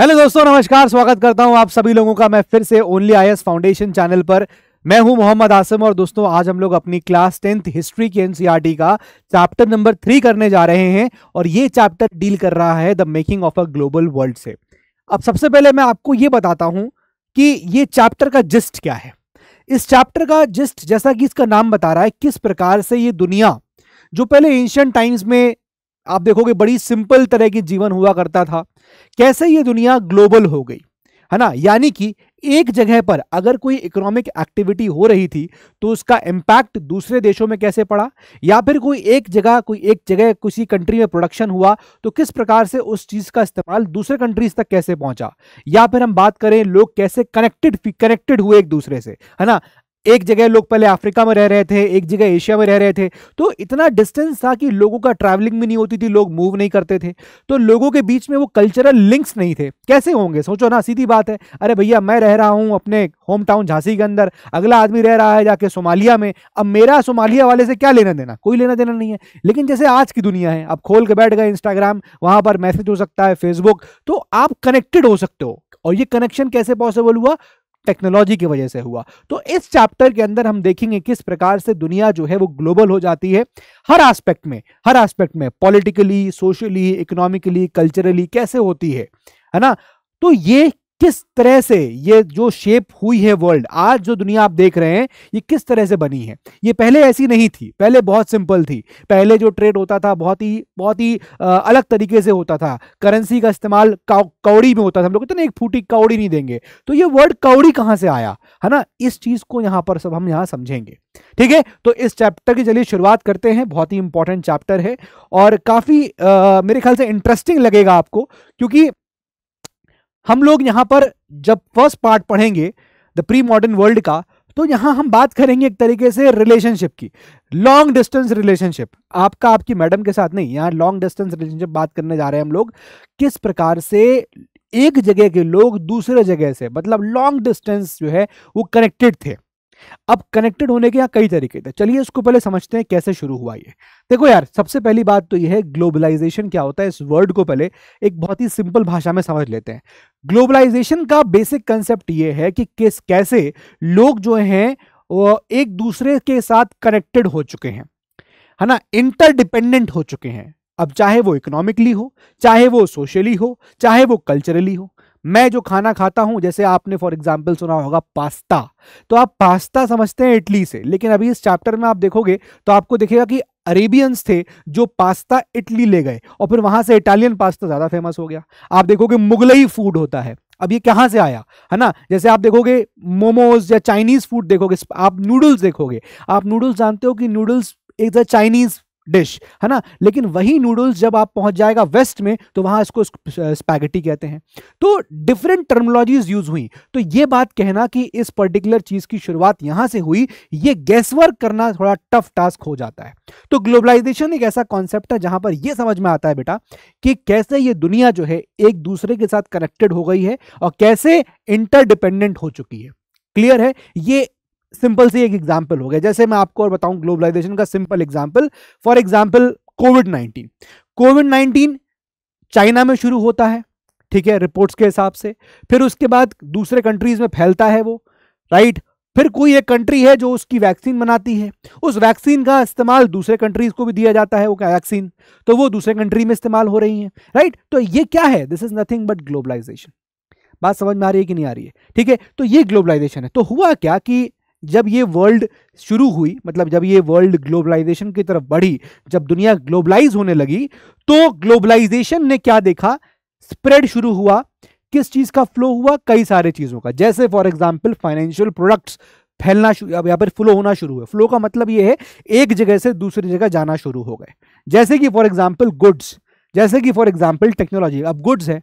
Hello दोस्तों नमस्कार स्वागत करता हूं आप सभी लोगों का मैं फिर से ओनली आई फाउंडेशन चैनल पर मैं हूं मोहम्मद आसम और दोस्तों आज हम लोग अपनी क्लास टेंथ हिस्ट्री की एनसीईआरटी का चैप्टर नंबर थ्री करने जा रहे हैं और ये चैप्टर डील कर रहा है the making of a global world से अब सबसे पहले मैं आपको ये बताता हूँ कि ये चैप्टर का जिस्ट क्या है इस चैप्टर का जिस्ट जैसा कि इसका नाम बता रहा है किस प्रकार से ये दुनिया जो पहले एंशियंट टाइम्स में आप देखोगे बड़ी सिंपल तरह की जीवन हुआ करता था कैसे ये दुनिया ग्लोबल हो गई है ना यानी कि एक जगह पर अगर कोई इकोनॉमिक एक्टिविटी हो रही थी तो उसका इम्पैक्ट दूसरे देशों में कैसे पड़ा या फिर कोई एक जगह कोई एक जगह किसी कंट्री में प्रोडक्शन हुआ तो किस प्रकार से उस चीज़ का इस्तेमाल दूसरे कंट्रीज तक कैसे पहुंचा या फिर हम बात करें लोग कैसे कनेक्टेड कनेक्टेड हुए एक दूसरे से है ना एक जगह लोग पहले अफ्रीका में रह रहे थे एक जगह एशिया में रह रहे थे तो इतना डिस्टेंस था कि लोगों का ट्रैवलिंग भी नहीं होती थी लोग मूव नहीं करते थे तो लोगों के बीच में वो कल्चरल लिंक्स नहीं थे कैसे होंगे सोचो ना सीधी बात है अरे भैया मैं रह रहा हूँ अपने होम टाउन झांसी के अंदर अगला आदमी रह रहा है जाके सोमालिया में अब मेरा सोमालिया वाले से क्या लेना देना कोई लेना देना नहीं है लेकिन जैसे आज की दुनिया है आप खोल के बैठ गए इंस्टाग्राम वहाँ पर मैसेज हो सकता है फेसबुक तो आप कनेक्टेड हो सकते हो और ये कनेक्शन कैसे पॉसिबल हुआ टेक्नोलॉजी की वजह से हुआ तो इस चैप्टर के अंदर हम देखेंगे किस प्रकार से दुनिया जो है वो ग्लोबल हो जाती है हर एस्पेक्ट में हर एस्पेक्ट में पॉलिटिकली सोशली इकोनॉमिकली कल्चरली कैसे होती है है ना तो ये किस तरह से ये जो शेप हुई है वर्ल्ड आज जो दुनिया आप देख रहे हैं ये किस तरह से बनी है ये पहले ऐसी नहीं थी पहले बहुत सिंपल थी पहले जो ट्रेड होता था बहुत ही बहुत ही अलग तरीके से होता था करेंसी का इस्तेमाल कौड़ी में होता था हम लोग कहते ना एक फूटी कौड़ी नहीं देंगे तो ये वर्ड कौड़ी कहाँ से आया है ना इस चीज़ को यहाँ पर सब हम यहाँ समझेंगे ठीक है तो इस चैप्टर की चलिए शुरुआत करते हैं बहुत ही इंपॉर्टेंट चैप्टर है और काफ़ी मेरे ख्याल से इंटरेस्टिंग लगेगा आपको क्योंकि हम लोग यहाँ पर जब फर्स्ट पार्ट पढ़ेंगे द प्री मॉडर्न वर्ल्ड का तो यहाँ हम बात करेंगे एक तरीके से रिलेशनशिप की लॉन्ग डिस्टेंस रिलेशनशिप आपका आपकी मैडम के साथ नहीं यहाँ लॉन्ग डिस्टेंस रिलेशनशिप बात करने जा रहे हैं हम लोग किस प्रकार से एक जगह के लोग दूसरे जगह से मतलब लॉन्ग डिस्टेंस जो है वो कनेक्टेड थे अब कनेक्टेड होने के यहाँ कई तरीके थे चलिए इसको पहले समझते हैं कैसे शुरू हुआ ये देखो यार सबसे पहली बात तो ये है ग्लोबलाइजेशन क्या होता है इस वर्ड को पहले एक बहुत ही सिंपल भाषा में समझ लेते हैं ग्लोबलाइजेशन का बेसिक कंसेप्ट ये है कि किस कैसे लोग जो हैं वो एक दूसरे के साथ कनेक्टेड हो चुके हैं है ना इंटरडिपेंडेंट हो चुके हैं अब चाहे वो इकोनॉमिकली हो चाहे वो सोशली हो चाहे वो कल्चरली हो मैं जो खाना खाता हूं जैसे आपने फॉर एग्जाम्पल सुना होगा पास्ता तो आप पास्ता समझते हैं इटली से लेकिन अभी इस चैप्टर में आप देखोगे तो आपको देखेगा कि अरेबियंस थे जो पास्ता इटली ले गए और फिर वहां से इटालियन पास्ता ज़्यादा फेमस हो गया आप देखोगे मुगलई फूड होता है अब ये कहाँ से आया है ना जैसे आप देखोगे मोमोज या चाइनीज़ फूड देखोगे आप नूडल्स देखोगे आप नूडल्स जानते हो कि नूडल्स एक चाइनीज़ डिश है ना लेकिन वही नूडल्स जब आप पहुंच जाएगा वेस्ट में तो वहां इसको स्पैगेटी कहते हैं तो डिफरेंट टर्मोलॉजीज यूज हुई तो ये बात कहना कि इस पर्टिकुलर चीज की शुरुआत यहां से हुई ये गैसवर्क करना थोड़ा टफ टास्क हो जाता है तो ग्लोबलाइजेशन एक ऐसा कॉन्सेप्ट है जहां पर यह समझ में आता है बेटा कि कैसे ये दुनिया जो है एक दूसरे के साथ कनेक्टेड हो गई है और कैसे इंटरडिपेंडेंट हो चुकी है क्लियर है ये सिंपल सी एक एग्जाम्पल हो गया जैसे मैं आपको और बताऊं ग्लोबलाइजेशन का simple example for example COVID nineteen COVID nineteen China में शुरू होता है ठीक है रिपोर्ट्स के हिसाब से फिर उसके बाद दूसरे कंट्रीज में फैलता है वो राइट फिर कोई एक कंट्री है जो उसकी वैक्सीन बनाती है उस वैक्सीन का इस्तेमाल दूसरे कंट्रीज को भी दिया जाता है वो क्या वैक्सीन तो वो दूसरे कंट्री में इस्तेमाल हो रही है राइट तो ये क्या है this is nothing but globalisation बात समझ में आ रही है कि नहीं आ रही है ठीक है तो ये ग्लोबलाइजेशन है तो हुआ क्या कि जब ये वर्ल्ड शुरू हुई मतलब जब ये वर्ल्ड ग्लोबलाइजेशन की तरफ बढ़ी जब दुनिया ग्लोबलाइज होने लगी तो ग्लोबलाइजेशन ने क्या देखा स्प्रेड शुरू हुआ किस चीज़ का फ्लो हुआ कई सारे चीज़ों का जैसे फॉर एग्जाम्पल फाइनेंशियल प्रोडक्ट्स फैलना शुरू या फिर फ्लो होना शुरू हुआ फ्लो का मतलब ये है एक जगह से दूसरी जगह जाना शुरू हो गए जैसे कि फॉर एग्जाम्पल गुड्स जैसे कि फॉर एग्जाम्पल टेक्नोलॉजी अब गुड्स है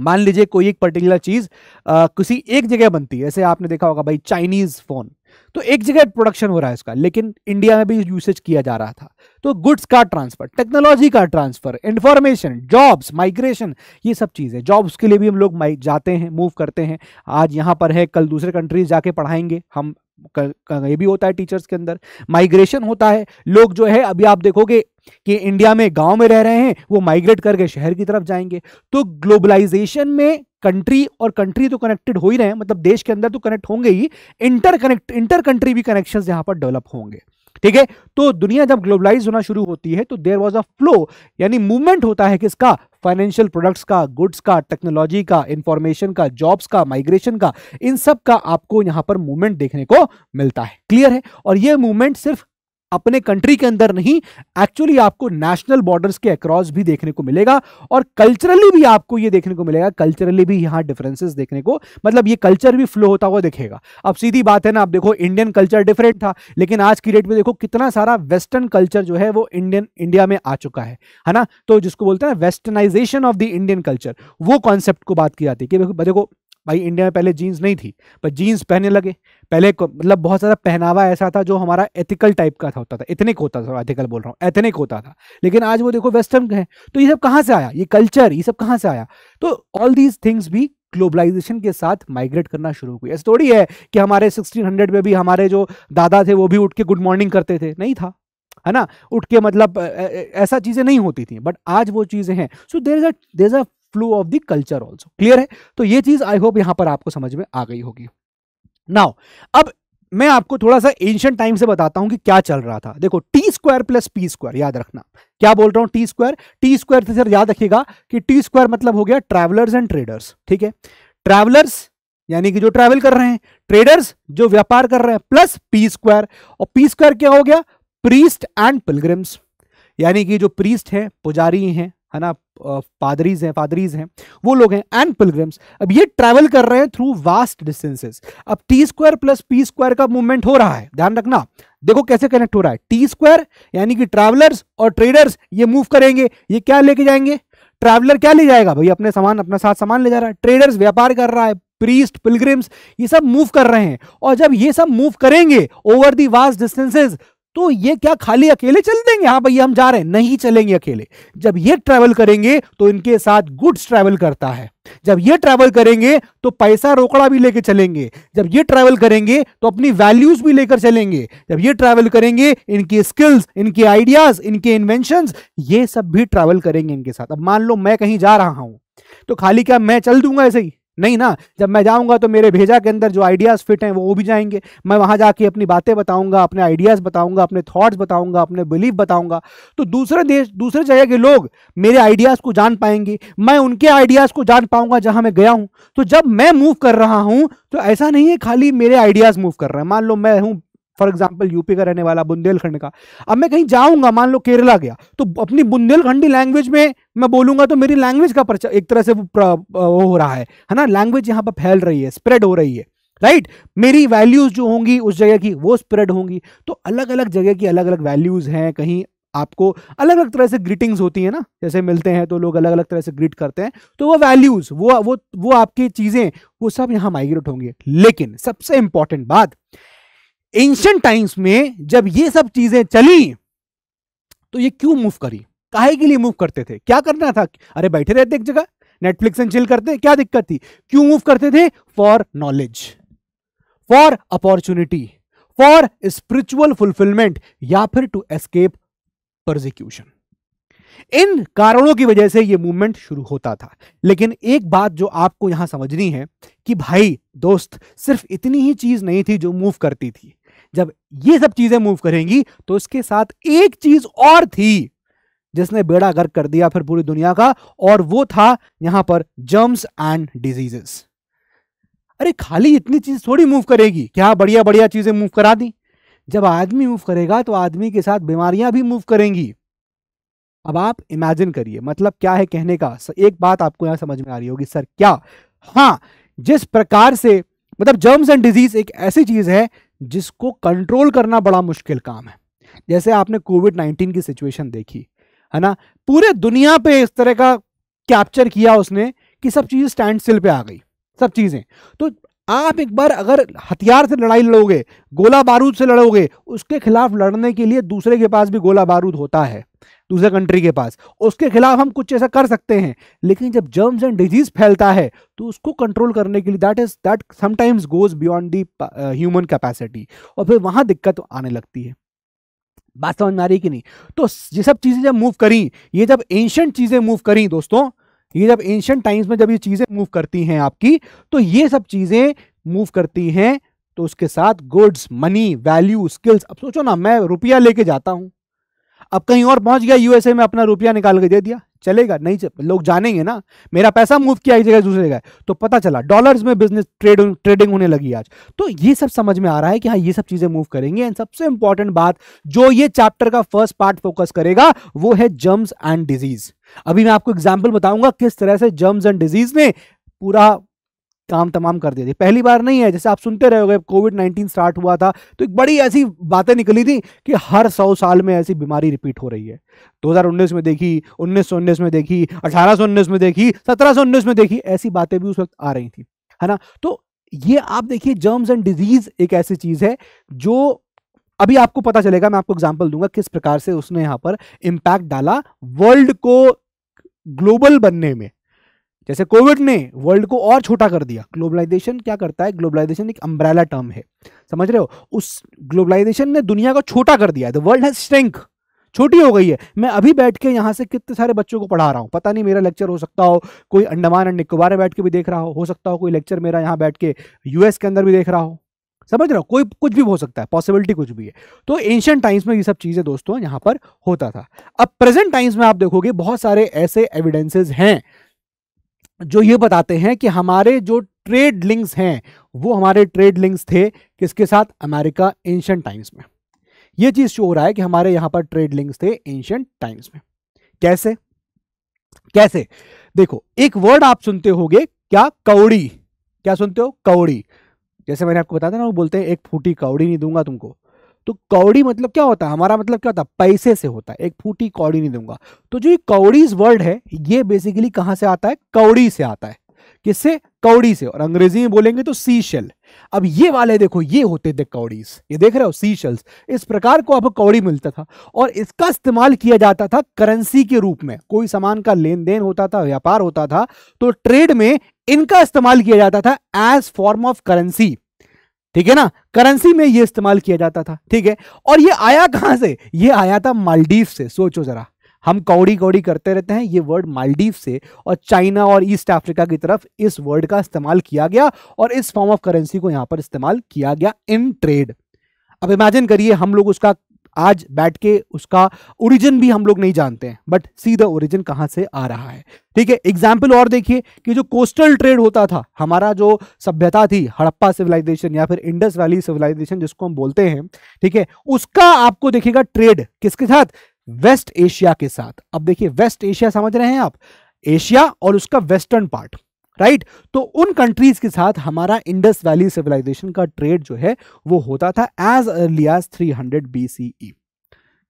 मान लीजिए कोई एक पर्टिकुलर चीज किसी एक जगह बनती है जैसे आपने देखा होगा भाई चाइनीज फोन तो एक जगह प्रोडक्शन हो रहा है इसका लेकिन इंडिया में भी यूसेज किया जा रहा था तो गुड्स का ट्रांसफर टेक्नोलॉजी का ट्रांसफर इंफॉर्मेशन जॉब्स माइग्रेशन ये सब चीज़ें जॉब्स के लिए भी हम लोग जाते हैं मूव करते हैं आज यहाँ पर है कल दूसरे कंट्रीज जाके पढ़ाएंगे हम ये भी होता है टीचर्स के अंदर माइग्रेशन होता है लोग जो है अभी आप देखोगे कि इंडिया में गांव में रह रहे हैं वो माइग्रेट करके शहर की तरफ जाएंगे तो ग्लोबलाइजेशन में कंट्री और कंट्री तो कनेक्टेड हो ही रहे हैं मतलब देश के अंदर तो कनेक्ट होंगे ही इंटर कनेक्ट इंटर कंट्री भी कनेक्शन यहां पर डेवलप होंगे ठीक है तो दुनिया जब ग्लोबलाइज होना शुरू होती है तो देर वॉज अ फ्लो यानी मूवमेंट होता है किसका फाइनेंशियल प्रोडक्ट्स का गुड्स का टेक्नोलॉजी का इंफॉर्मेशन का जॉब्स का माइग्रेशन का इन सब का आपको यहां पर मूवमेंट देखने को मिलता है क्लियर है और यह मूवमेंट सिर्फ अपने कंट्री के अंदर नहीं एक्चुअली आपको नेशनल बॉर्डर्स के अक्रॉस भी देखने को मिलेगा और कल्चरली भी आपको ये देखने को मिलेगा कल्चरली भी यहाँ डिफरेंसेस देखने को मतलब ये कल्चर भी फ्लो होता हुआ दिखेगा अब सीधी बात है ना आप देखो इंडियन कल्चर डिफरेंट था लेकिन आज की डेट में देखो कितना सारा वेस्टर्न कल्चर जो है वो इंडियन इंडिया में आ चुका है ना तो जिसको बोलते हैं westernisation of the Indian culture वो कॉन्सेप्ट को बात की जाती है कि देखो भाई इंडिया में पहले जीन्स नहीं थी पर जीन्स पहनने लगे पहले मतलब बहुत सारा पहनावा ऐसा था जो हमारा एथिकल टाइप का था होता था एथनिक होता था एथिकल बोल रहा हूँ एथनिक होता था लेकिन आज वो देखो वेस्टर्न है तो ये सब कहाँ से आया ये कल्चर ये सब कहाँ से आया तो ऑल दीज थिंग्स भी ग्लोबलाइजेशन के साथ माइग्रेट करना शुरू हुई ऐसा थोड़ी है कि हमारे 1600 में भी हमारे जो दादा थे वो भी उठ के गुड मॉर्निंग करते थे नहीं था है ना उठ के मतलब ऐसा चीज़ें नहीं होती थी बट आज वो चीज़ें हैं so there is a there is a flow of the culture also clear है तो ये चीज आई होप यहां पर आपको समझ में आ गई होगी नाउ अब मैं आपको थोड़ा सा एंशियंट टाइम से बताता हूं कि क्या चल रहा था देखो T square plus P square याद रखना क्या बोल रहा हूं टी स्क्वायर टी स्क्वायर से सर याद रखिएगा कि टी स्क्वायर मतलब हो गया ट्रैवलर्स एंड ट्रेडर्स ठीक है ट्रैवलर्स यानी कि जो ट्रैवल कर रहे हैं ट्रेडर्स जो व्यापार कर रहे हैं प्लस पी स्क्वायर और पी स्क्वायर क्या हो गया प्रीस्ट एंड पिलग्रिम्स यानी कि जो प्रीस्ट है पुजारी हैं है ना फादरीज हैं फादरीज हैं वो लोग हैं एंड पिलग्रिम्स अब ये ट्रैवल कर रहे हैं थ्रू वास्ट डिस्टेंसेस अब T square plus P square का मूवमेंट हो रहा है ध्यान रखना देखो कैसे कनेक्ट हो रहा है टी स्क्वायर यानी कि ट्रैवलर्स और ट्रेडर्स ये मूव करेंगे ये क्या लेके जाएंगे ट्रैवलर क्या ले जाएगा भाई अपने सामान अपना साथ सामान ले जा रहा है ट्रेडर्स व्यापार कर रहा है प्रीस्ट पिलग्रिम्स ये सब मूव कर रहे हैं और जब ये सब मूव करेंगे ओवर दी वास्ट डिस्टेंसेज तो ये क्या खाली अकेले चल देंगे हाँ भैया हम जा रहे हैं नहीं चलेंगे अकेले जब ये ट्रैवल करेंगे तो इनके साथ गुड्स ट्रैवल करता है जब ये ट्रैवल करेंगे तो पैसा रोकड़ा भी लेके चलेंगे जब ये ट्रैवल करेंगे तो अपनी वैल्यूज भी लेकर चलेंगे जब ये ट्रैवल करेंगे इनकी स्किल्स इनके आइडियाज इनके इन्वेंशन ये सब भी ट्रैवल करेंगे इनके साथ अब मान लो मैं कहीं जा रहा हूं तो खाली क्या मैं चल दूंगा ऐसे ही नहीं ना जब मैं जाऊंगा तो मेरे भेजा के अंदर जो आइडियाज़ फिट हैं वो भी जाएंगे मैं वहां जाके अपनी बातें बताऊंगा अपने आइडियाज़ बताऊंगा अपने थॉट्स बताऊंगा अपने बिलीफ बताऊंगा तो दूसरे देश दूसरे जगह के लोग मेरे आइडियाज़ को जान पाएंगे मैं उनके आइडियाज़ को जान पाऊंगा जहां मैं गया हूं तो जब मैं मूव कर रहा हूं तो ऐसा नहीं है खाली मेरे आइडियाज़ मूव कर रहे हैं मान लो मैं हूँ फॉर एग्जाम्पल यूपी का रहने वाला बुंदेलखंड का अब मैं कहीं जाऊंगा मान लो केरला गया तो अपनी बुंदेलखंडी लैंग्वेज में मैं बोलूंगा तो मेरी लैंग्वेज का प्रचार एक तरह से वो हो रहा है है ना लैंग्वेज यहाँ पर फैल रही है स्प्रेड हो रही है राइट मेरी वैल्यूज जो होंगी उस जगह की वो स्प्रेड होंगी तो अलग अलग जगह की अलग अलग वैल्यूज हैं कहीं आपको अलग अलग तरह से ग्रीटिंग्स होती है ना जैसे मिलते हैं तो लोग अलग अलग तरह से ग्रीट करते हैं तो वो वैल्यूज वो वो वो आपकी चीज़ें वो सब यहाँ माइग्रेट होंगी लेकिन सबसे इंपॉर्टेंट बात एंशियंट टाइम्स में जब ये सब चीजें चली तो ये क्यों मूव करी काहे के लिए मूव करते थे क्या करना था अरे बैठे रहते एक जगह नेटफ्लिक्स एंड चिल करते क्या दिक्कत थी क्यों मूव करते थे for knowledge for opportunity for spiritual fulfilment या फिर टू एस्केप प्रोजिक्यूशन इन कारणों की वजह से यह मूवमेंट शुरू होता था लेकिन एक बात जो आपको यहां समझनी है कि भाई दोस्त सिर्फ इतनी ही चीज नहीं थी जो मूव करती थी जब ये सब चीजें मूव करेंगी तो इसके साथ एक चीज और थी जिसने बेड़ा गर्क कर दिया फिर पूरी दुनिया का और वो था यहां पर जर्म्स एंड डिजीजेस अरे खाली इतनी चीज थोड़ी मूव करेगी क्या बढ़िया बढ़िया चीजें मूव करा दी जब आदमी मूव करेगा तो आदमी के साथ बीमारियां भी मूव करेंगी अब आप इमेजिन करिए मतलब क्या है कहने का एक बात आपको यहां समझ में आ रही होगी सर क्या हाँ जिस प्रकार से मतलब जर्म्स एंड डिजीज एक ऐसी चीज है जिसको कंट्रोल करना बड़ा मुश्किल काम है जैसे आपने कोविड नाइन्टीन की सिचुएशन देखी है ना पूरे दुनिया पे इस तरह का कैप्चर किया उसने कि सब चीज़ें स्टैंड स्टिल पे आ गई सब चीज़ें तो आप एक बार अगर हथियार से लड़ाई लड़ोगे गोला बारूद से लड़ोगे उसके खिलाफ लड़ने के लिए दूसरे के पास भी गोला बारूद होता है दूसरे कंट्री के पास उसके खिलाफ हम कुछ ऐसा कर सकते हैं लेकिन जब जर्म्स एंड डिजीज फैलता है तो उसको कंट्रोल करने के लिए that is that sometimes goes beyond the human capacity और फिर वहां दिक्कत आने लगती है बात समझ में आ रही कि नहीं तो ये सब चीज़ें जब मूव करी ये जब एंशंट चीज़ें मूव करी दोस्तों ये जब एंशंट टाइम्स में जब ये चीज़ें मूव करती हैं आपकी तो ये सब चीज़ें मूव करती हैं तो उसके साथ गुड्स मनी वैल्यू स्किल्स अब सोचो ना मैं रुपया लेके जाता हूँ अब कहीं और पहुंच गया यूएसए में अपना रुपया निकाल के दे दिया चलेगा नहीं चल, लोग जानेंगे ना मेरा पैसा मूव किया एक जगह दूसरी जगह तो पता चला डॉलर्स में बिजनेस ट्रेड ट्रेडिंग होने लगी आज तो ये सब समझ में आ रहा है कि हाँ ये सब चीजें मूव करेंगे एंड सबसे इंपॉर्टेंट बात जो ये चैप्टर का फर्स्ट पार्ट फोकस करेगा वो है जर्म्स एंड डिजीज अभी मैं आपको एग्जाम्पल बताऊंगा किस तरह से जर्म्स एंड डिजीज ने पूरा काम तमाम कर दिया पहली बार नहीं है जैसे आप सुनते रहोगे कोविड नाइन्टीन स्टार्ट हुआ था तो एक बड़ी ऐसी बातें निकली थी कि हर सौ साल में ऐसी बीमारी रिपीट हो रही है 2019 में देखी उन्नीस में देखी अठारह में देखी सत्रह में देखी ऐसी बातें भी उस वक्त आ रही थी है ना तो ये आप देखिए जर्म्स एंड डिजीज एक ऐसी चीज़ है जो अभी आपको पता चलेगा मैं आपको एग्जाम्पल दूंगा किस प्रकार से उसने यहाँ पर इम्पैक्ट डाला वर्ल्ड को ग्लोबल बनने में जैसे कोविड ने वर्ल्ड को और छोटा कर दिया ग्लोबलाइजेशन क्या करता है ग्लोबलाइजेशन एक अम्ब्रैला टर्म है समझ रहे हो उस ग्लोबलाइजेशन ने दुनिया को छोटा कर दिया है द वर्ल्ड हैज स्ट्रेंथ छोटी हो गई है मैं अभी बैठ के यहाँ से कितने सारे बच्चों को पढ़ा रहा हूँ पता नहीं मेरा लेक्चर हो सकता हो कोई अंडमान एंड निकोबार में बैठ के भी देख रहा हो हो सकता हो कोई लेक्चर मेरा यहाँ बैठ के यूएस के अंदर भी देख रहा हो समझ रहे हो कोई कुछ भी हो सकता है पॉसिबिलिटी कुछ भी है तो एंशियंट टाइम्स में ये सब चीज़ें दोस्तों यहाँ पर होता था अब प्रेजेंट टाइम्स में आप देखोगे बहुत सारे ऐसे एविडेंसेज हैं जो ये बताते हैं कि हमारे जो ट्रेड लिंक्स हैं वो हमारे ट्रेड लिंक्स थे किसके साथ अमेरिका एंशंट टाइम्स में ये चीज़ शो हो रहा है कि हमारे यहां पर ट्रेड लिंक्स थे एंशंट टाइम्स में कैसे कैसे देखो एक वर्ड आप सुनते होगे क्या कौड़ी क्या सुनते हो कौड़ी जैसे मैंने आपको बताया ना वो बोलते हैं एक फूटी कौड़ी नहीं दूंगा तुमको तो कौड़ी मतलब क्या होता है हमारा मतलब क्या होता है पैसे से होता है एक फूटी कौड़ी नहीं दूंगा तो जो ये कौड़ीज वर्ड है ये बेसिकली कहां से आता है कौड़ी से आता है किससे कौड़ी से और अंग्रेजी में बोलेंगे तो सी शेल अब ये वाले देखो ये होते थे कौड़ीज ये देख रहे हो सी शेल्स इस प्रकार को अब कौड़ी मिलता था और इसका इस्तेमाल किया जाता था करेंसी के रूप में कोई सामान का लेन देन होता था व्यापार होता था तो ट्रेड में इनका इस्तेमाल किया जाता था एज फॉर्म ऑफ करेंसी ठीक है ना करेंसी में ये इस्तेमाल किया जाता था ठीक है और ये आया कहां से ये आया था मालदीव से सोचो जरा हम कौड़ी कौड़ी करते रहते हैं ये वर्ड मालदीव से और चाइना और ईस्ट अफ्रीका की तरफ इस वर्ड का इस्तेमाल किया गया और इस फॉर्म ऑफ करेंसी को यहां पर इस्तेमाल किया गया इन ट्रेड अब इमेजिन करिए हम लोग उसका आज बैठ के उसका ओरिजिन भी हम लोग नहीं जानते हैं बट सी द ओरिजिन कहाँ से आ रहा है ठीक है एग्जाम्पल और देखिए कि जो कोस्टल ट्रेड होता था हमारा जो सभ्यता थी हड़प्पा सिविलाइजेशन या फिर इंडस वैली सिविलाइजेशन जिसको हम बोलते हैं ठीक है उसका आपको देखेगा ट्रेड किसके साथ वेस्ट एशिया के साथ अब देखिए वेस्ट एशिया समझ रहे हैं आप एशिया और उसका वेस्टर्न पार्ट राइट right? तो उन कंट्रीज के साथ हमारा इंडस वैली सिविलाइजेशन का ट्रेड जो है वो होता था as early as three hundred B C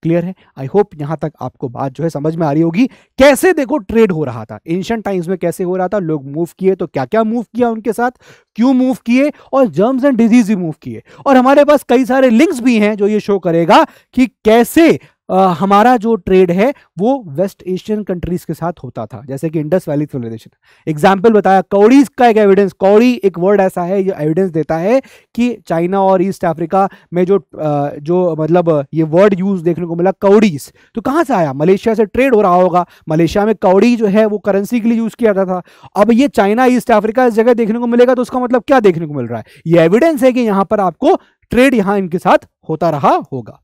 clear है आई होप यहां तक आपको बात जो है समझ में आ रही होगी कैसे देखो ट्रेड हो रहा था एंशियंट टाइम्स में कैसे हो रहा था लोग मूव किए तो क्या क्या मूव किया उनके साथ क्यों मूव किए और जर्म्स एंड डिजीज भी मूव किए और हमारे पास कई सारे लिंक्स भी हैं जो ये शो करेगा कि कैसे आ, हमारा जो ट्रेड है वो वेस्ट एशियन कंट्रीज के साथ होता था जैसे कि इंडस वैली सिविलाइजेशन एग्जाम्पल बताया कौड़ीज का एक एविडेंस कौड़ी एक वर्ड ऐसा है ये एविडेंस देता है कि चाइना और ईस्ट अफ्रीका में जो आ, जो मतलब ये वर्ड यूज देखने को मिला कौड़ीज तो कहाँ से आया मलेशिया से ट्रेड हो रहा होगा मलेशिया में कौड़ी जो है वो करेंसी के लिए यूज किया जाता था अब ये चाइना ईस्ट अफ्रीका इस जगह देखने को मिलेगा तो उसका मतलब क्या देखने को मिल रहा है ये एविडेंस है कि यहाँ पर आपको ट्रेड यहाँ इनके साथ होता रहा होगा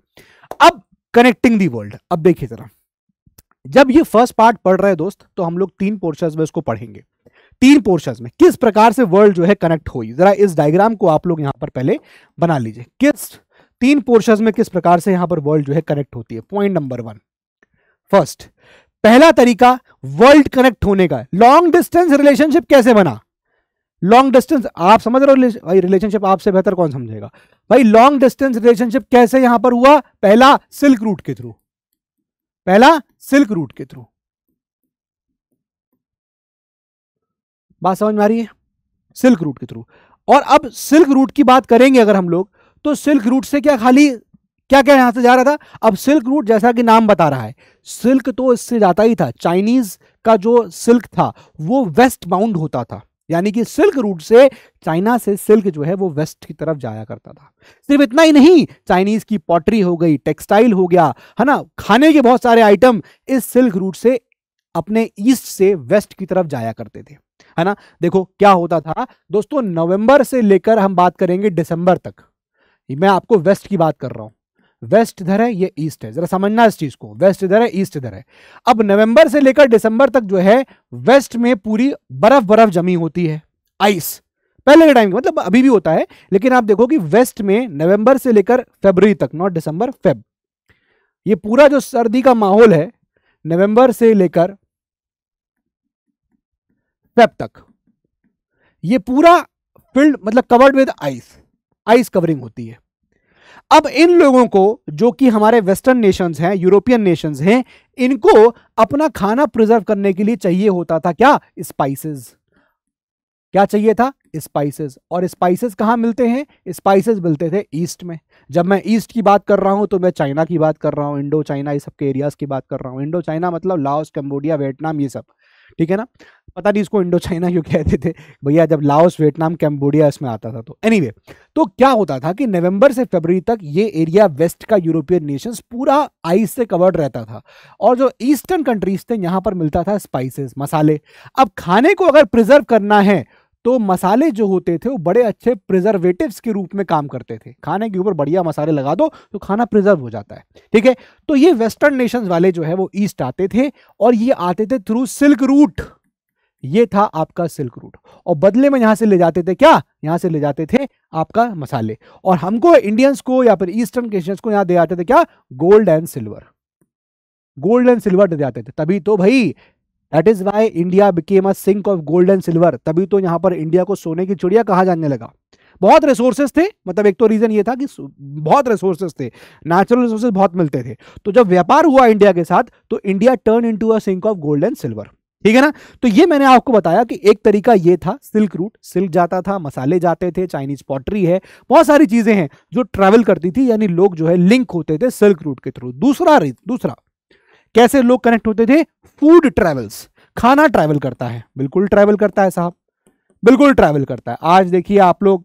कनेक्टिंग दी वर्ल्ड अब देखिए जरा जब ये फर्स्ट पार्ट पढ़ रहे दोस्त तो हम लोग तीन पोर्शन में इसको पढ़ेंगे तीन पोर्शन में किस प्रकार से वर्ल्ड जो है कनेक्ट हुई जरा इस डायग्राम को आप लोग यहां पर पहले बना लीजिए किस तीन पोर्शन में किस प्रकार से यहां पर वर्ल्ड जो है कनेक्ट होती है पॉइंट नंबर वन फर्स्ट पहला तरीका वर्ल्ड कनेक्ट होने का लॉन्ग डिस्टेंस रिलेशनशिप कैसे बना लॉन्ग डिस्टेंस आप समझ रहे हो भाई रिलेशनशिप आपसे बेहतर कौन समझेगा भाई लॉन्ग डिस्टेंस रिलेशनशिप कैसे यहां पर हुआ पहला सिल्क रूट के थ्रू पहला सिल्क रूट के थ्रू बात समझ में आ रही है सिल्क रूट के थ्रू और अब सिल्क रूट की बात करेंगे अगर हम लोग तो सिल्क रूट से क्या खाली क्या क्या यहां से जा रहा था अब सिल्क रूट जैसा कि नाम बता रहा है सिल्क तो इससे जाता ही था चाइनीज का जो सिल्क था वो वेस्ट बाउंड होता था यानी कि सिल्क रूट से चाइना से सिल्क जो है वो वेस्ट की तरफ जाया करता था सिर्फ इतना ही नहीं चाइनीज की पॉटरी हो गई टेक्सटाइल हो गया है ना खाने के बहुत सारे आइटम इस सिल्क रूट से अपने ईस्ट से वेस्ट की तरफ जाया करते थे है ना देखो क्या होता था दोस्तों नवंबर से लेकर हम बात करेंगे दिसंबर तक मैं आपको वेस्ट की बात कर रहा हूं वेस्ट इधर है ये ईस्ट है जरा समझना इस चीज को वेस्ट इधर है ईस्ट इधर है अब नवंबर से लेकर दिसंबर तक जो है वेस्ट में पूरी बर्फ बर्फ जमी होती है आइस पहले के टाइम मतलब अभी भी होता है लेकिन आप देखो कि वेस्ट में नवंबर से लेकर फेबररी तक नॉट दिसंबर फेब ये पूरा जो सर्दी का माहौल है नवंबर से लेकर फेब तक ये पूरा फील्ड मतलब covered with ice ice covering होती है अब इन लोगों को जो कि हमारे वेस्टर्न नेशंस हैं यूरोपियन नेशंस हैं इनको अपना खाना प्रिजर्व करने के लिए चाहिए होता था क्या स्पाइसेस क्या चाहिए था स्पाइसेस और स्पाइसेस कहाँ मिलते हैं स्पाइसेस मिलते थे ईस्ट में जब मैं ईस्ट की बात कर रहा हूँ तो मैं चाइना की बात कर रहा हूँ इंडो चाइना ये सब के एरियाज की बात कर रहा हूँ इंडो चाइना मतलब लाओस कम्बोडिया वियतनाम ये सब ठीक है ना पता नहीं इसको इंडो चाइना क्यों कहते थे भैया जब लाओस वियतनाम कैम्बोडिया इसमें आता था तो एनी anyway, तो क्या होता था कि नवंबर से फरवरी तक ये एरिया वेस्ट का यूरोपियन नेशंस पूरा आइस से कवर्ड रहता था और जो ईस्टर्न कंट्रीज थे यहाँ पर मिलता था स्पाइसेस मसाले अब खाने को अगर प्रिजर्व करना है तो मसाले जो होते थे वो बड़े अच्छे प्रिजर्वेटिव्स के रूप में काम करते थे खाने के ऊपर बढ़िया मसाले लगा दो तो खाना प्रिजर्व हो जाता है ठीक है तो ये वेस्टर्न नेशंस वाले जो है वो ईस्ट आते थे और ये आते थे थ्रू सिल्क रूट ये था आपका सिल्क रूट और बदले में यहां से ले जाते थे क्या यहां से ले जाते थे आपका मसाले और हमको इंडियंस को या फिर ईस्टर्न को यहां दे जाते थे क्या gold and silver gold and silver दे जाते थे तभी तो भाई that is why India became a sink of gold and silver तभी तो यहाँ पर इंडिया को सोने की चिड़िया कहा जाने लगा बहुत रिसोर्सेज थे मतलब एक तो रीजन ये था कि बहुत रिसोर्सेज थे नेचुरल रिसोर्सेज बहुत मिलते थे तो जब व्यापार हुआ इंडिया के साथ तो India turn into a sink of gold and silver ठीक है ना तो ये मैंने आपको बताया कि एक तरीका ये था सिल्क रूट सिल्क जाता था मसाले जाते थे चाइनीज पॉटरी है बहुत सारी चीजें हैं जो ट्रेवल करती थी यानी लोग जो है लिंक होते थे सिल्क रूट के थ्रू दूसरा दूसरा कैसे लोग कनेक्ट होते थे फूड ट्रेवल्स खाना ट्रैवल करता है बिल्कुल ट्रैवल करता है साहब बिल्कुल ट्रैवल करता है आज देखिए आप लोग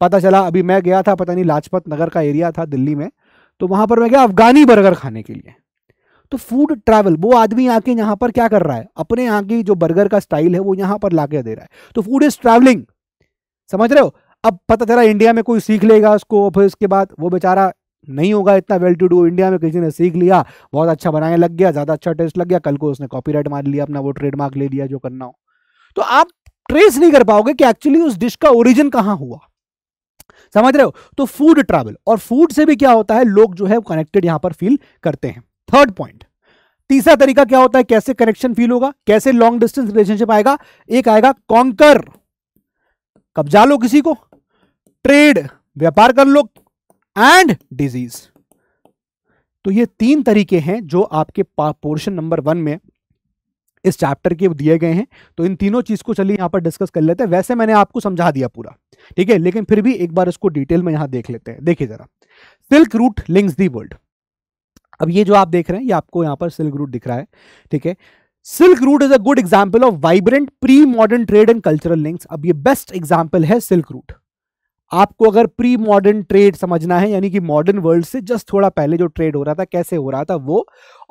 पता चला अभी मैं गया था पता नहीं लाजपत नगर का एरिया था दिल्ली में तो वहां पर मैं गया अफगानी बर्गर खाने के लिए तो फूड ट्रैवल वो आदमी आके यहाँ पर क्या कर रहा है अपने यहाँ की जो बर्गर का स्टाइल है वो यहाँ पर ला दे रहा है तो फूड इज ट्रैवलिंग समझ रहे हो अब पता चला इंडिया में कोई सीख लेगा उसको फिर उसके बाद वो बेचारा नहीं होगा इतना वेल टू डू इंडिया में किसी ने सीख लिया बहुत अच्छा बनाने लग गया ज़्यादा अच्छा टेस्ट लग गया कल को उसने कॉपीराइट मार लिया अपना वो ट्रेडमार्क ले लिया जो करना हो तो आप ट्रेस नहीं कर पाओगे कि एक्चुअली उस डिश का ओरिजिन कहाँ हुआ समझ रहे हो तो फूड ट्रैवल और फूड से भी क्या होता है लोग जो है कनेक्टेड यहां पर फील करते हैं थर्ड पॉइंट तीसरा तरीका क्या होता है कैसे कनेक्शन फील होगा कैसे लॉन्ग डिस्टेंस रिलेशनशिप आएगा एक आएगा कॉन्कर कब्जा लो किसी को ट्रेड व्यापार कर लो एंड डिजीज तो ये तीन तरीके हैं जो आपके पोर्शन नंबर वन में इस चैप्टर के दिए गए हैं तो इन तीनों चीज को चलिए यहां पर डिस्कस कर लेते हैं वैसे मैंने आपको समझा दिया पूरा ठीक है लेकिन फिर भी एक बार इसको डिटेल में यहां देख लेते हैं देखिए जरा silk route links the world अब ये जो आप देख रहे हैं ये आपको यहां पर सिल्क रूट दिख रहा है ठीक है silk route is a good example of vibrant pre modern trade and cultural links अब ये बेस्ट एग्जाम्पल है सिल्क रूट आपको अगर प्री मॉडर्न ट्रेड समझना है यानी कि मॉडर्न वर्ल्ड से जस्ट थोड़ा पहले जो ट्रेड हो रहा था कैसे हो रहा था वो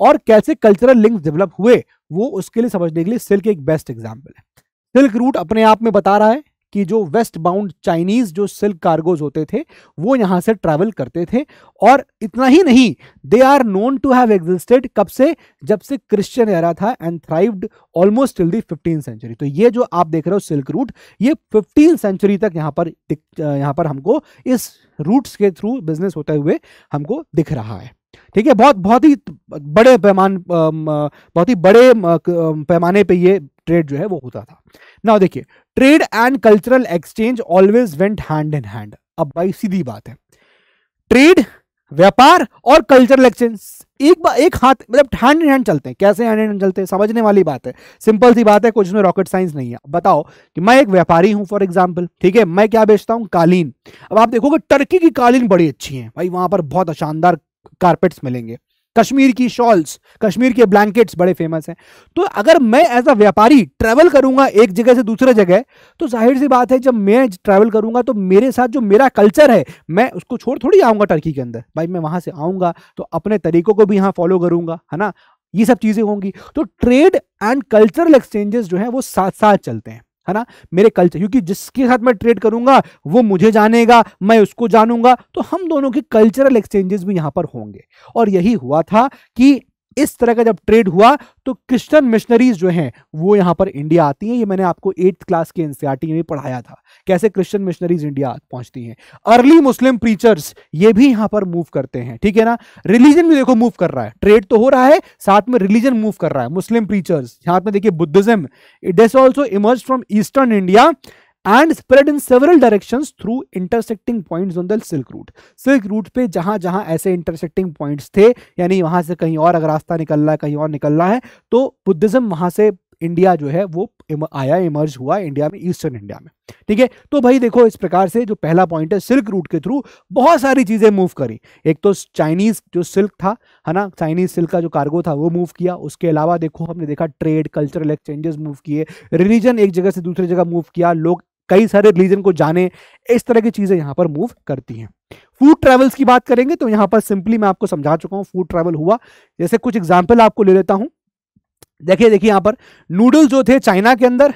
और कैसे कल्चरल लिंक डेवलप हुए वो उसके लिए समझने के लिए सिल्क एक बेस्ट एग्जाम्पल है सिल्क रूट अपने आप में बता रहा है कि जो वेस्ट बाउंड चाइनीज़ जो सिल्क कार्गोज होते थे वो यहां से ट्रैवल करते थे और इतना ही नहीं they are known to have existed कब से जब से क्रिश्चियन एरा था and thrived almost till the fifteen century तो ये जो आप देख रहे हो सिल्क रूट ये फिफ्टीन सेंचुरी तक यहाँ पर यहाँ पर हमको इस रूट्स के थ्रू बिजनेस होते हुए हमको दिख रहा है ठीक है बहुत बहुत ही बड़े पैमान बहुत ही बड़े पैमाने पे ये ट्रेड जो है वो होता था ना देखिए trade and cultural exchange always went hand in hand अब भाई सीधी बात है ट्रेड व्यापार और कल्चरल एक्सचेंज एक बार एक हाथ मतलब हैंड इन हैंड चलते हैं कैसे हैंड इन हैंड चलते हैं समझने वाली बात है सिंपल सी बात है कुछ में रॉकेट साइंस नहीं है बताओ कि मैं एक व्यापारी हूं फॉर एग्जांपल ठीक है मैं क्या बेचता हूं कालीन अब आप देखोगे टर्की की कालीन बड़ी अच्छी है भाई वहां पर बहुत शानदार कारपेट्स मिलेंगे कश्मीर की शॉल्स कश्मीर के ब्लैंकेट्स बड़े फेमस हैं तो अगर मैं एज अ व्यापारी ट्रैवल करूंगा एक जगह से दूसरे जगह तो जाहिर सी बात है जब मैं ट्रैवल करूंगा तो मेरे साथ जो मेरा कल्चर है मैं उसको छोड़ थोड़ी आऊँगा टर्की के अंदर भाई मैं वहाँ से आऊँगा तो अपने तरीकों को भी यहाँ फॉलो करूँगा है ना ये सब चीज़ें होंगी तो ट्रेड एंड कल्चरल एक्सचेंजेस जो हैं वो साथ साथ चलते हैं है ना मेरे कल्चर क्योंकि जिसके साथ मैं ट्रेड करूंगा वो मुझे जानेगा मैं उसको जानूंगा तो हम दोनों के कल्चरल एक्सचेंजेस भी यहां पर होंगे और यही हुआ था कि इस तरह का जब ट्रेड हुआ तो क्रिश्चियन मिशनरीज जो हैं वो यहाँ पर इंडिया आती हैं ये मैंने आपको एट्थ क्लास के एनसीआरटी e में पढ़ाया था कैसे क्रिश्चियन मिशनरीज इंडिया पहुंचती हैं अर्ली मुस्लिम प्रीचर्स ये भी यहाँ पर मूव करते हैं ठीक है ना रिलीजन भी देखो मूव कर रहा है ट्रेड तो हो रहा है साथ में रिलीजन मूव कर रहा है मुस्लिम प्रीचर्स यहाँ पर देखिए Buddhism it does also emerge from eastern India and spread in several direction through intersecting points on the silk route silk route पे जहां जहां ऐसे इंटरसेक्टिंग पॉइंट्स थे यानी वहां से कहीं और अगर रास्ता निकलना है कहीं और निकलना है तो बुद्धिज्म वहां से इंडिया जो है वो आया इमर्ज हुआ इंडिया में ईस्टर्न इंडिया में ठीक है तो भाई देखो इस प्रकार से जो पहला पॉइंट है सिल्क रूट के थ्रू बहुत सारी चीज़ें मूव करी एक तो चाइनीज़ जो सिल्क था है ना चाइनीज़ सिल्क का जो कार्गो था वो मूव किया उसके अलावा देखो हमने देखा ट्रेड कल्चरल एक्सचेंजेस मूव किए रिलीजन एक जगह से दूसरी जगह मूव किया लोग कई सारे रिलीजन को जाने इस तरह की चीज़ें यहां पर मूव करती हैं फूड ट्रेवल्स की बात करेंगे तो यहां पर सिंपली मैं आपको समझा चुका हूं फूड ट्रेवल हुआ जैसे कुछ एग्जाम्पल आपको ले लेता हूँ देखिए देखिए यहां पर नूडल्स जो थे चाइना के अंदर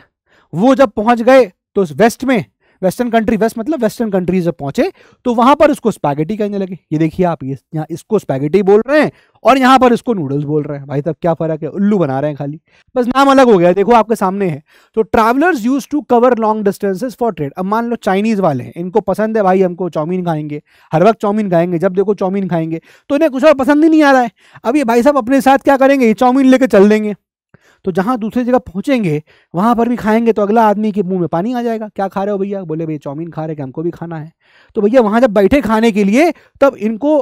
वो जब पहुंच गए तो वेस्ट में वेस्टर्न कंट्री वेस्ट मतलब वेस्टर्न कंट्री जब पहुंचे तो वहां पर उसको स्पैगेटी कहने लगे ये देखिए आप ये यहाँ इसको स्पैगेटी बोल रहे हैं और यहाँ पर इसको नूडल्स बोल रहे हैं भाई साहब क्या फ़र्क है उल्लू बना रहे हैं खाली बस नाम अलग हो गया देखो आपके सामने है तो travellers use to cover long distances for trade अब मान लो चाइनीज़ वाले हैं इनको पसंद है भाई हमको चाउमीन खाएंगे हर वक्त चाउमीन खाएंगे जब देखो चाउमीन खाएंगे तो इन्हें कुछ और पसंद ही नहीं आ रहा है अब ये भाई साहब अपने साथ क्या करेंगे ये चाउमीन लेके चल देंगे तो जहाँ दूसरी जगह पहुँचेंगे वहाँ पर भी खाएंगे तो अगला आदमी के मुंह में पानी आ जाएगा क्या खा रहे हो भैया बोले भैया चाउमीन खा रहे हैं हमको भी खाना है तो भैया वहाँ जब बैठे खाने के लिए तब इनको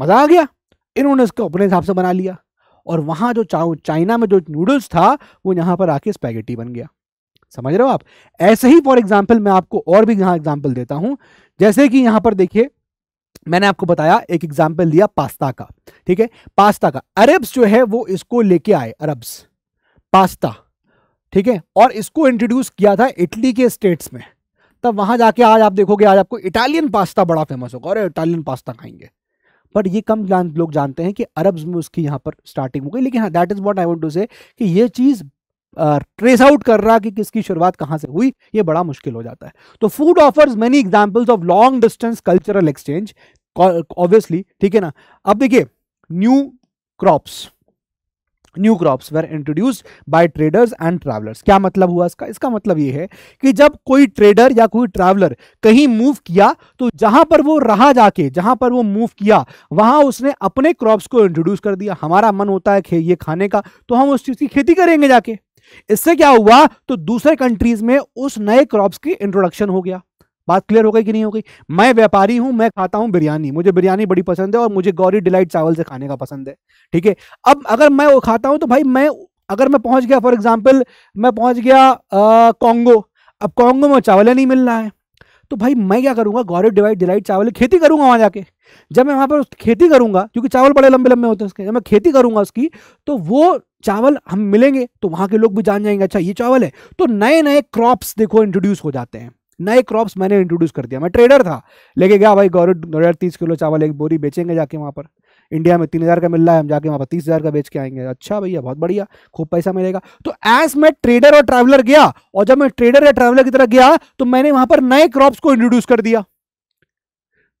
मज़ा आ गया इन्होंने उसको अपने हिसाब से बना लिया और वहाँ जो चाउ चाइना में जो नूडल्स था वो यहाँ पर आके स्पैगेटी बन गया समझ रहे हो आप ऐसे ही फॉर एग्जाम्पल मैं आपको और भी यहाँ एग्जाम्पल देता हूँ जैसे कि यहाँ पर देखिए मैंने आपको बताया एक एग्जाम्पल लिया पास्ता का ठीक है पास्ता का अरब्स जो है वो इसको लेके आए अरब्स पास्ता ठीक है और इसको इंट्रोड्यूस किया था इटली के स्टेट्स में तब वहां जाके आज आप देखोगे आज आपको इटालियन पास्ता बड़ा फेमस होगा और इटालियन पास्ता खाएंगे बट ये कम लोग जानते हैं कि अरब्स में उसकी यहाँ पर स्टार्टिंग हो गई लेकिन हाँ that is what I want to say कि ये चीज़ ट्रेस आउट कर रहा कि किसकी शुरुआत कहाँ से हुई ये बड़ा मुश्किल हो जाता है तो food offers many examples of long distance cultural exchange obviously ठीक है ना अब देखिए new crops new crops were introduced by traders and travellers क्या मतलब हुआ इसका इसका मतलब ये है कि जब कोई ट्रेडर या कोई ट्रैवलर कहीं मूव किया तो जहां पर वो रहा जाके जहां पर वो मूव किया वहां उसने अपने क्रॉप्स को इंट्रोड्यूस कर दिया हमारा मन होता है ये खाने का तो हम उस चीज की खेती करेंगे जाके इससे क्या हुआ तो दूसरे कंट्रीज में उस नए क्रॉप्स की इंट्रोडक्शन हो गया बात क्लियर हो गई कि नहीं हो गई मैं व्यापारी हूं मैं खाता हूं बिरयानी मुझे बिरयानी बड़ी पसंद है और मुझे गौरी डिलाइट चावल से खाने का पसंद है ठीक है अब अगर मैं वो खाता हूं तो भाई मैं अगर मैं पहुंच गया फॉर एग्जाम्पल मैं पहुंच गया कॉन्गो अब कॉन्गो में चावल नहीं मिल रहा है तो भाई मैं क्या करूंगा गौरव डिवाइड डिलाइट चावल खेती करूंगा वहां जाके जब मैं वहां पर खेती करूंगा क्योंकि चावल बड़े लंबे लंबे होते हैं उसके जब मैं खेती करूंगा उसकी तो वो चावल हम मिलेंगे तो वहां के लोग भी जान जाएंगे अच्छा ये चावल है तो नए नए क्रॉप्स देखो इंट्रोड्यूस हो जाते हैं नए क्रॉप्स मैंने इंट्रोड्यूस कर दिया मैं ट्रेडर था लेके गया भाई गौरव दो हज़ार तीस किलो चावल एक बोरी बेचेंगे जाके वहाँ पर इंडिया में तीन हज़ार का मिल रहा है हम जाके वहाँ पर तीस हज़ार का बेच के आएंगे अच्छा भैया बहुत बढ़िया खूब पैसा मिलेगा तो एज मैं ट्रेडर और ट्रैवलर गया और जब मैं ट्रेडर या ट्रैवलर की तरह गया तो मैंने वहाँ पर नए क्रॉप्स को इंट्रोड्यूस कर दिया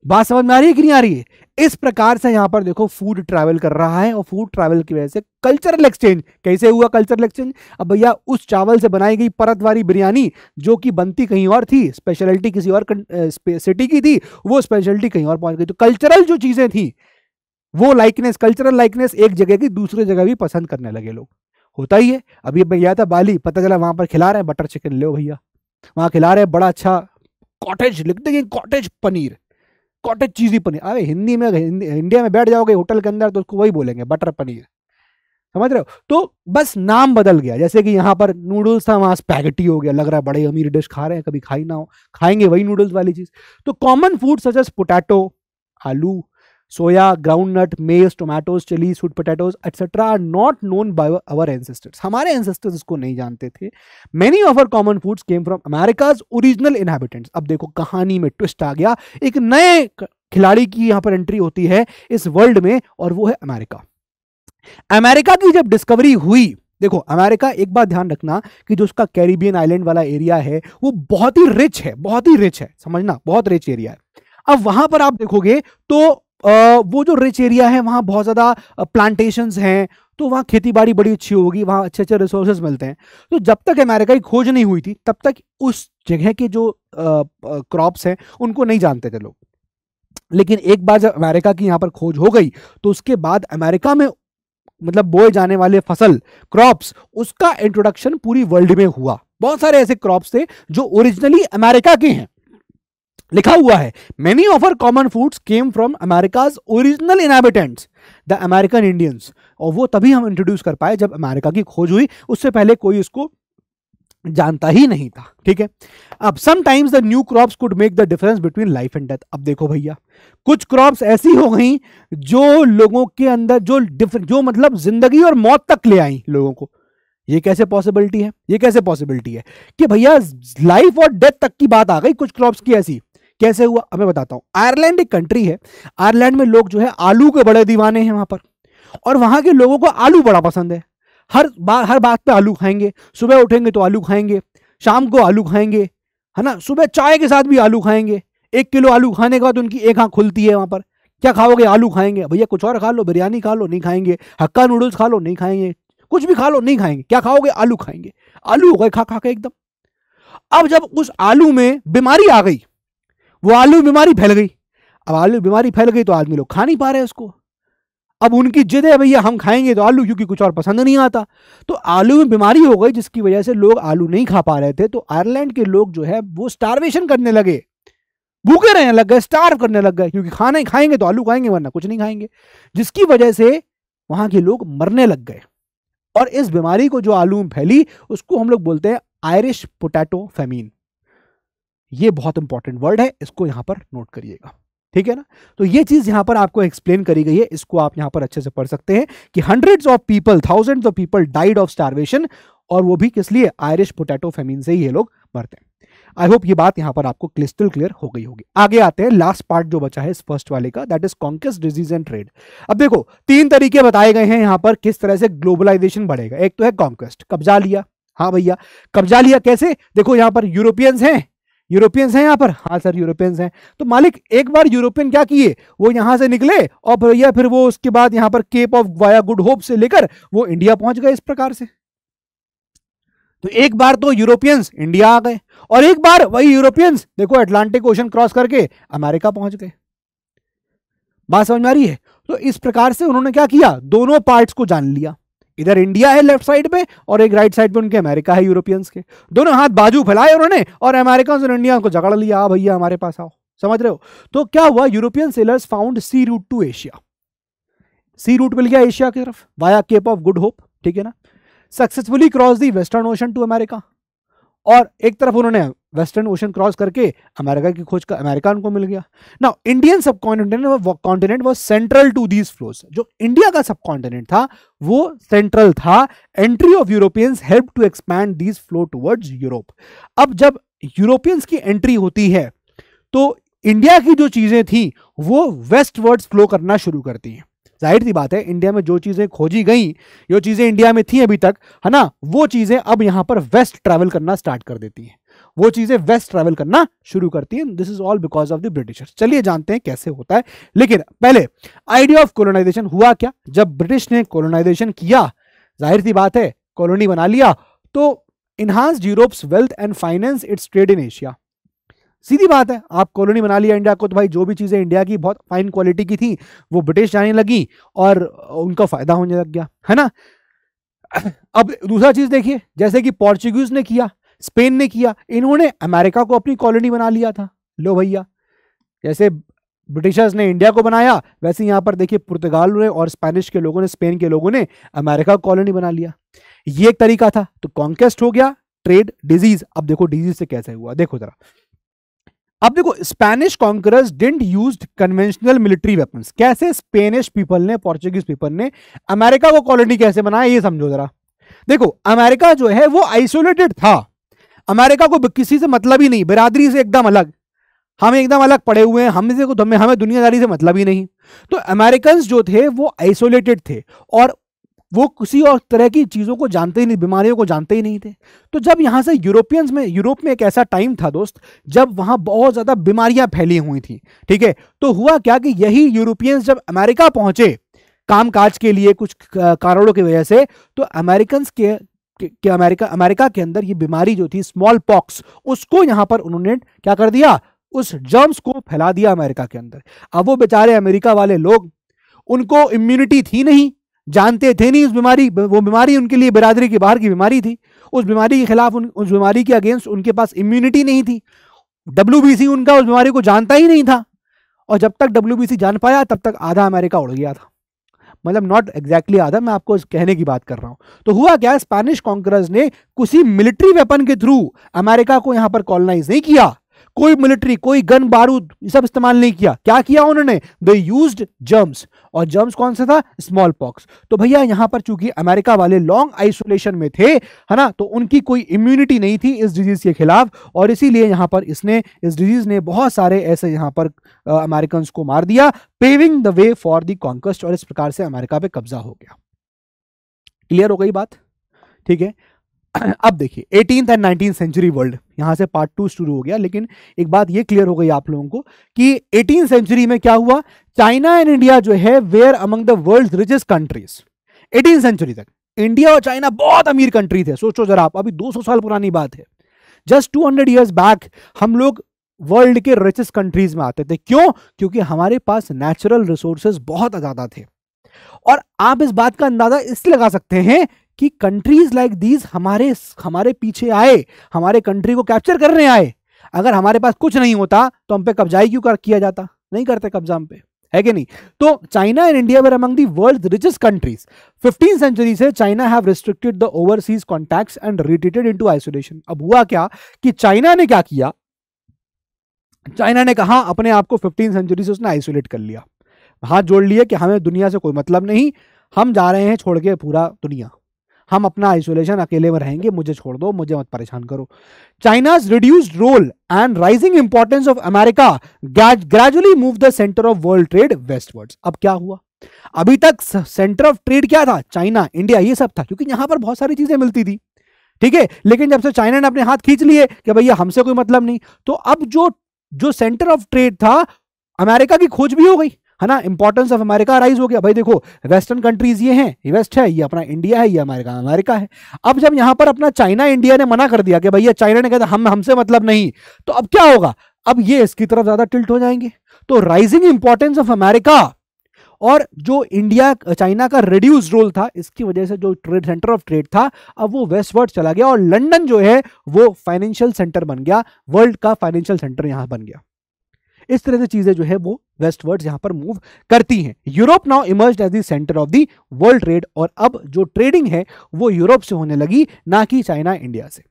बात समझ में आ रही है कि नहीं आ रही है इस प्रकार से यहां पर देखो फूड ट्रैवल कर रहा है और फूड ट्रैवल की वजह से कल्चरल एक्सचेंज कैसे हुआ कल्चरल एक्सचेंज अब भैया उस चावल से बनाई गई परत वाली बिरयानी जो कि बनती कहीं और थी स्पेशलिटी किसी और सिटी की थी वो स्पेशलिटी कहीं और पहुंच गई तो कल्चरल जो चीज़ें थी वो लाइकनेस कल्चरल लाइकनेस एक जगह की दूसरे जगह भी पसंद करने लगे लोग होता ही है अभी मैं गया था बाली पता चला वहां पर खिला रहे हैं बटर चिकन लो भैया वहाँ खिला रहे हैं बड़ा अच्छा कॉटेज लिख देंगे cottage paneer cottage cheesy paneer अरे हिंदी में इंडिया में बैठ जाओगे होटल के अंदर तो उसको वही बोलेंगे बटर पनीर समझ रहे हो तो बस नाम बदल गया जैसे कि यहाँ पर नूडल्स था वहाँ स्पैगेटी हो गया लग रहा है बड़े अमीर डिश खा रहे हैं कभी खाई ना हो खाएंगे वही नूडल्स वाली चीज़ तो कॉमन फूड सच पोटैटो आलू सोया ground nut maize tomatoes chilli sweet potatoes etcetera are not known by our ancestors हमारे एंसेस्टर्स इसको नहीं जानते थे many of our common foods came from America's original inhabitants अब देखो कहानी में ट्विस्ट आ गया एक नए खिलाड़ी की यहाँ पर एंट्री होती है इस वर्ल्ड में और वो है अमेरिका अमेरिका की जब डिस्कवरी हुई देखो अमेरिका एक बात ध्यान रखना कि जो उसका कैरिबियन आइलैंड वाला एरिया है वो बहुत ही रिच है बहुत ही रिच है समझना बहुत रिच एरिया है अब वहां पर आप देखोगे तो वो जो रिच एरिया है वहाँ बहुत ज़्यादा प्लांटेशंस हैं तो वहाँ खेती बाड़ी बड़ी अच्छी होगी वहाँ अच्छे अच्छे रिसोर्सेज मिलते हैं तो जब तक अमेरिका की खोज नहीं हुई थी तब तक उस जगह के जो क्रॉप्स हैं उनको नहीं जानते थे लोग लेकिन एक बार जब अमेरिका की यहाँ पर खोज हो गई तो उसके बाद अमेरिका में मतलब बोए जाने वाले फसल क्रॉप्स उसका इंट्रोडक्शन पूरी वर्ल्ड में हुआ बहुत सारे ऐसे क्रॉप्स थे जो ओरिजिनली अमेरिका के हैं लिखा हुआ है many of our common foods came from America's original inhabitants the American Indians और वो तभी हम इंट्रोड्यूस कर पाए जब अमेरिका की खोज हुई उससे पहले कोई उसको जानता ही नहीं था ठीक है अब sometimes the new crops could make the difference between life and death अब देखो भैया कुछ क्रॉप्स ऐसी हो गई जो लोगों के अंदर जो जो मतलब जिंदगी और मौत तक ले आई लोगों को ये कैसे पॉसिबिलिटी है ये कैसे पॉसिबिलिटी है कि भैया लाइफ और डेथ तक की बात आ गई कुछ क्रॉप्स की ऐसी कैसे हुआ अब मैं बताता हूँ आयरलैंड एक कंट्री है आयरलैंड में लोग जो है आलू के बड़े दीवाने हैं वहाँ पर और वहाँ के लोगों को आलू बड़ा पसंद है हर बात हर बात पे आलू खाएंगे सुबह उठेंगे तो आलू खाएंगे शाम को आलू खाएंगे है ना सुबह चाय के साथ भी आलू खाएंगे एक किलो आलू खाने के बाद उनकी एक आँख खुलती है वहाँ पर क्या खाओगे आलू खाएंगे भैया कुछ और खा लो बिरयानी खा लो नहीं खाएंगे हक्का नूडल्स खा लो नहीं खाएंगे कुछ भी खा लो नहीं खाएंगे क्या खाओगे आलू खाएंगे आलू हो गए खा खा के एकदम अब जब उस आलू में बीमारी आ गई वो आलू बीमारी फैल गई अब आलू बीमारी फैल गई तो आदमी लोग खा नहीं पा रहे उसको अब उनकी जिद है भैया हम खाएंगे तो आलू क्योंकि कुछ और पसंद नहीं आता तो आलू में बीमारी हो गई जिसकी वजह से लोग आलू नहीं खा पा रहे थे तो आयरलैंड के लोग जो है वो स्टारवेशन करने लगे भूखे रहने लग गए स्टार्व करने लग गए क्योंकि खाना ही खाएंगे तो आलू खाएंगे वरना कुछ नहीं खाएंगे जिसकी वजह से वहाँ के लोग मरने लग गए और इस बीमारी को जो आलू में फैली उसको हम लोग बोलते हैं आयरिश पोटैटो फेमीन ये बहुत इंपॉर्टेंट वर्ड है इसको यहां पर नोट करिएगा ठीक है ना तो ये चीज यहां पर आपको एक्सप्लेन करी गई है इसको आप यहां पर अच्छे से पढ़ सकते हैं कि hundred of people thousand of people died of starvation और वो भी किस लिए आयरिश पोटैटो फेमिन से ये लोग मरते हैं आई होप ये बात यहां पर आपको क्लिस्टल क्लियर हो गई होगी आगे आते हैं लास्ट पार्ट जो बचा है इस फर्स्ट वाले का that is conquest disease and trade अब देखो तीन तरीके बताए गए हैं यहां पर किस तरह से ग्लोबलाइजेशन बढ़ेगा एक तो है कॉन्क्वेस्ट कब्जा लिया हाँ भैया कब्जा लिया कैसे देखो यहां पर यूरोपियंस हैं यूरोपियंस हैं यहाँ पर हाँ सर यूरोपियंस हैं तो मालिक एक बार यूरोपियन क्या किए वो यहाँ से निकले और भैया फिर वो उसके बाद यहाँ पर cape of via good hope से लेकर वो इंडिया पहुंच गए इस प्रकार से तो एक बार तो यूरोपियंस इंडिया आ गए और एक बार वही यूरोपियंस देखो अटलांटिक ओशन क्रॉस करके अमेरिका पहुंच गए बात समझ में आ रही है तो इस प्रकार से उन्होंने क्या किया दोनों पार्ट्स को जान लिया इधर इंडिया है लेफ्ट साइड पे और एक राइट साइड पे उनके अमेरिका है यूरोपियंस के दोनों हाथ बाजू फैलाए उन्होंने और अमेरिकन और इंडिया को झगड़ लिया भैया हमारे पास आओ समझ रहे हो तो क्या हुआ European sailors found sea route to Asia sea route मिल गया एशिया की तरफ via cape of good hope ठीक है ना successfully cross the western ocean to America और एक तरफ उन्होंने वेस्टर्न ओशन क्रॉस करके अमेरिका की खोज का अमेरिका उनको मिल गया ना Indian subcontinent continent was central to these flows जो इंडिया का सब कॉन्टिनेंट था वो सेंट्रल था entry of Europeans help to expand these flow towards Europe अब जब यूरोपियंस की एंट्री होती है तो इंडिया की जो चीज़ें थी वो वेस्ट फ्लो करना शुरू करती हैं जाहिर सी बात है इंडिया में जो चीज़ें खोजी गई जो चीज़ें इंडिया में थी अभी तक है ना वो चीज़ें अब यहाँ पर वेस्ट ट्रैवल करना स्टार्ट कर देती हैं वो चीज़ें वेस्ट ट्रैवल करना शुरू करती हैं this is all because of the Britishers चलिए जानते हैं कैसे होता है लेकिन पहले आइडिया ऑफ कॉलोनाइजेशन हुआ क्या जब ब्रिटिश ने कॉलोनाइजेशन किया जाहिर सी बात है कॉलोनी बना लिया तो enhanced Europe's wealth and finance its trade in Asia सीधी बात है आप कॉलोनी बना लिया इंडिया को तो भाई जो भी चीज़ें इंडिया की बहुत फाइन क्वालिटी की थी वो ब्रिटिश जाने लगी और उनका फायदा होने लग गया है ना अब दूसरा चीज़ देखिए जैसे कि पोर्चुगीज ने किया स्पेन ने किया इन्होंने अमेरिका को अपनी कॉलोनी बना लिया था लो भैया जैसे ब्रिटिशर्स ने इंडिया को बनाया वैसे यहाँ पर देखिए पुर्तगाल ने और स्पेनिश के लोगों ने स्पेन के लोगों ने अमेरिका कॉलोनी बना लिया ये एक तरीका था तो कॉन्केस्ट हो गया ट्रेड डिजीज अब देखो डिजीज से कैसे हुआ देखो जरा अब देखो Spanish conquerors didn't use conventional military weapon कैसे स्पेनिश पीपल ने पोर्चुगीज पीपल ने अमेरिका को कॉलोनी कैसे बनाया ये समझो जरा देखो अमेरिका जो है वो आइसोलेटेड था अमेरिका को किसी से मतलब ही नहीं बिरादरी से एकदम अलग हम एकदम अलग पड़े हुए हैं हमसे हमें दुनियादारी से मतलब ही नहीं तो अमेरिकन जो थे वो आइसोलेटेड थे और वो किसी और तरह की चीज़ों को जानते ही नहीं बीमारियों को जानते ही नहीं थे तो जब यहाँ से यूरोपियंस में यूरोप में एक ऐसा टाइम था दोस्त जब वहाँ बहुत ज़्यादा बीमारियाँ फैली हुई थी ठीक है तो हुआ क्या कि यही यूरोपियंस जब अमेरिका पहुँचे काम काज के लिए कुछ कारणों की वजह से तो अमेरिकन के के अमेरिका अमेरिका के अंदर ये बीमारी जो थी स्मॉल पॉक्स उसको यहाँ पर उन्होंने क्या कर दिया उस जर्म्स को फैला दिया अमेरिका के अंदर अब वो बेचारे अमेरिका वाले लोग उनको इम्यूनिटी थी नहीं जानते थे नहीं उस बीमारी वो बीमारी उनके लिए बिरादरी के बाहर की बीमारी थी उस बीमारी के खिलाफ उन, उस बीमारी के अगेंस्ट उनके पास इम्यूनिटी नहीं थी डब्ल्यू उनका उस बीमारी को जानता ही नहीं था और जब तक डब्ल्यू जान पाया तब तक आधा अमेरिका उड़ गया था मतलब नॉट एग्जैक्टली आधा मैं आपको कहने की बात कर रहा हूँ तो हुआ क्या स्पेनिश कॉन्करर्स ने किसी मिलिट्री वेपन के थ्रू अमेरिका को यहाँ पर कॉलोनाइज नहीं किया कोई मिलिट्री कोई गन बारूद सब इस्तेमाल नहीं किया क्या किया उन्होंने दे यूज्ड जर्म्स और जर्म्स कौन सा था स्मॉल पॉक्स तो भैया यहां पर चूंकि अमेरिका वाले लॉन्ग आइसोलेशन में थे है ना तो उनकी कोई इम्यूनिटी नहीं थी इस डिजीज़ के खिलाफ और इसीलिए यहां पर इसने इस डिजीज़ ने बहुत सारे ऐसे यहां पर अमेरिकन को मार दिया paving the way for the conquest और इस प्रकार से अमेरिका पे कब्जा हो गया क्लियर हो गई बात ठीक है अब देखिए eighteen and nineteen century world यहां से पार्ट टू शुरू हो गया लेकिन एक बात ये क्लियर हो गई आप लोगों को कि एटीन सेंचुरी में क्या हुआ चाइना एंड इंडिया जो है were among the world richest countries eighteen century तक इंडिया और चाइना बहुत अमीर कंट्री थे सोचो जरा आप अभी 200 साल पुरानी बात है जस्ट 200 हंड्रेड ईयर्स बैक हम लोग वर्ल्ड के रिचेस्ट कंट्रीज में आते थे क्यों क्योंकि हमारे पास नेचुरल रिसोर्सेज बहुत ज़्यादा थे और आप इस बात का अंदाजा इसलिए लगा सकते हैं कि कंट्रीज लाइक दीज हमारे हमारे पीछे आए हमारे कंट्री को कैप्चर करने आए अगर हमारे पास कुछ नहीं होता तो हम पे ही क्यों कर किया जाता नहीं करते कब्जा हम पे है कि नहीं तो China and India were among the world richest countries fifteen century से China have restricted the overseas contact and retreated to isolation अब हुआ क्या कि चाइना ने क्या किया चाइना ने कहा अपने आप को फिफ्टीन सेंचुरी से उसने आइसोलेट कर लिया हाथ जोड़ लिए कि हमें दुनिया से कोई मतलब नहीं हम जा रहे हैं छोड़ के पूरा दुनिया हम अपना आइसोलेशन अकेले में रहेंगे मुझे छोड़ दो मुझे मत परेशान करो China's reduce role and rising importance of America gradually move the centre of world trade westwards अब क्या हुआ अभी तक सेंटर ऑफ ट्रेड क्या था चाइना इंडिया ये सब था क्योंकि यहां पर बहुत सारी चीजें मिलती थी ठीक है लेकिन जब से चाइना ने अपने हाथ खींच लिए कि भैया हमसे कोई मतलब नहीं तो अब जो जो सेंटर ऑफ ट्रेड था अमेरिका की खोज भी हो गई है ना इंपॉर्टेंस ऑफ अमेरिका राइज हो गया भाई देखो वेस्टर्न कंट्रीज ये हैं वेस्ट है ये अपना इंडिया है ये अमेरिका अमेरिका है अब जब यहां पर अपना चाइना इंडिया ने मना कर दिया कि भैया चाइना ने कहता हम हमसे मतलब नहीं तो अब क्या होगा अब ये इसकी तरफ ज्यादा टिल्ट हो जाएंगे तो राइजिंग इंपॉर्टेंस ऑफ अमेरिका और जो इंडिया चाइना का रिड्यूस रोल था इसकी वजह से जो ट्रेड सेंटर ऑफ ट्रेड था अब वो वेस्टवर्ड चला गया और लंदन जो है वो फाइनेंशियल सेंटर बन गया वर्ल्ड का फाइनेंशियल सेंटर यहां बन गया इस तरह से चीजें जो है वो वेस्टवर्ड्स यहां पर मूव करती हैं Europe now emerge as centre of the world trade और अब जो ट्रेडिंग है वो यूरोप से होने लगी ना कि चाइना इंडिया से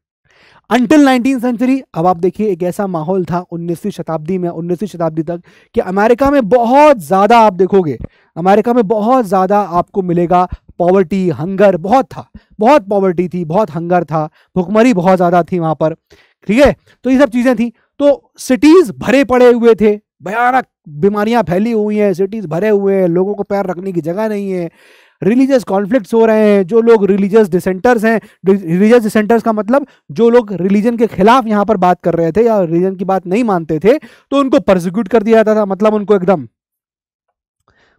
अंटिल नाइनटीन सेंचुरी अब आप देखिए एक ऐसा माहौल था उन्नीसवीं शताब्दी में उन्नीसवीं शताब्दी तक कि अमेरिका में बहुत ज़्यादा आप देखोगे अमेरिका में बहुत ज़्यादा आपको मिलेगा पॉवर्टी हंगर बहुत था बहुत पॉवर्टी थी बहुत हंगर था भुखमरी बहुत ज़्यादा थी वहां पर ठीक है तो ये सब चीज़ें थी तो सिटीज भरे पड़े हुए थे भयानक बीमारियां फैली हुई हैं सिटीज भरे हुए हैं लोगों को पैर रखने की जगह नहीं है रिलीजियस कॉन्फ्लिक्ट्स हो रहे हैं जो लोग रिलीजियस डिसेंटर्स हैं रिलीजियस डिसेंटर्स का मतलब जो लोग रिलीजन के खिलाफ यहाँ पर बात कर रहे थे या रिलीजन की बात नहीं मानते थे तो उनको प्रोसिक्यूट कर दिया जाता था मतलब उनको एकदम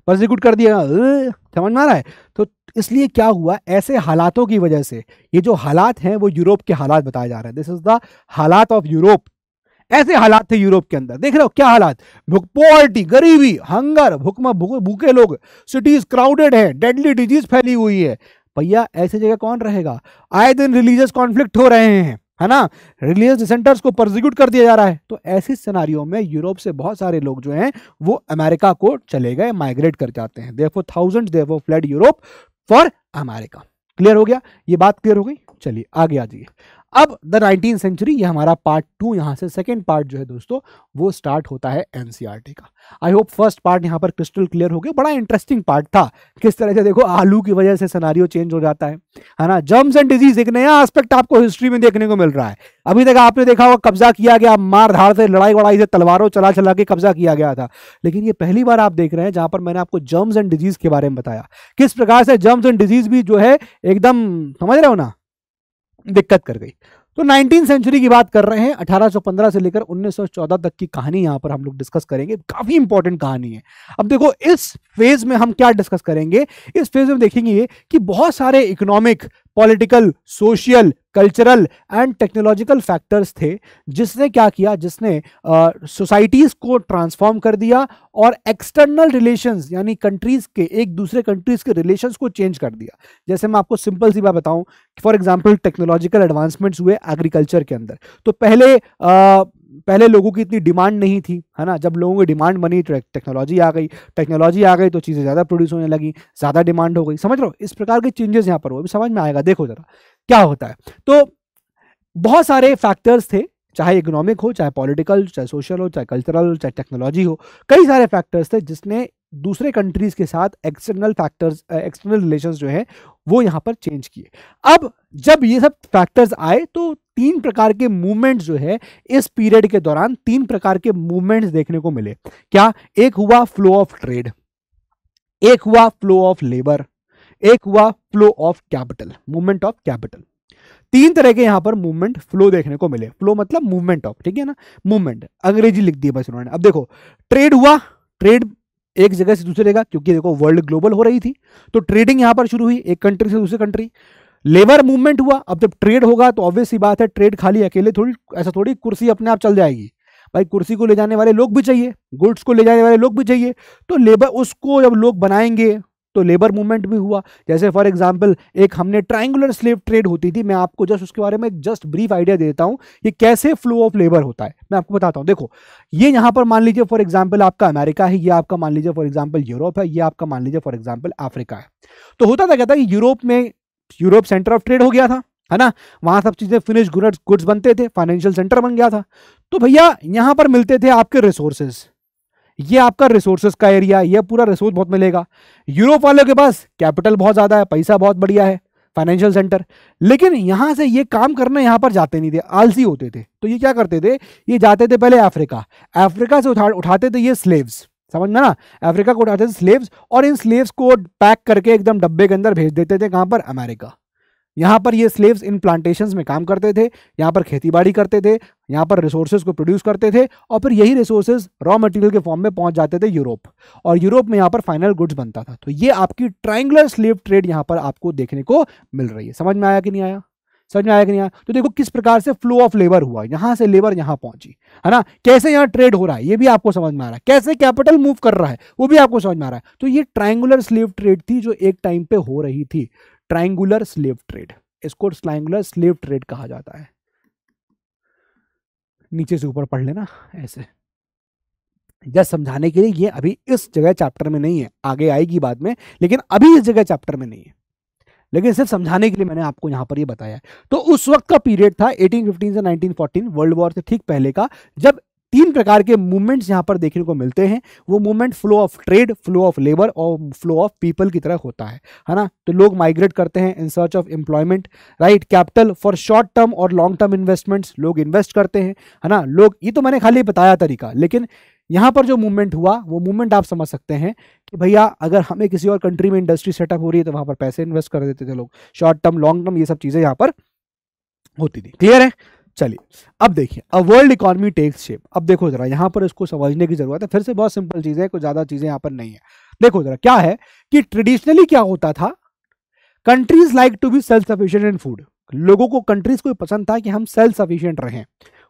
प्रोसिक्यूट कर दिया समझ में आ रहा है तो इसलिए क्या हुआ ऐसे हालातों की वजह से ये जो हालात हैं वो यूरोप के हालात बताए जा रहे हैं दिस इज द हालात ऑफ यूरोप ऐसे हालात थे यूरोप के अंदर देख रहे हो क्या हालात पॉवर्टी गरीबी हंगर भूखमा भूखे लोग सिटीज क्राउडेड है डेडली डिजीज फैली हुई है भैया ऐसे जगह कौन रहेगा आए दिन रिलीजियस कॉन्फ्लिक्ट हो रहे हैं है ना रिलीजियस सेंटर्स को प्रोजिक्यूट कर दिया जा रहा है तो ऐसी सिनारियों में यूरोप से बहुत सारे लोग जो हैं वो अमेरिका को चले गए माइग्रेट कर जाते हैं देवो थाउजेंड देखो flood Europe for America clear हो गया ये बात क्लियर हो गई चलिए आगे आ जाइए अब द नाइनटीन सेंचुरी ये हमारा पार्ट टू यहाँ से सेकेंड पार्ट जो है दोस्तों वो स्टार्ट होता है एनसीईआरटी e का आई होप फर्स्ट पार्ट यहाँ पर क्रिस्टल क्लियर हो गया बड़ा इंटरेस्टिंग पार्ट था किस तरह से देखो आलू की वजह से सनारियो चेंज हो जाता है है ना जर्म्स एंड डिजीज एक नया आस्पेक्ट आपको हिस्ट्री में देखने को मिल रहा है अभी तक आपने देखा होगा कब्जा किया गया मार धार से लड़ाई वड़ाई से तलवारों चला चला के कब्जा किया गया था लेकिन ये पहली बार आप देख रहे हैं जहाँ पर मैंने आपको जर्म्स एंड डिजीज के बारे में बताया किस प्रकार से जर्म्स एंड डिजीज भी जो है एकदम समझ रहे हो ना दिक्कत कर गई तो नाइनटीन सेंचुरी की बात कर रहे हैं 1815 से लेकर 1914 तक की कहानी यहां पर हम लोग डिस्कस करेंगे काफी इंपॉर्टेंट कहानी है अब देखो इस फेज में हम क्या डिस्कस करेंगे इस फेज में देखेंगे कि बहुत सारे economic political social cultural and technological factors थे जिसने क्या किया जिसने सोसाइटीज़ uh, को ट्रांसफॉर्म कर दिया और एक्सटर्नल रिलेशंस यानी कंट्रीज़ के एक दूसरे कंट्रीज़ के रिलेशंस को चेंज कर दिया जैसे मैं आपको सिंपल सी बात बताऊं फॉर एग्जांपल टेक्नोलॉजिकल एडवांसमेंट्स हुए एग्रीकल्चर के अंदर तो पहले uh, पहले लोगों की इतनी डिमांड नहीं थी है ना जब लोगों की डिमांड बनी टेक्नोलॉजी आ गई टेक्नोलॉजी आ गई तो चीज़ें ज़्यादा प्रोड्यूस होने लगी ज़्यादा डिमांड हो गई समझ लो इस प्रकार के चेंजेस यहाँ पर वो भी समझ में आएगा देखो ज़रा क्या होता है तो बहुत सारे फैक्टर्स थे चाहे इकोनॉमिक हो चाहे पॉलिटिकल चाहे सोशल हो चाहे कल्चरल हो चाहे टेक्नोलॉजी हो कई सारे फैक्टर्स थे जिसने दूसरे कंट्रीज़ के साथ एक्सटर्नल फैक्टर्स एक्सटर्नल रिलेशंस जो है वो यहाँ पर चेंज किए अब जब ये सब फैक्टर्स आए तो तीन प्रकार के मूवमेंट जो है इस पीरियड के दौरान तीन प्रकार के मूवमेंट देखने को मिले क्या एक हुआ फ्लो ऑफ ट्रेड एक हुआ फ्लो ऑफ लेबर एक हुआ flow of capital movement of capital तीन तरह के यहां पर मूवमेंट फ्लो देखने को मिले फ्लो मतलब मूवमेंट ऑफ ठीक है ना मूवमेंट अंग्रेजी लिख दी बस उन्होंने अब देखो ट्रेड हुआ ट्रेड एक जगह से दूसरी जगह क्योंकि देखो वर्ल्ड ग्लोबल हो रही थी तो ट्रेडिंग यहां पर शुरू हुई एक कंट्री से दूसरी कंट्री लेबर मूवमेंट हुआ अब जब ट्रेड होगा तो ऑब्वियस ही बात है ट्रेड खाली अकेले थोड़ी ऐसा थोड़ी कुर्सी अपने आप चल जाएगी भाई कुर्सी को ले जाने वाले लोग भी चाहिए गुड्स को ले जाने वाले लोग भी चाहिए तो लेबर उसको जब लोग बनाएंगे तो लेबर मूवमेंट भी हुआ जैसे फॉर एग्जाम्पल एक हमने ट्राइंगुलर स्लेव ट्रेड होती थी मैं आपको जस्ट उसके बारे में जस्ट ब्रीफ आइडिया देता हूँ ये कैसे फ्लो ऑफ लेबर होता है मैं आपको बताता हूँ देखो ये यहाँ पर मान लीजिए फॉर एग्जाम्पल आपका अमेरिका है ये आपका मान लीजिए फॉर एग्जाम्पल यूरोप है ये आपका मान लीजिए फॉर एग्जाम्पल अफ्रीका है तो होता था कहता है यूरोप में यूरोप सेंटर ऑफ ट्रेड हो गया था है ना वहां सब चीज़ें फिनिश गुड्स गुड्स बनते थे फाइनेंशियल सेंटर बन गया था तो भैया यहां पर मिलते थे आपके रिसोर्सेज ये आपका रिसोर्सेज का एरिया ये पूरा रिसोर्स बहुत मिलेगा यूरोप वालों के पास कैपिटल बहुत ज़्यादा है पैसा बहुत बढ़िया है फाइनेंशियल सेंटर लेकिन यहां से ये काम करना यहां पर जाते नहीं थे आलसी होते थे तो ये क्या करते थे ये जाते थे पहले अफ्रीका अफ्रीका से उठा उठाते थे ये स्लेव्स समझ में ना अफ्रीका को उठाते थे स्लेव्स और इन स्लेव्स को पैक करके एकदम डब्बे के अंदर भेज देते थे कहाँ पर अमेरिका यहाँ पर ये स्लेव्स इन प्लांटेशंस में काम करते थे यहाँ पर खेतीबाड़ी करते थे यहाँ पर रिसोर्सेज को प्रोड्यूस करते थे और फिर यही रिसोर्सेज रॉ मटेरियल के फॉर्म में पहुँच जाते थे यूरोप और यूरोप में यहाँ पर फाइनल गुड्स बनता था तो ये आपकी ट्राइंगुलर स्लेव ट्रेड यहाँ पर आपको देखने को मिल रही है समझ में आया कि नहीं आया समझ में आया कि नहीं आया तो देखो किस प्रकार से फ्लो ऑफ लेबर हुआ यहां से लेबर यहां पहुंची है ना कैसे यहां ट्रेड हो रहा है ये भी आपको समझ में आ रहा है कैसे कैपिटल मूव कर रहा है वो भी आपको समझ में आ रहा है तो ये ट्राइंगुलर स्लेव ट्रेड थी जो एक टाइम पे हो रही थी ट्राइंगुलर स्लेव ट्रेड इसको ट्राइंगुलर स्लेव ट्रेड कहा जाता है नीचे से ऊपर पढ़ लेना ऐसे जस्ट समझाने के लिए ये अभी इस जगह चैप्टर में नहीं है आगे आएगी बाद में लेकिन अभी इस जगह चैप्टर में नहीं है लेकिन सिर्फ समझाने के लिए मैंने आपको यहाँ पर ये बताया तो उस वक्त का पीरियड था 1815 से 1914 वर्ल्ड वॉर से ठीक पहले का जब तीन प्रकार के मूवमेंट्स यहाँ पर देखने को मिलते हैं वो movement flow of trade flow of labour और फ्लो ऑफ पीपल की तरह होता है है ना तो लोग माइग्रेट करते हैं in search of employment right capital for short term और लॉन्ग टर्म इन्वेस्टमेंट्स लोग इन्वेस्ट करते हैं है ना लोग ये तो मैंने खाली बताया तरीका लेकिन यहाँ पर जो मूवमेंट हुआ वो मूवमेंट आप समझ सकते हैं कि भैया अगर हमें किसी और कंट्री में इंडस्ट्री सेटअप हो रही है तो वहाँ पर पैसे इन्वेस्ट कर देते थे लोग शॉर्ट टर्म लॉन्ग टर्म ये सब चीज़ें यहाँ पर होती थी क्लियर है चलिए अब देखिए a world economy takes shape अब देखो जरा यहाँ पर इसको समझने की जरूरत है फिर से बहुत सिंपल चीज़ है कुछ ज़्यादा चीज़ें यहाँ पर नहीं है देखो जरा क्या है कि ट्रेडिशनली क्या होता था countries like to be self sufficient in food लोगों को कंट्रीज को पसंद था कि हम सेल्फ सफिशियंट रहें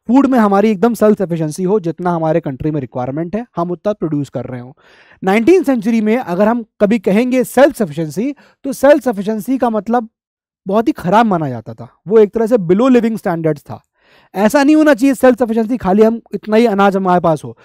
फूड में हमारी एकदम सेल्फ सफिशेंसी हो जितना हमारे कंट्री में रिक्वायरमेंट है हम उतना प्रोड्यूस कर रहे हो नाइनटीन सेंचुरी में अगर हम कभी कहेंगे सेल्फ सफिशेंसी तो सेल्फ सफिशेंसी का मतलब बहुत ही खराब माना जाता था वो एक तरह से बिलो लिविंग स्टैंडर्ड्स था ऐसा नहीं होना चाहिए सेल्फ सफिशेंसी खाली हम इतना ही अनाज हमारे पास हो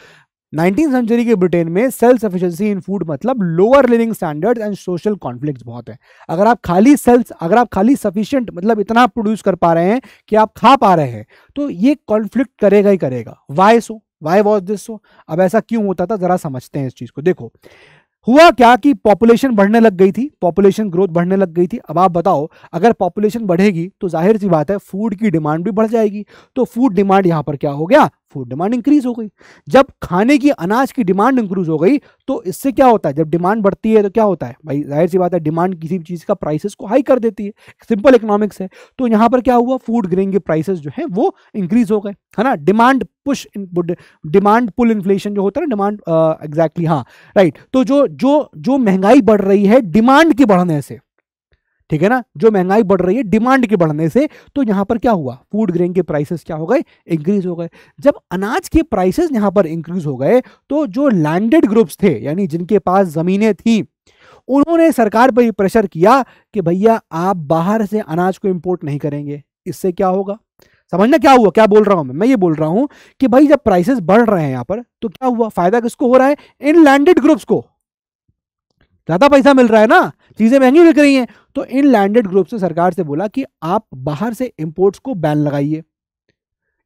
नाइनटीन सेंचुरी के ब्रिटेन में सेल्फ सफिशिएंसी इन फूड मतलब lower living standard and social conflict बहुत है अगर आप खाली सेल्स अगर आप खाली सफिशियंट मतलब इतना प्रोड्यूस कर पा रहे हैं कि आप खा पा रहे हैं तो ये कॉन्फ्लिक्ट करेगा ही करेगा why so why was this so अब ऐसा क्यों होता था जरा समझते हैं इस चीज़ को देखो हुआ क्या कि पॉपुलेशन बढ़ने लग गई थी पॉपुलेशन ग्रोथ बढ़ने लग गई थी अब आप बताओ अगर पॉपुलेशन बढ़ेगी तो जाहिर सी बात है फूड की डिमांड भी बढ़ जाएगी तो फूड डिमांड यहाँ पर क्या हो गया फूड डिमांड इंक्रीज हो गई जब खाने की अनाज की डिमांड इंक्रीज हो गई तो इससे क्या होता है जब डिमांड बढ़ती है तो क्या होता है भाई जाहिर सी बात है डिमांड किसी भी चीज़ का प्राइसेस को हाई कर देती है सिंपल इकोनॉमिक्स है तो यहाँ पर क्या हुआ फूड ग्रेन के प्राइसेस जो है वो इंक्रीज हो गए है ना demand push demand pull inflation जो होता है ना डिमांड एग्जैक्टली हाँ राइट तो जो जो जो महंगाई बढ़ रही है डिमांड के बढ़ने से ठीक है ना जो महंगाई बढ़ रही है डिमांड के बढ़ने से तो यहां पर क्या हुआ फूड ग्रेन के प्राइसेस क्या हो गए इंक्रीज हो गए जब अनाज के प्राइसेस यहां पर इंक्रीज हो गए तो जो लैंडेड ग्रुप्स थे यानी जिनके पास ज़मीनें थी उन्होंने सरकार पर ही प्रेशर किया कि भैया आप बाहर से अनाज को इम्पोर्ट नहीं करेंगे इससे क्या होगा समझना क्या हुआ क्या बोल रहा हूं मैं मैं ये बोल रहा हूं कि भाई जब प्राइसेस बढ़ रहे हैं यहां पर तो क्या हुआ फायदा किसको हो रहा है इन लैंडेड ग्रुप्स को ज़्यादा पैसा मिल रहा है ना चीज़ें महंगी बिक रही हैं तो इन लैंडेड ग्रुप से सरकार से बोला कि आप बाहर से इम्पोर्ट्स को बैन लगाइए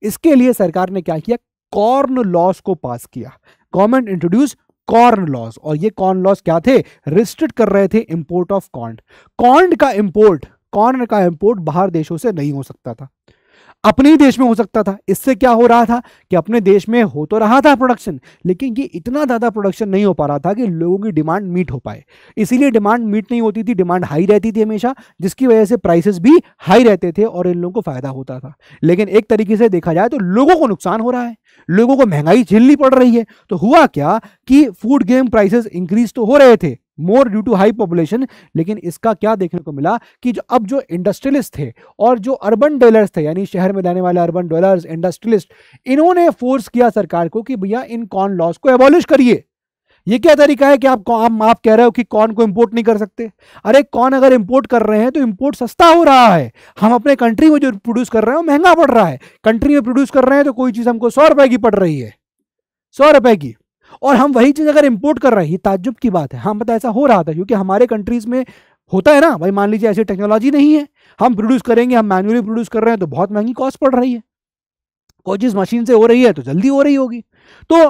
इसके लिए सरकार ने क्या किया कॉर्न लॉस को पास किया गवर्नमेंट इंट्रोड्यूस कॉर्न लॉस और ये कॉर्न लॉस क्या थे रिस्ट्रिक्ट कर रहे थे इम्पोर्ट ऑफ कॉर्न कॉर्न का इम्पोर्ट कॉर्न का इम्पोर्ट बाहर देशों से नहीं हो सकता था अपने ही देश में हो सकता था इससे क्या हो रहा था कि अपने देश में हो तो रहा था प्रोडक्शन लेकिन ये इतना ज़्यादा प्रोडक्शन नहीं हो पा रहा था कि लोगों की डिमांड मीट हो पाए इसीलिए डिमांड मीट नहीं होती थी डिमांड हाई रहती थी हमेशा जिसकी वजह से प्राइसेस भी हाई रहते थे और इन लोगों को फ़ायदा होता था लेकिन एक तरीके से देखा जाए तो लोगों को नुकसान हो रहा है लोगों को महंगाई झेलनी पड़ रही है तो हुआ क्या कि फूड गेम प्राइसेस इंक्रीज तो हो रहे थे more due to high population लेकिन इसका क्या देखने को मिला कि जो अब जो इंडस्ट्रियलिस्ट थे और जो अर्बन डॉलर्स थे यानी शहर में रहने वाले अर्बन डॉलर्स इंडस्ट्रियलिस्ट इन्होंने फोर्स किया सरकार को कि भैया इन कॉन लॉस को एबॉलिश करिए ये क्या तरीका है कि आप आप आप कह रहे हो कि कौन को इंपोर्ट नहीं कर सकते अरे कौन अगर इंपोर्ट कर रहे हैं तो इंपोर्ट सस्ता हो रहा है हम अपने कंट्री में जो प्रोड्यूस कर रहे हैं वो महंगा पड़ रहा है कंट्री में प्रोड्यूस कर रहे हैं तो कोई चीज़ हमको सौ रुपए की पड़ रही है सौ रुपए की और हम वही चीज़ अगर इम्पोर्ट कर रहे हैं ये ताज्जुब की बात है हम हाँ, मतलब पता ऐसा हो रहा था क्योंकि हमारे कंट्रीज़ में होता है ना भाई मान लीजिए ऐसी टेक्नोलॉजी नहीं है हम प्रोड्यूस करेंगे हम मैनुअली प्रोड्यूस कर रहे हैं तो बहुत महंगी कॉस्ट पड़ रही है कोई चीज़ मशीन से हो रही है तो जल्दी हो रही होगी तो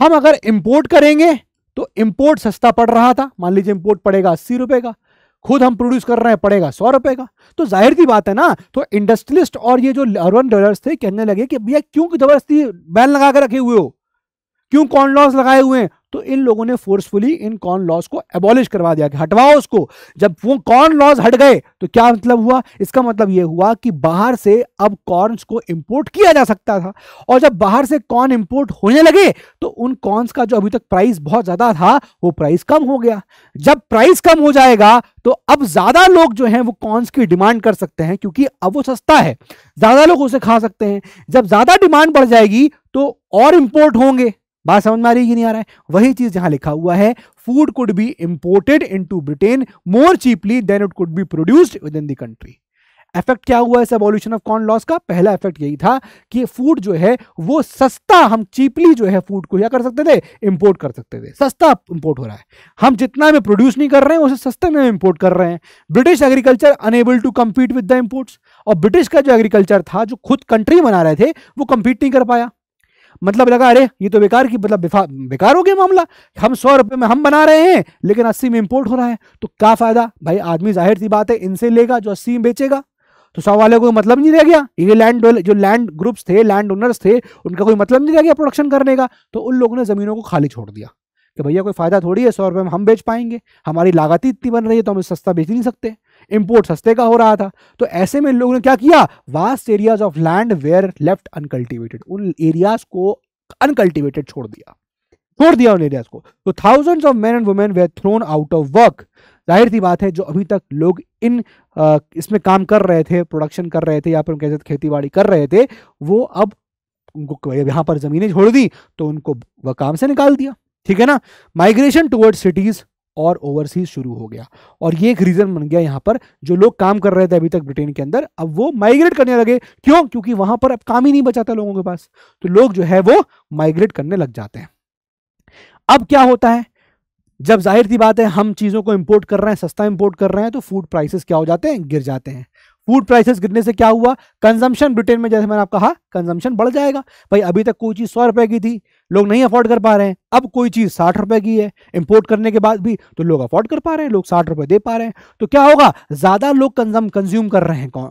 हम अगर इम्पोर्ट करेंगे तो इम्पोर्ट सस्ता पड़ रहा था मान लीजिए इम्पोर्ट पड़ेगा अस्सी रुपये का खुद हम प्रोड्यूस कर रहे हैं पड़ेगा सौ रुपए का तो जाहिर सी बात है ना तो इंडस्ट्रियलिस्ट और ये जो अर्बन डेवलपर्स थे कहने लगे कि भैया क्यों जबरदस्ती बैन लगा के रखे हुए हो क्यों कॉन लॉस लगाए हुए हैं तो इन लोगों ने फोर्सफुली इन कॉर्न लॉस को एबॉलिश करवा दिया कि हटवाओ उसको जब वो कॉर्न लॉस हट गए तो क्या मतलब हुआ इसका मतलब ये हुआ कि बाहर से अब कॉर्न्स को इंपोर्ट किया जा सकता था और जब बाहर से कॉर्न इंपोर्ट होने लगे तो उन कॉर्न्स का जो अभी तक प्राइस बहुत ज़्यादा था वो प्राइस कम हो गया जब प्राइस कम हो जाएगा तो अब ज़्यादा लोग जो हैं वो कॉर्न्स की डिमांड कर सकते हैं क्योंकि अब वो सस्ता है ज़्यादा लोग उसे खा सकते हैं जब ज़्यादा डिमांड बढ़ जाएगी तो और इम्पोर्ट होंगे बात समझ में आ रही है कि नहीं आ रहा है वही चीज यहां लिखा हुआ है food could be imported into Britain more cheaply than it could be produced within the country effect क्या हुआ इस एवोल्यूशन ऑफ कॉर्न लॉस का पहला इफेक्ट यही था कि फूड जो है वो सस्ता हम चीपली जो है फूड को क्या कर सकते थे इंपोर्ट कर सकते थे सस्ता इंपोर्ट हो रहा है हम जितना में प्रोड्यूस नहीं कर रहे हैं उसे सस्ते में इंपोर्ट कर रहे हैं British agriculture unable to compete with the imports और ब्रिटिश का जो एग्रीकल्चर था जो खुद कंट्री बना रहे थे वो कंपीट नहीं कर पाया मतलब लगा अरे ये तो बेकार की मतलब बेकार हो गया मामला हम सौ रुपये में हम बना रहे हैं लेकिन अस्सी में इम्पोर्ट हो रहा है तो क्या फ़ायदा भाई आदमी जाहिर सी बात है इनसे लेगा जो अस्सी में बेचेगा तो सौ वाले को कोई मतलब नहीं रह गया ये लैंड जो लैंड ग्रुप्स थे लैंड ओनर्स थे उनका कोई मतलब नहीं रह गया प्रोडक्शन करने का तो उन लोगों ने ज़मीनों को खाली छोड़ दिया कि भैया कोई फ़ायदा थोड़ी है सौ रुपये में हम बेच पाएंगे हमारी लागत ही इतनी बन रही है तो हम सस्ता बेच नहीं सकते इम्पोर्ट सस्ते का हो रहा था तो ऐसे में लोगों ने क्या किया vast areas of land were left uncultivated उन एरियाज को अनकल्टिवेटेड छोड़ दिया छोड़ दिया उन एरियाज को तो thousands of men and women were thrown out of work जाहिर सी बात है जो अभी तक लोग इन आ, इसमें काम कर रहे थे प्रोडक्शन कर रहे थे या फिर कहते थे खेती बाड़ी कर रहे थे वो अब उनको यहाँ पर ज़मीनें छोड़ दी तो उनको वह काम से निकाल दिया ठीक है ना माइग्रेशन टुवर्ड्स सिटीज और ओवरसीज शुरू हो गया और ये एक रीजन बन गया यहां पर जो लोग काम कर रहे थे अभी तक ब्रिटेन के अंदर अब वो माइग्रेट करने लगे क्यों क्योंकि वहां पर अब काम ही नहीं बचाता लोगों के पास तो लोग जो है वो माइग्रेट करने लग जाते हैं अब क्या होता है जब जाहिर सी बात है हम चीज़ों को इंपोर्ट कर रहे हैं सस्ता इंपोर्ट कर रहे हैं तो फूड प्राइसेस क्या हो जाते हैं गिर जाते हैं फूड प्राइसेस गिरने से क्या हुआ कंजम्पशन ब्रिटेन में जैसे मैंने आप कहा कंजम्पशन बढ़ जाएगा भाई अभी तक कोई चीज़ सौ रुपए की थी लोग नहीं अफोर्ड कर पा रहे हैं अब कोई चीज़ साठ रुपए की है इंपोर्ट करने के बाद भी तो लोग अफोर्ड कर पा रहे हैं लोग साठ रुपए दे पा रहे हैं तो क्या होगा ज़्यादा लोग कंजम कंज्यूम कर रहे हैं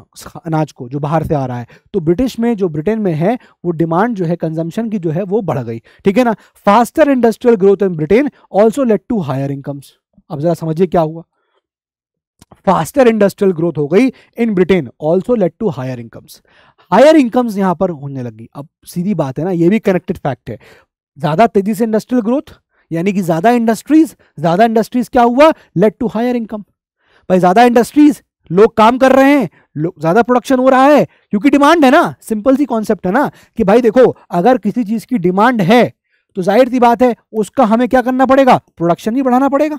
अनाज को जो बाहर से आ रहा है तो ब्रिटिश में जो ब्रिटेन में है वो डिमांड जो है कंजम्पशन की जो है वो बढ़ गई ठीक है ना faster industrial growth in Britain also led to higher incomes अब ज़रा समझिए क्या हुआ फास्टर इंडस्ट्रियल ग्रोथ हो गई in Britain also led to higher incomes higher incomes यहां पर होने लगी अब सीधी बात है ना ये भी कनेक्टेड फैक्ट है ज़्यादा तेज़ी से इंडस्ट्रियल ग्रोथ यानी कि ज़्यादा इंडस्ट्रीज ज़्यादा इंडस्ट्रीज क्या हुआ लेट टू हायर इनकम भाई ज़्यादा इंडस्ट्रीज लोग काम कर रहे हैं ज़्यादा प्रोडक्शन हो रहा है क्योंकि डिमांड है ना सिंपल सी कॉन्सेप्ट है ना कि भाई देखो अगर किसी चीज़ की डिमांड है तो जाहिर सी बात है उसका हमें क्या करना पड़ेगा प्रोडक्शन ही बढ़ाना पड़ेगा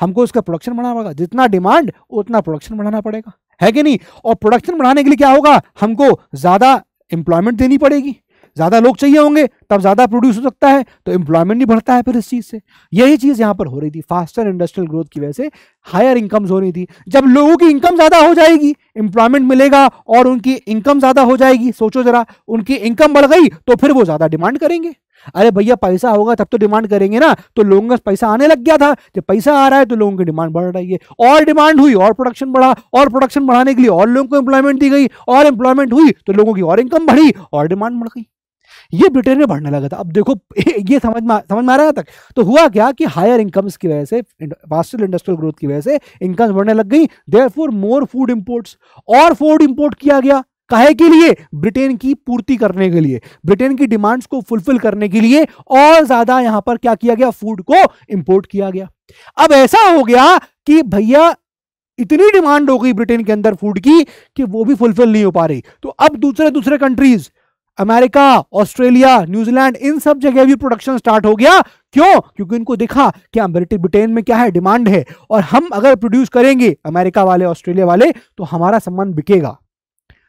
हमको उसका प्रोडक्शन बढ़ाना पड़ेगा जितना डिमांड उतना प्रोडक्शन बढ़ाना पड़ेगा है कि नहीं और प्रोडक्शन बढ़ाने के लिए क्या होगा हमको ज़्यादा एम्प्लॉयमेंट देनी पड़ेगी ज़्यादा लोग चाहिए होंगे तब ज़्यादा प्रोड्यूस हो सकता है तो एम्प्लॉयमेंट नहीं बढ़ता है फिर इस चीज़ से यही चीज़ यहाँ पर हो रही थी फास्टर इंडस्ट्रियल ग्रोथ की वजह से हायर इनकम हो रही थी जब लोगों की इनकम ज़्यादा हो जाएगी एम्प्लॉयमेंट मिलेगा और उनकी इनकम ज़्यादा हो जाएगी सोचो ज़रा उनकी इनकम बढ़ गई तो फिर वो ज़्यादा डिमांड करेंगे अरे भैया पैसा होगा तब तो डिमांड करेंगे ना तो लोगों का पैसा आने लग गया था जब पैसा आ रहा है तो लोगों की डिमांड बढ़ रही है और डिमांड हुई और प्रोडक्शन बढ़ा और प्रोडक्शन बढ़ाने के लिए और लोगों को एम्प्लॉयमेंट दी गई और एम्प्लॉयमेंट हुई तो लोगों की और इनकम बढ़ी और डिमांड बढ़ गई ये ब्रिटेन में बढ़ने लगा था अब देखो ये समझ में समझ में आ रहा है तक तो हुआ क्या कि हायर इनकम्स की वजह से फास्टर इंडस्ट्रियल ग्रोथ की वजह से इनकम्स बढ़ने लग गई देयर मोर फूड इंपोर्ट्स और फूड इंपोर्ट किया गया कहे के लिए ब्रिटेन की पूर्ति करने के लिए ब्रिटेन की डिमांड्स को फुलफिल करने के लिए और ज्यादा यहां पर क्या किया गया फूड को इंपोर्ट किया गया अब ऐसा हो गया कि भैया इतनी डिमांड हो गई ब्रिटेन के अंदर फूड की कि वो भी फुलफिल नहीं हो पा रही तो अब दूसरे दूसरे कंट्रीज अमेरिका ऑस्ट्रेलिया न्यूजीलैंड इन सब जगह भी प्रोडक्शन स्टार्ट हो गया क्यों क्योंकि इनको देखा कि ब्रिटेन में क्या है डिमांड है और हम अगर प्रोड्यूस करेंगे अमेरिका वाले ऑस्ट्रेलिया वाले तो हमारा सम्मान बिकेगा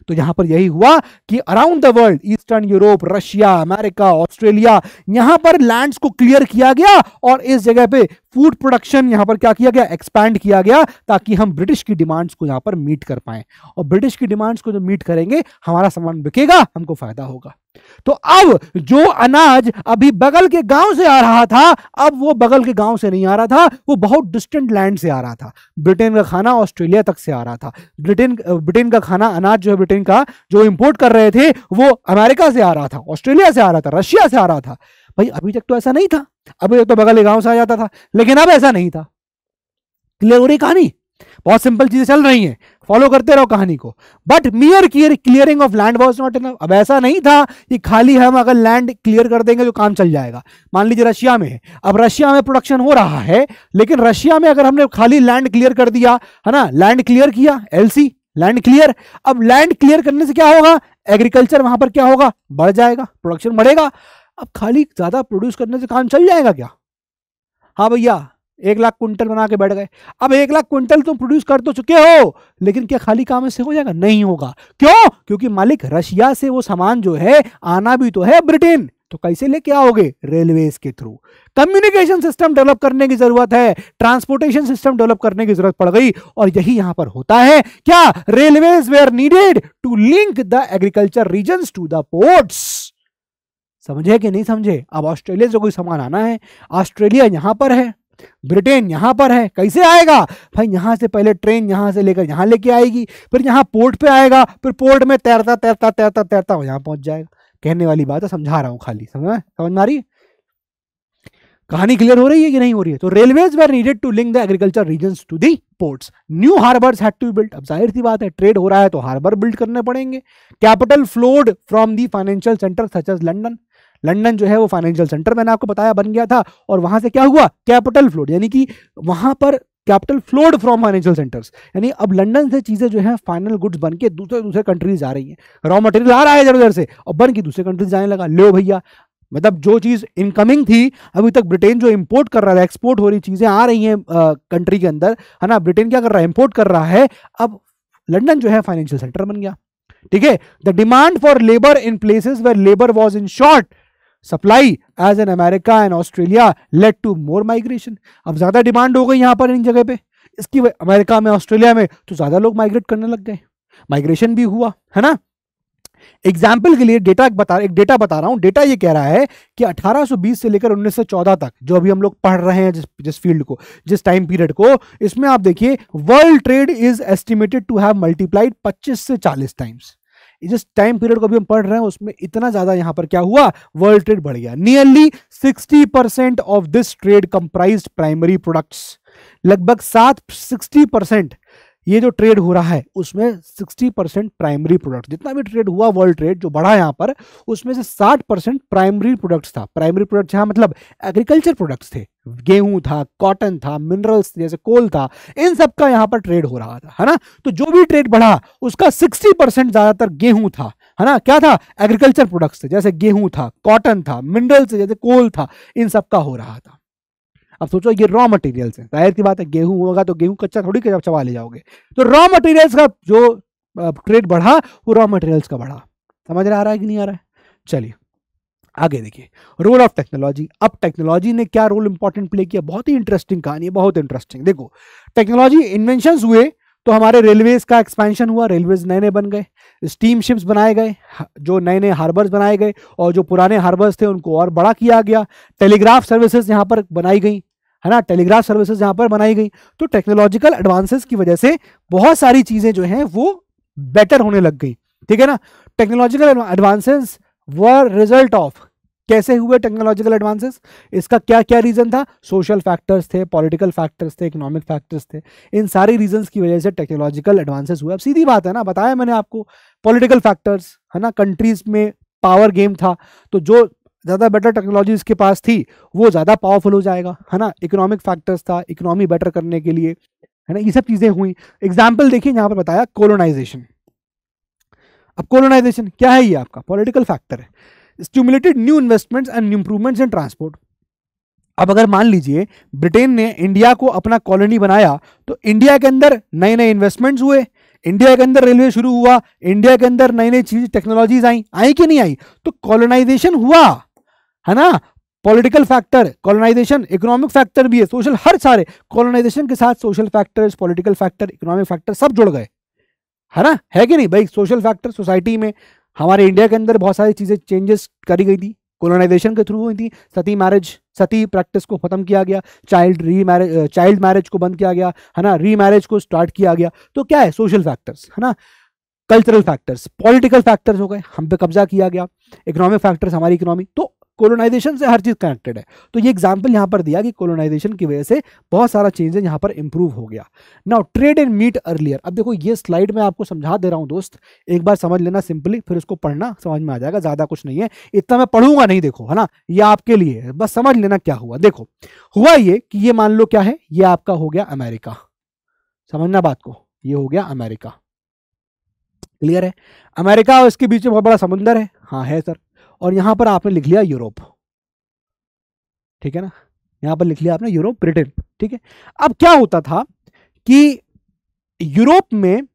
तो यहां पर यही हुआ कि around the world eastern Europe Russia America Australia यहां पर लैंड्स को क्लियर किया गया और इस जगह पे फूड प्रोडक्शन यहाँ पर क्या किया गया एक्सपैंड किया गया ताकि हम ब्रिटिश की डिमांड्स को यहाँ पर मीट कर पाए और ब्रिटिश की डिमांड्स को जो मीट करेंगे हमारा सामान बिकेगा हमको फायदा होगा तो अब जो अनाज अभी बगल के गांव से आ रहा था अब वो बगल के गांव से नहीं आ रहा था वो बहुत डिस्टेंट लैंड से आ रहा था ब्रिटेन का खाना ऑस्ट्रेलिया तक से आ रहा था ब्रिटेन ब्रिटेन का खाना अनाज जो है ब्रिटेन का जो इंपोर्ट कर रहे थे वो अमेरिका से आ रहा था ऑस्ट्रेलिया से आ रहा था रशिया से आ रहा था भाई अभी तक तो ऐसा नहीं था अभी तक तो बगल गांव से आ जाता था लेकिन अब ऐसा नहीं था क्लियर हो रही कहानी बहुत सिंपल चीजें चल रही हैं फॉलो करते रहो कहानी को but mere clearing of land was not in अब ऐसा नहीं था कि खाली हम अगर लैंड क्लियर कर देंगे तो काम चल जाएगा मान लीजिए रशिया में है अब रशिया में प्रोडक्शन हो रहा है लेकिन रशिया में अगर हमने खाली लैंड क्लियर कर दिया है ना लैंड क्लियर किया एलसी लैंड क्लियर अब लैंड क्लियर करने से क्या होगा एग्रीकल्चर वहां पर क्या होगा बढ़ जाएगा प्रोडक्शन बढ़ेगा अब खाली ज़्यादा प्रोड्यूस करने से काम चल जाएगा क्या हाँ भैया एक लाख क्विंटल बना के बैठ गए अब एक लाख क्विंटल तुम प्रोड्यूस कर तो चुके हो लेकिन क्या खाली काम इससे हो जाएगा नहीं होगा क्यों क्योंकि मालिक रशिया से वो सामान जो है आना भी तो है ब्रिटेन तो कैसे लेके आओगे रेलवे के थ्रू कम्युनिकेशन सिस्टम डेवलप करने की जरूरत है ट्रांसपोर्टेशन सिस्टम डेवलप करने की जरूरत पड़ गई और यही यहां पर होता है क्या railway were needed to link the agriculture region to the ports समझे कि नहीं समझे अब ऑस्ट्रेलिया से कोई सामान आना है ऑस्ट्रेलिया यहाँ पर है ब्रिटेन यहाँ पर है कैसे आएगा भाई यहाँ से पहले ट्रेन यहाँ से लेकर यहाँ लेके आएगी फिर यहाँ पोर्ट पे आएगा फिर पोर्ट में तैरता तैरता तैरता तैरता यहाँ पहुँच जाएगा कहने वाली बात है समझा रहा हूँ खाली समझ समझ में आ रही कहानी क्लियर हो रही है कि नहीं हो रही है तो railways were needed to link the agriculture region to the ports new harbour build अब जाहिर सी बात है ट्रेड हो रहा है तो हार्बर बिल्ड करने पड़ेंगे capital flowed from the financial centre such as London London जो है वो फाइनेंशियल सेंटर मैंने आपको बताया बन गया था और वहां से क्या हुआ कैपिटल फ्लोड यानी कि वहां पर capital flowed from financial centres यानी अब लंडन से चीज़ें जो है फाइनल गुड्स बन के दूसरे दूसरे कंट्रीज आ रही हैं रॉ मटेरियल आ रहा है इधर उधर से और बन के दूसरे कंट्रीज जाने लगा लो भैया मतलब जो चीज़ इनकमिंग थी अभी तक ब्रिटेन जो इंपोर्ट कर रहा था एक्सपोर्ट हो रही चीज़ें आ रही हैं कंट्री के अंदर है ना ब्रिटेन क्या कर रहा है इंपोर्ट कर रहा है अब लंडन जो है फाइनेंशियल सेंटर बन गया ठीक है the demand for labour in places where labour was in short supply as in America and Australia led to more migration अब ज़्यादा डिमांड हो गई यहाँ पर इन जगह पे इसकी वजह अमेरिका में ऑस्ट्रेलिया में तो ज़्यादा लोग माइग्रेट करने लग गए माइग्रेशन भी हुआ है ना एग्जाम्पल के लिए डेटा बता एक डेटा बता रहा हूँ डेटा ये कह रहा है कि 1820 से लेकर 1914 तक जो अभी हम लोग पढ़ रहे हैं जिस जिस फील्ड को जिस टाइम पीरियड को इसमें आप देखिए world trade is estimated to have multiplied 25 से 40 टाइम्स जिस टाइम पीरियड को भी हम पढ़ रहे हैं उसमें इतना ज्यादा यहां पर क्या हुआ वर्ल्ड ट्रेड बढ़ गया nearly sixty percent of this trade comprise primary products लगभग सात सिक्सटी परसेंट ये जो ट्रेड हो रहा है उसमें 60 परसेंट प्राइमरी प्रोडक्ट जितना भी ट्रेड हुआ वर्ल्ड ट्रेड जो बढ़ा यहाँ पर उसमें से 60 परसेंट प्राइमरी प्रोडक्ट्स था प्राइमरी प्रोडक्ट्स यहाँ मतलब एग्रीकल्चर प्रोडक्ट्स थे गेहूं था कॉटन था मिनरल्स जैसे कोल था इन सब का यहाँ पर ट्रेड हो रहा था है ना तो जो भी ट्रेड बढ़ा उसका सिक्सटी परसेंट ज़्यादातर गेहूं था है ना क्या था एग्रीकल्चर प्रोडक्ट्स थे जैसे गेहूँ था कॉटन था मिनरल्स जैसे कोल था इन सब का हो रहा था अब सोचो ये रॉ मटेरियल्स हैं जाहिर की बात है गेहूं होगा तो गेहूं कच्चा थोड़ी कच्चा चबा ले जाओगे तो रॉ मटेरियल्स का जो ट्रेड बढ़ा वो रॉ मटेरियल्स का बढ़ा समझ आ रहा है कि नहीं आ रहा है चलिए आगे देखिए रोल ऑफ टेक्नोलॉजी अब टेक्नोलॉजी ने क्या रोल इंपॉर्टेंट प्ले किया बहुत ही इंटरेस्टिंग कहानी है बहुत इंटरेस्टिंग देखो टेक्नोलॉजी इन्वेंशन हुए तो हमारे रेलवेज का एक्सपेंशन हुआ रेलवेज नए नए बन गए स्टीम शिप्स बनाए गए जो नए नए हार्बर्स बनाए गए और जो पुराने हार्बर्स थे उनको और बड़ा किया गया टेलीग्राफ सर्विसेज यहाँ पर बनाई गई है ना टेलीग्राफ सर्विसेज यहाँ पर बनाई गई तो टेक्नोलॉजिकल एडवांसेस की वजह से बहुत सारी चीज़ें जो हैं वो बेटर होने लग गई ठीक है ना technological advances were result of कैसे हुए टेक्नोलॉजिकल एडवांसेस इसका क्या क्या रीज़न था सोशल फैक्टर्स थे पॉलिटिकल फैक्टर्स थे इकोनॉमिक फैक्टर्स थे इन सारे रीजंस की वजह से टेक्नोलॉजिकल एडवांसेस हुए अब सीधी बात है ना बताया मैंने आपको पॉलिटिकल फैक्टर्स है ना कंट्रीज में पावर गेम था तो जो ज़्यादा बेटर टेक्नोलॉजी उसके पास थी वो ज़्यादा पावरफुल हो जाएगा है ना इकोनॉमिक फैक्टर्स था इकोनॉमी बेटर करने के लिए है ना ये सब चीज़ें हुई एग्जाम्पल देखिए यहाँ पर बताया कोलोनाइजेशन अब कोलोनाइजेशन क्या है ये आपका पॉलिटिकल फैक्टर है stimulated new investments and improvements in transport अब अगर मान लीजिए ब्रिटेन ने इंडिया को अपना कॉलोनी बनाया तो इंडिया के अंदर नए नए इन्वेस्टमेंट्स हुए इंडिया के अंदर रेलवे शुरू हुआ इंडिया के अंदर नई नई चीज टेक्नोलॉजीज आई आई कि नहीं आई तो कॉलोनाइजेशन हुआ है ना political factor colonisation economic factor भी है सोशल हर सारे कॉलोनाइजेशन के साथ social factors political factor economic factor सब जुड़ गए है ना है कि नहीं भाई सोशल फैक्टर सोसाइटी में हमारे इंडिया के अंदर बहुत सारी चीज़ें चेंजेस करी गई थी कॉलोनाइजेशन के थ्रू हुई थी सती मैरिज सती प्रैक्टिस को ख़त्म किया गया चाइल्ड री मैरिज चाइल्ड मैरिज को बंद किया गया है ना री मैरिज को स्टार्ट किया गया तो क्या है सोशल फैक्टर्स है ना कल्चरल फैक्टर्स पॉलिटिकल फैक्टर्स हो गए हम पे कब्जा किया गया इकोनॉमिक फैक्टर्स हमारी इकोनॉमी तो कोलोनाइजेशन से हर चीज़ कनेक्टेड है तो ये एग्जाम्पल यहाँ पर दिया कि कोलोनाइजेशन की वजह से बहुत सारा चेंजेस यहाँ पर इंप्रूव हो गया now trade and meat earlier अब देखो ये स्लाइड मैं आपको समझा दे रहा हूँ दोस्त एक बार समझ लेना सिंपली फिर उसको पढ़ना समझ में आ जाएगा ज़्यादा कुछ नहीं है इतना मैं पढ़ूंगा नहीं देखो है ना ये आपके लिए है बस समझ लेना क्या हुआ देखो हुआ ये कि ये मान लो क्या है ये आपका हो गया अमेरिका समझना बात को ये हो गया अमेरिका क्लियर है अमेरिका और इसके बीच में बहुत बड़ा समुंदर है हाँ है सर और यहाँ पर आपने लिख लिया यूरोप ठीक है ना यहाँ पर लिख लिया आपने यूरोप ब्रिटेन ठीक है अब क्या होता था कि यूरोप में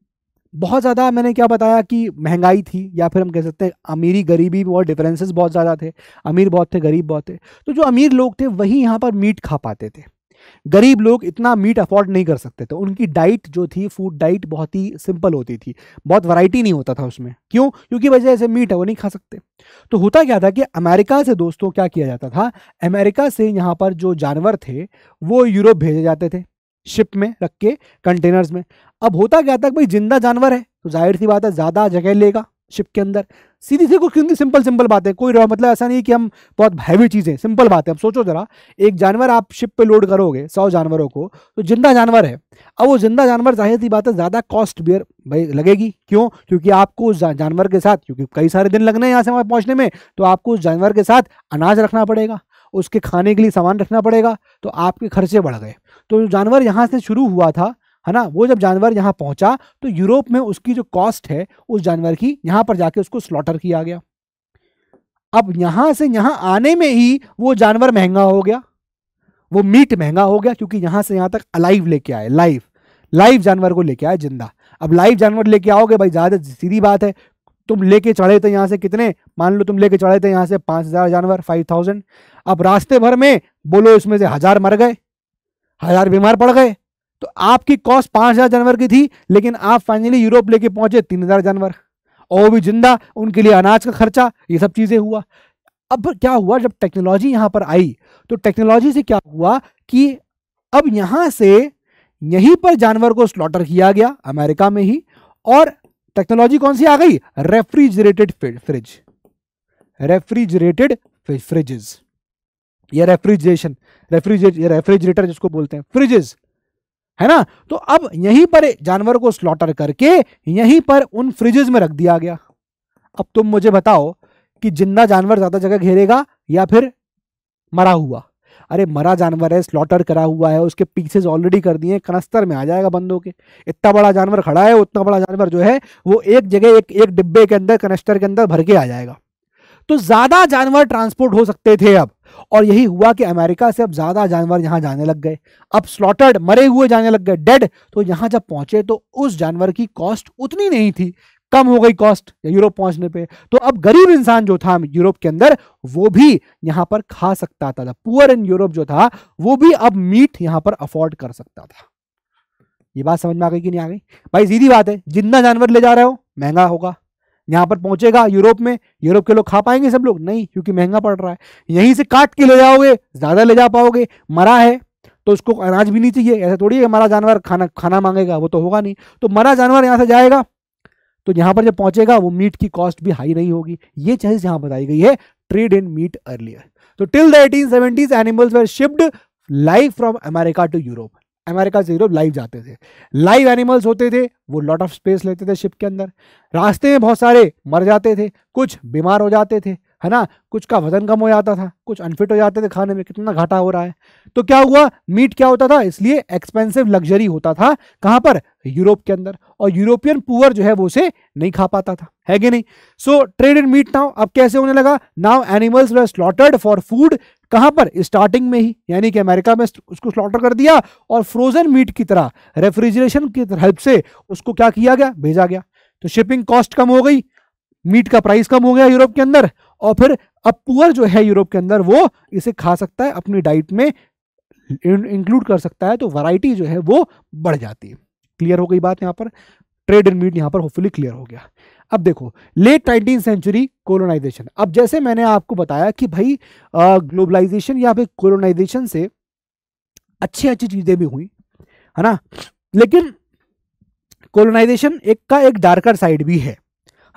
बहुत ज़्यादा मैंने क्या बताया कि महंगाई थी या फिर हम कह सकते हैं अमीरी गरीबी और डिफरेंसेस बहुत ज़्यादा थे अमीर बहुत थे गरीब बहुत थे तो जो अमीर लोग थे वही यहाँ पर मीट खा पाते थे गरीब लोग इतना मीट अफोर्ड नहीं कर सकते थे तो उनकी डाइट जो थी फूड डाइट बहुत ही सिंपल होती थी बहुत वैरायटी नहीं होता था उसमें क्यों क्योंकि वजह ऐसे मीट है वो नहीं खा सकते तो होता क्या था कि अमेरिका से दोस्तों क्या किया जाता था अमेरिका से यहाँ पर जो जानवर थे वो यूरोप भेजे जाते थे शिप में रख के कंटेनर्स में अब होता क्या था भाई जिंदा जानवर है तो जाहिर सी बात है ज़्यादा जगह लेगा शिप के अंदर सीधी सी कुछ सिंपल सिंपल बातें कोई मतलब ऐसा नहीं कि हम बहुत हैवी चीज़ें सिंपल बातें अब सोचो ज़रा एक जानवर आप शिप पे लोड करोगे सौ जानवरों को तो जिंदा जानवर है अब वो जिंदा जानवर जाहिर सी बात है ज़्यादा कॉस्ट बियर भाई लगेगी क्यों क्योंकि आपको उस जानवर के साथ क्योंकि कई सारे दिन लगने हैं यहाँ से वहाँ पहुँचने में तो आपको उस जानवर के साथ अनाज रखना पड़ेगा उसके खाने के लिए सामान रखना पड़ेगा तो आपके खर्चे बढ़ गए तो जानवर यहाँ से शुरू हुआ था है ना वो जब जानवर यहाँ पहुंचा तो यूरोप में उसकी जो कॉस्ट है उस जानवर की यहाँ पर जाके उसको स्लॉटर किया गया अब यहाँ से यहाँ आने में ही वो जानवर महंगा हो गया वो मीट महंगा हो गया क्योंकि यहाँ से यहाँ तक अलाइव लेके आए लाइव लाइव जानवर को लेके आए जिंदा अब लाइव जानवर लेके आओगे भाई ज़्यादा सीधी बात है तुम लेके चढ़े थे यहाँ से कितने मान लो तुम लेके चढ़े थे यहाँ से पाँच हज़ार जानवर फाइव थाउजेंड अब रास्ते भर में बोलो इसमें से हज़ार मर गए हज़ार बीमार पड़ गए तो आपकी कॉस्ट पांच हज़ार जानवर की थी लेकिन आप फाइनली यूरोप लेके पहुंचे तीन हज़ार जानवर और भी जिंदा उनके लिए अनाज का खर्चा ये सब चीज़ें हुआ अब क्या हुआ जब टेक्नोलॉजी यहां पर आई तो टेक्नोलॉजी से क्या हुआ कि अब यहां से यहीं पर जानवर को स्लॉटर किया गया अमेरिका में ही और टेक्नोलॉजी कौन सी आ गई रेफ्रिजरेटेड फ्रिज रेफ्रिजरेटेड फ्रिजेज या रेफ्रिजरेशन रेफ्रिजरेट रेफ्रिजरेटर जिसको बोलते हैं फ्रिजेज है ना तो अब यहीं पर जानवर को स्लॉटर करके यहीं पर उन फ्रिजेज में रख दिया गया अब तुम मुझे बताओ कि जिंदा जानवर ज्यादा जगह घेरेगा या फिर मरा हुआ अरे मरा जानवर है स्लॉटर करा हुआ है उसके पीसेज ऑलरेडी कर दिए कनस्तर में आ जाएगा बंदों के इतना बड़ा जानवर खड़ा है उतना बड़ा जानवर जो है वो एक जगह एक एक डिब्बे के अंदर कनस्तर के अंदर भर के आ जाएगा तो ज्यादा जानवर ट्रांसपोर्ट हो सकते थे अब और यही हुआ कि अमेरिका से अब ज़्यादा जानवर यहाँ जाने लग गए अब स्लॉटर्ड मरे हुए जाने लग गए डेड तो यहाँ जब पहुंचे तो उस जानवर की कॉस्ट उतनी नहीं थी कम हो गई कॉस्ट यूरोप पहुंचने पे तो अब गरीब इंसान जो था यूरोप के अंदर वो भी यहां पर खा सकता था पुअर इन यूरोप जो था वो भी अब मीट यहां पर अफोर्ड कर सकता था ये बात समझ में आ गई कि नहीं आ गई भाई सीधी बात है जितना जानवर ले जा रहे हो महंगा होगा यहाँ पर पहुंचेगा यूरोप में यूरोप के लोग खा पाएंगे सब लोग नहीं क्योंकि महंगा पड़ रहा है यहीं से काट के ले जाओगे ज़्यादा ले जा पाओगे मरा है तो उसको अनाज भी नहीं चाहिए ऐसा थोड़ी है मरा जानवर खाना खाना मांगेगा वो तो होगा नहीं तो मरा जानवर यहाँ से जाएगा तो यहाँ पर जब पहुंचेगा वो मीट की कॉस्ट भी हाई नहीं होगी ये चीज यहाँ बताई गई है ट्रेड इन मीट अर्लियर तो till the eighteen seventies animals were shipped live from America to Europe America से यूरोप लाइव जाते थे लाइव एनिमल्स होते थे वो लॉट ऑफ स्पेस लेते थे शिप के अंदर रास्ते में बहुत सारे मर जाते थे कुछ बीमार हो जाते थे है ना कुछ का वजन कम हो जाता था कुछ अनफिट हो जाते थे खाने में कितना घाटा हो रहा है तो क्या हुआ मीट क्या होता था इसलिए एक्सपेंसिव लग्जरी होता था कहां पर यूरोप के अंदर और यूरोपियन पुअर जो है वो उसे नहीं खा पाता था है कि नहीं so trade in meat now अब कैसे होने लगा now animals slaughtered for food कहां पर स्टार्टिंग में ही यानी कि अमेरिका में उसको स्लॉटर कर दिया और फ्रोजन मीट की तरह रेफ्रिजरेशन की हेल्प से उसको क्या किया गया भेजा गया तो शिपिंग कॉस्ट कम हो गई मीट का प्राइस कम हो गया यूरोप के अंदर और फिर अब पुअर जो है यूरोप के अंदर वो इसे खा सकता है अपनी डाइट में इंक्लूड कर सकता है तो वैरायटी जो है वो बढ़ जाती है क्लियर हो गई बात यहाँ पर ट्रेड इन मीट यहाँ पर होपफुली क्लियर हो गया अब देखो लेट नाइनटीन सेंचुरी कोलोनाइजेशन अब जैसे मैंने आपको बताया कि भाई ग्लोबलाइजेशन या फिर कोलोनाइजेशन से अच्छी अच्छी चीज़ें भी हुई है ना लेकिन कोलोनाइजेशन एक का एक डार्कर साइड भी है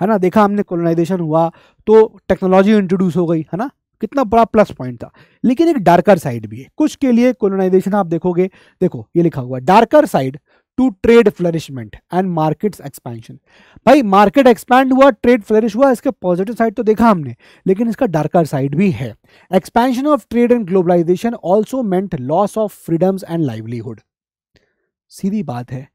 है ना देखा हमने कोलोनाइजेशन हुआ तो टेक्नोलॉजी इंट्रोड्यूस हो गई है ना कितना बड़ा प्लस पॉइंट था लेकिन एक डार्कर साइड भी है कुछ के लिए कोलोनाइजेशन आप देखोगे देखो ये लिखा हुआ darker side to trade flourishment and markets expansion भाई मार्केट एक्सपैंड हुआ ट्रेड फ्लरिश हुआ इसके पॉजिटिव साइड तो देखा हमने लेकिन इसका डार्कर साइड भी है expansion of trade and globalisation also meant loss of freedoms and livelihood सीधी बात है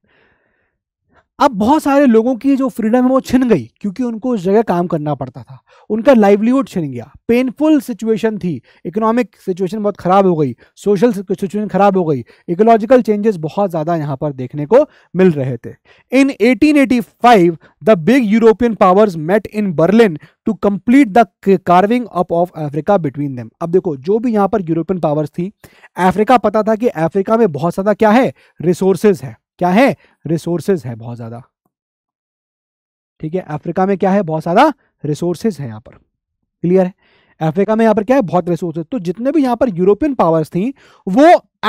अब बहुत सारे लोगों की जो फ्रीडम है वो छिन गई क्योंकि उनको उस जगह काम करना पड़ता था उनका लाइवलीहुड छिन गया पेनफुल सिचुएशन थी इकोनॉमिक सिचुएशन बहुत ख़राब हो गई सोशल सिचुएशन ख़राब हो गई इकोलॉजिकल चेंजेस बहुत ज़्यादा यहाँ पर देखने को मिल रहे थे in 1885 the big European powers met in Berlin to complete the carving up of Africa between them अब देखो जो भी यहाँ पर यूरोपियन पावर्स थी अफ्रीका पता था कि अफ्रीका में बहुत ज़्यादा क्या है रिसोर्सेज है क्या है रिसोर्सेज है बहुत ज्यादा ठीक है अफ्रीका में क्या है बहुत ज्यादा रिसोर्सेज है यहाँ पर क्लियर है अफ्रीका में यहाँ पर क्या है बहुत रिसोर्सेज तो जितने भी यहाँ पर यूरोपियन पावर्स थी वो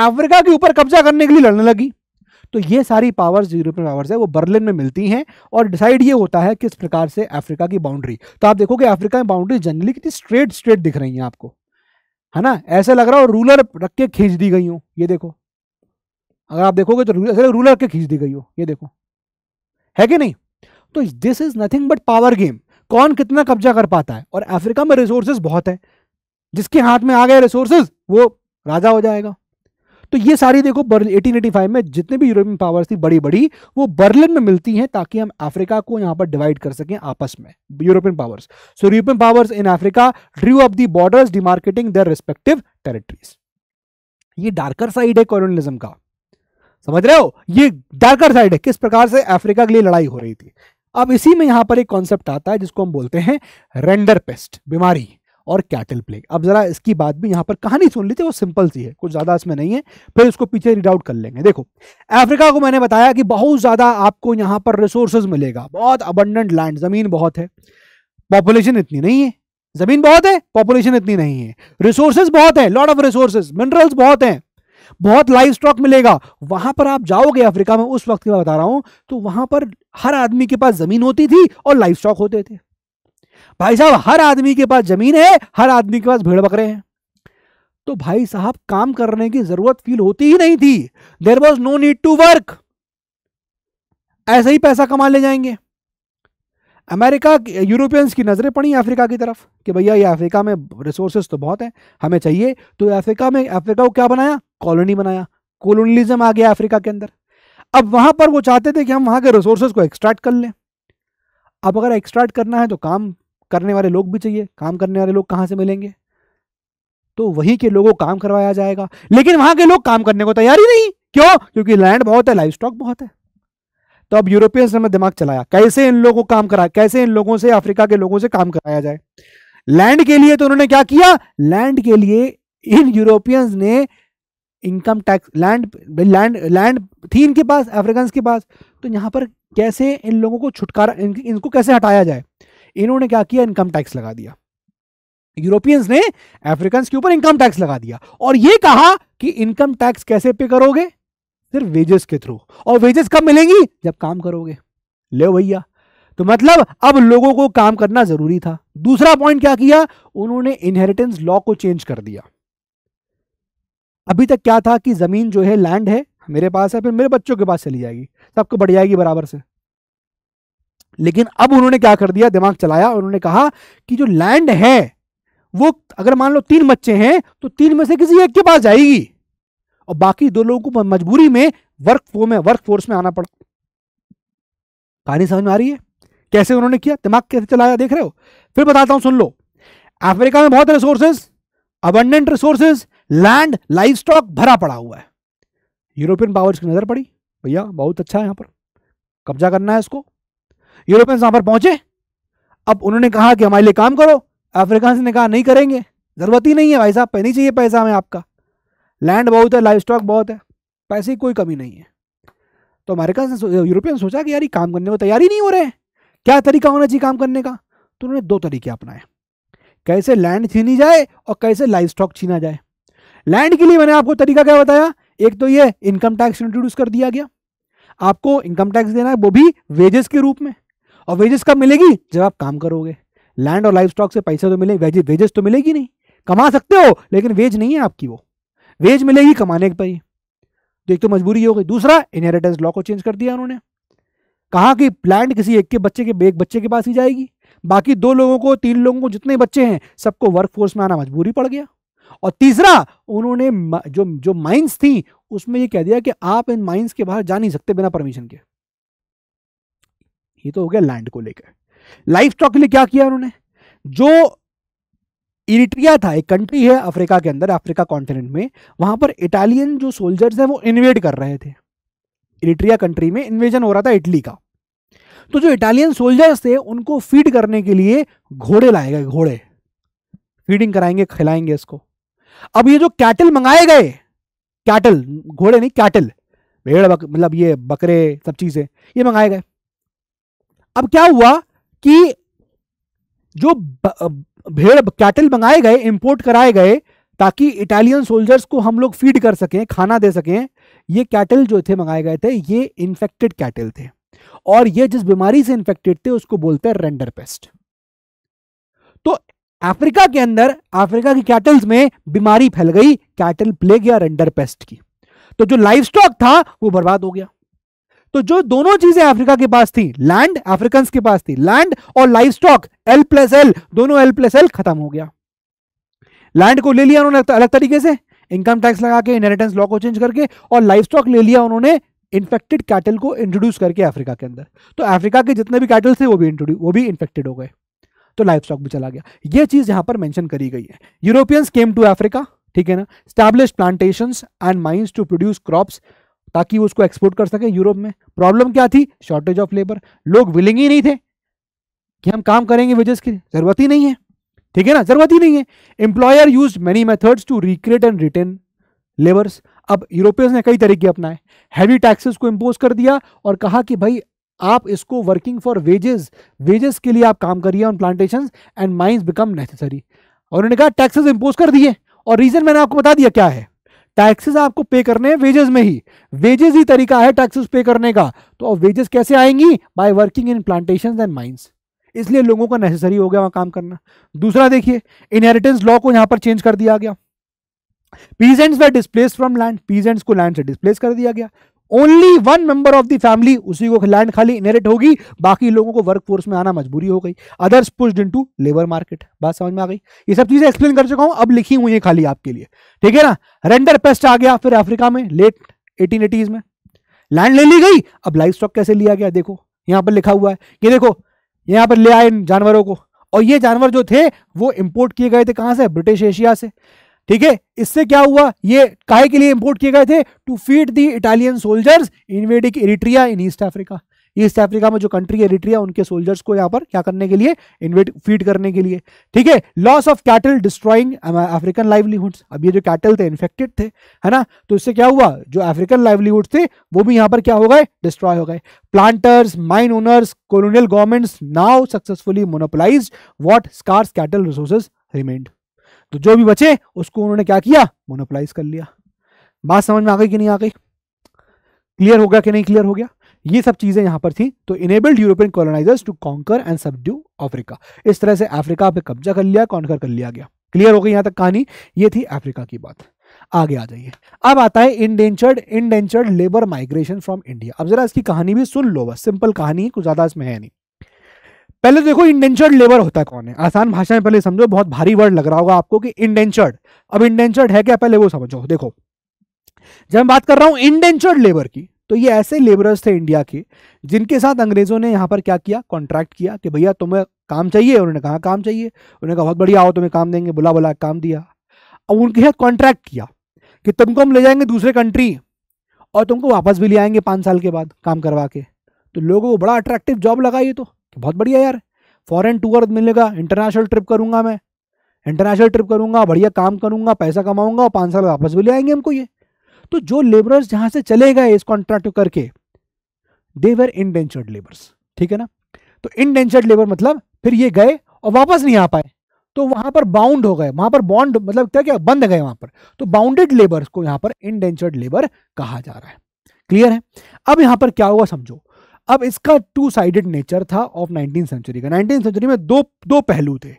अफ्रीका के ऊपर कब्जा करने के लिए लड़ने लगी तो ये सारी पावर्स यूरोपियन पावर्स है वो बर्लिन में मिलती हैं और डिसाइड ये होता है किस प्रकार से अफ्रीका की बाउंड्री तो आप देखोगे अफ्रीका में बाउंड्री जनरली कितनी स्ट्रेट स्ट्रेट दिख रही है आपको है ना ऐसा लग रहा हो रूलर रख के खींच दी गई हूं ये देखो अगर आप देखोगे तो रूलर रूलर के खींच दी गई हो ये देखो है कि नहीं तो this is nothing but power game कौन कितना कब्जा कर पाता है और अफ्रीका में रिसोर्सेज बहुत है जिसके हाथ में आ गए रिसोर्सेज वो राजा हो जाएगा तो ये सारी देखो एटीन एटी फाइव में जितने भी यूरोपियन पावर्स थी बड़ी बड़ी वो बर्लिन में मिलती हैं ताकि हम अफ्रीका को यहाँ पर डिवाइड कर सकें आपस में European powers so European powers in Africa drew up the borders demarcating their respective territories ये डार्कर साइड है कॉलोनलिज्म का समझ रहे हो ये डार्कर साइड है किस प्रकार से अफ्रीका के लिए लड़ाई हो रही थी अब इसी में यहां पर एक कॉन्सेप्ट आता है जिसको हम बोलते हैं रेंडर पेस्ट बीमारी और कैटल प्लेग अब जरा इसकी बात भी यहां पर कहानी सुन लीजिए वो सिंपल सी है कुछ ज़्यादा इसमें नहीं है फिर उसको पीछे रीड आउट कर लेंगे देखो अफ्रीका को मैंने बताया कि बहुत ज़्यादा आपको यहाँ पर रिसोर्सेज मिलेगा बहुत अबंडेंट लैंड ज़मीन बहुत है पॉपुलेशन इतनी नहीं है ज़मीन बहुत है पॉपुलेशन इतनी नहीं है रिसोर्सेज बहुत है लॉट ऑफ रिसोर्सेज मिनरल्स बहुत हैं बहुत लाइव स्टॉक मिलेगा वहां पर आप जाओगे अफ्रीका में उस वक्त की बता रहा हूं तो वहां पर हर आदमी के पास जमीन होती थी और लाइव स्टॉक होते थे भाई साहब हर आदमी के पास जमीन है हर आदमी के पास भेड़ बकरे हैं तो भाई साहब काम करने की जरूरत फील होती ही नहीं थी there was no need to work ऐसे ही पैसा कमा ले जाएंगे अमेरिका यूरोपियंस की नज़रें पड़ी अफ्रीका की तरफ कि भैया ये अफ्रीका में रिसोर्सेस तो बहुत हैं हमें चाहिए तो अफ्रीका में अफ्रीका को क्या बनाया कॉलोनी बनाया कोलोनलिज्म आ गया अफ्रीका के अंदर अब वहां पर वो चाहते थे कि हम वहां के रिसोर्सेज को एक्सट्रैक्ट कर लें अब अगर एक्सट्रैक्ट करना है तो काम करने वाले लोग भी चाहिए काम करने वाले लोग कहाँ से मिलेंगे तो वहीं के लोगों काम करवाया जाएगा लेकिन वहां के लोग काम करने को तैयार ही नहीं क्यों क्योंकि लैंड बहुत है लाइफ स्टॉक बहुत है तो अब यूरोपियंस ने दिमाग चलाया कैसे इन लोगों को काम करा कैसे इन लोगों से अफ्रीका के लोगों से काम कराया जाए लैंड के लिए तो उन्होंने क्या किया लैंड के लिए इन यूरोपियंस ने income tax land land land थी इनके पास अफ्रीकन के पास तो यहाँ पर कैसे इन लोगों को छुटकारा इन, इनको कैसे हटाया जाए इन्होंने क्या किया इनकम टैक्स लगा दिया यूरोपियंस ने अफ्रीकन के ऊपर इनकम टैक्स लगा दिया और ये कहा कि इनकम टैक्स कैसे पे करोगे सिर्फ वेजेस के थ्रू और वेजेस कब मिलेंगी जब काम करोगे ले भैया तो मतलब अब लोगों को काम करना जरूरी था दूसरा पॉइंट क्या किया उन्होंने इनहेरिटेंस लॉ को चेंज कर दिया अभी तक क्या था कि ज़मीन जो है लैंड है मेरे पास है फिर मेरे बच्चों के पास चली जाएगी सबको बढ़ जाएगी बराबर से लेकिन अब उन्होंने क्या कर दिया दिमाग चलाया उन्होंने कहा कि जो लैंड है वो अगर मान लो तीन बच्चे हैं तो तीन में से किसी एक के पास जाएगी और बाकी दो लोगों को मजबूरी में वर्क फो में वर्क फोर्स में आना पड़ा कहानी समझ में आ रही है कैसे उन्होंने किया दिमाग कैसे चलाया देख रहे हो फिर बताता हूं सुन लो अफ्रीका में बहुत resources abundant resources land livestock भरा पड़ा हुआ है यूरोपियन पावर्स की नजर पड़ी भैया बहुत अच्छा है यहां पर कब्जा करना है इसको यूरोपियंस यहां पर पहुंचे अब उन्होंने कहा कि हमारे लिए काम करो अफ्रीकन ने कहा नहीं करेंगे ज़रूरत ही नहीं है भाई साहब नहीं चाहिए पैसा हमें आपका लैंड बहुत है लाइफ स्टॉक बहुत है पैसे की कोई कमी नहीं है तो अमेरिका ने यूरोपियन सोचा कि यार काम करने को तैयार ही नहीं हो रहे हैं क्या तरीका होना चाहिए काम करने का तो उन्होंने दो तरीके अपनाए कैसे लैंड छीनी जाए और कैसे लाइफ स्टॉक छीना जाए लैंड के लिए मैंने आपको तरीका क्या बताया एक तो ये इनकम टैक्स इंट्रोड्यूस कर दिया गया आपको इनकम टैक्स देना है वो भी वेजेस के रूप में और वेजेस कब मिलेगी जब आप काम करोगे लैंड और लाइफ स्टॉक से पैसे तो मिले वेज वेजेस तो मिलेगी नहीं कमा सकते हो लेकिन वेज नहीं है आपकी वो वेज मिलेगी कमाने पर ही तो एक तो मजबूरी हो गई दूसरा इनहेरिटेंस लॉ को चेंज कर दिया उन्होंने कहा कि लैंड किसी एक के बच्चे के एक बच्चे के पास ही जाएगी बाकी दो लोगों को तीन लोगों को जितने बच्चे हैं सबको वर्क फोर्स में आना मजबूरी पड़ गया और तीसरा उन्होंने जो जो माइंस थी उसमें ये कह दिया कि आप इन माइंस के बाहर जा नहीं सकते बिना परमिशन के ये तो हो गया लैंड को लेकर लाइफ स्टॉक के लिए क्या किया उन्होंने जो इरिट्रिया था एक कंट्री है अफ्रीका के अंदर अफ्रीका कॉन्टिनेंट में वहां पर इटालियन जो सोल्जर्स हैं वो इन्वेड कर रहे थे इरिट्रिया कंट्री में इन्वेजन हो रहा था इटली का तो जो इटालियन सोल्जर्स थे उनको फीड करने के लिए घोड़े लाए गए घोड़े फीडिंग कराएंगे खिलाएंगे इसको अब ये जो कैटल मंगाए गए कैटल घोड़े नहीं कैटल भेड़ बक, मतलब ये बकरे सब चीजें ये मंगाए गए अब क्या हुआ कि जो भेड़ कैटल मंगाए गए इंपोर्ट कराए गए ताकि इटालियन सोल्जर्स को हम लोग फीड कर सकें खाना दे सकें ये कैटल जो थे मंगाए गए थे ये इन्फेक्टेड कैटल थे और ये जिस बीमारी से इन्फेक्टेड थे उसको बोलते हैं रेंडर पेस्ट तो अफ्रीका के अंदर अफ्रीका की कैटल्स में बीमारी फैल गई कैटल प्लेग या रेंडर पेस्ट की तो जो लाइफ स्टॉक था वो बर्बाद हो गया तो जो दोनों चीजें अफ्रीका के पास थी लैंड अफ्रीकन के पास थी लैंड और livestock L plus L दोनों एल प्लस एल खत्म हो गया लैंड को ले लिया उन्होंने अलग तरीके से इनकम टैक्स लगा के इनहेरिटेंस लॉ को चेंज करके और लाइफ स्टॉक ले लिया उन्होंने इन्फेक्टेड कैटल को इंट्रोड्यूस करके अफ्रीका के अंदर तो अफ्रीका के जितने भी कैटल थे वो भी इंट्रोड्यूस वो भी इन्फेक्टेड हो गए तो लाइफ स्टॉक भी चला गया ये चीज यहां पर मैंशन करी गई है यूरोपियंस केम टू अफ्रीका ठीक है ना establish plantation and mines to produce crops ताकि उसको एक्सपोर्ट कर सके यूरोप में प्रॉब्लम क्या थी शॉर्टेज ऑफ लेबर लोग विलिंग ही नहीं थे कि हम काम करेंगे वेजेस की जरूरत ही नहीं है ठीक है ना जरूरत ही नहीं है employer use many methods to recruit and retain labours अब यूरोपियंस ने कई तरीके अपनाए हैवी टैक्सेस को इम्पोज कर दिया और कहा कि भाई आप इसको वर्किंग फॉर वेजेस वेजेस के लिए आप काम करिए on plantation and mines become necessary और उन्होंने कहा टैक्सेस इंपोज कर दिए और रीजन मैंने आपको बता दिया क्या है टैक्सेस आपको पे करने हैं वेजेस में ही वेजेस ही तरीका है टैक्सेस पे करने का तो अब वेजेस कैसे आएंगी by working in plantation and mines इसलिए लोगों का नेसेसरी हो गया वहां काम करना दूसरा देखिए इनहेरिटेंस लॉ को यहां पर चेंज कर दिया गया peasants were displace from land peasants को लैंड से डिस्प्लेस कर दिया गया only one member of the family उसी को लैंड खाली इनहेरिट होगी बाकी लोगों को वर्क फोर्स में आना मजबूरी हो गई others pushed into labour market बात समझ में आ गई ये सब चीजें एक्सप्लेन कर चुका हूं अब लिखी हुई है खाली आपके लिए ठीक है ना रेंडर पेस्ट आ गया फिर अफ्रीका में लेट एटीन में लैंड ले ली गई अब लाइफ स्टॉक कैसे लिया गया देखो यहां पर लिखा हुआ है ये देखो यहां पर ले आए इन जानवरों को और ये जानवर जो थे वो इंपोर्ट किए गए थे कहां से ब्रिटिश एशिया से ठीक है इससे क्या हुआ ये काहे के लिए इंपोर्ट किए गए थे to feed the Italian soldiers invading Eritrea in East Africa East Africa में जो कंट्री है इरिट्रिया उनके सोल्जर्स को यहां पर क्या करने के लिए इन्वेट फीड करने के लिए ठीक है loss of cattle destroying African livelihoods अब ये जो कैटल थे इन्फेक्टेड थे है ना तो इससे क्या हुआ जो अफ्रीकन लाइवलीहुड थे वो भी यहां पर क्या हो गए डिस्ट्रॉय हो गए planters mine owners colonial governments now successfully monopolise what scarce cattle resources remained तो जो भी बचे उसको उन्होंने क्या किया मोनोपलाइज कर लिया बात समझ में आ गई कि नहीं आ गई क्लियर हो गया कि नहीं क्लियर हो गया ये सब चीजें यहां पर थी तो enabled European colonisers to conquer and subdue Africa इस तरह से अफ्रीका पे कब्जा कर लिया कॉन्कर कर लिया गया क्लियर हो गई यहां तक कहानी ये थी अफ्रीका की बात आगे आ जाइए अब आता है indentured indentured labour migration from India अब जरा इसकी कहानी भी सुन लो बस सिंपल कहानी है कुछ ज्यादा इसमें है नहीं पहले तो देखो इंडेंचर्ड लेबर होता कौन है आसान भाषा में पहले समझो बहुत भारी वर्ड लग रहा होगा आपको कि इंडेंचर्ड अब इंडेंचर्ड है क्या पहले वो समझो देखो जब मैं बात कर रहा हूँ इंडेंचर्ड लेबर की तो ये ऐसे लेबरर्स थे इंडिया के जिनके साथ अंग्रेजों ने यहाँ पर क्या किया कॉन्ट्रैक्ट किया कि भैया तुम्हें काम चाहिए उन्होंने कहा काम चाहिए उन्होंने कहा बहुत बढ़िया आओ तुम्हें काम देंगे बुला बुला काम दिया अब उनके साथ कॉन्ट्रैक्ट किया कि तुमको हम ले जाएंगे दूसरे कंट्री और तुमको वापस भी ले आएंगे पाँच साल के बाद काम करवा के तो लोगों को बड़ा अट्रैक्टिव जॉब लगा ये तो बहुत बढ़िया यार फॉरेन टूर मिलेगा इंटरनेशनल ट्रिप करूंगा मैं इंटरनेशनल ट्रिप करूंगा बढ़िया काम करूंगा पैसा कमाऊंगा और पांच साल वापस भी ले आएंगे हमको ये तो जो लेबरर्स जहां से चले गए इस कॉन्ट्रैक्ट करके दे वेर इनडेंचर्ड लेबर्स ठीक है ना तो इनडेंचर्ड लेबर मतलब फिर ये गए और वापस नहीं आ पाए तो वहां पर बाउंड हो गए वहां पर बॉन्ड मतलब क्या क्या बंद गए वहां पर तो बाउंडेड लेबर को यहां पर इनडेंचर्ड लेबर कहा जा रहा है क्लियर है अब यहां पर क्या हुआ समझो अब इसका टू साइडेड नेचर था ऑफ नाइनटीन सेंचुरी का नाइनटीन सेंचुरी में दो दो पहलू थे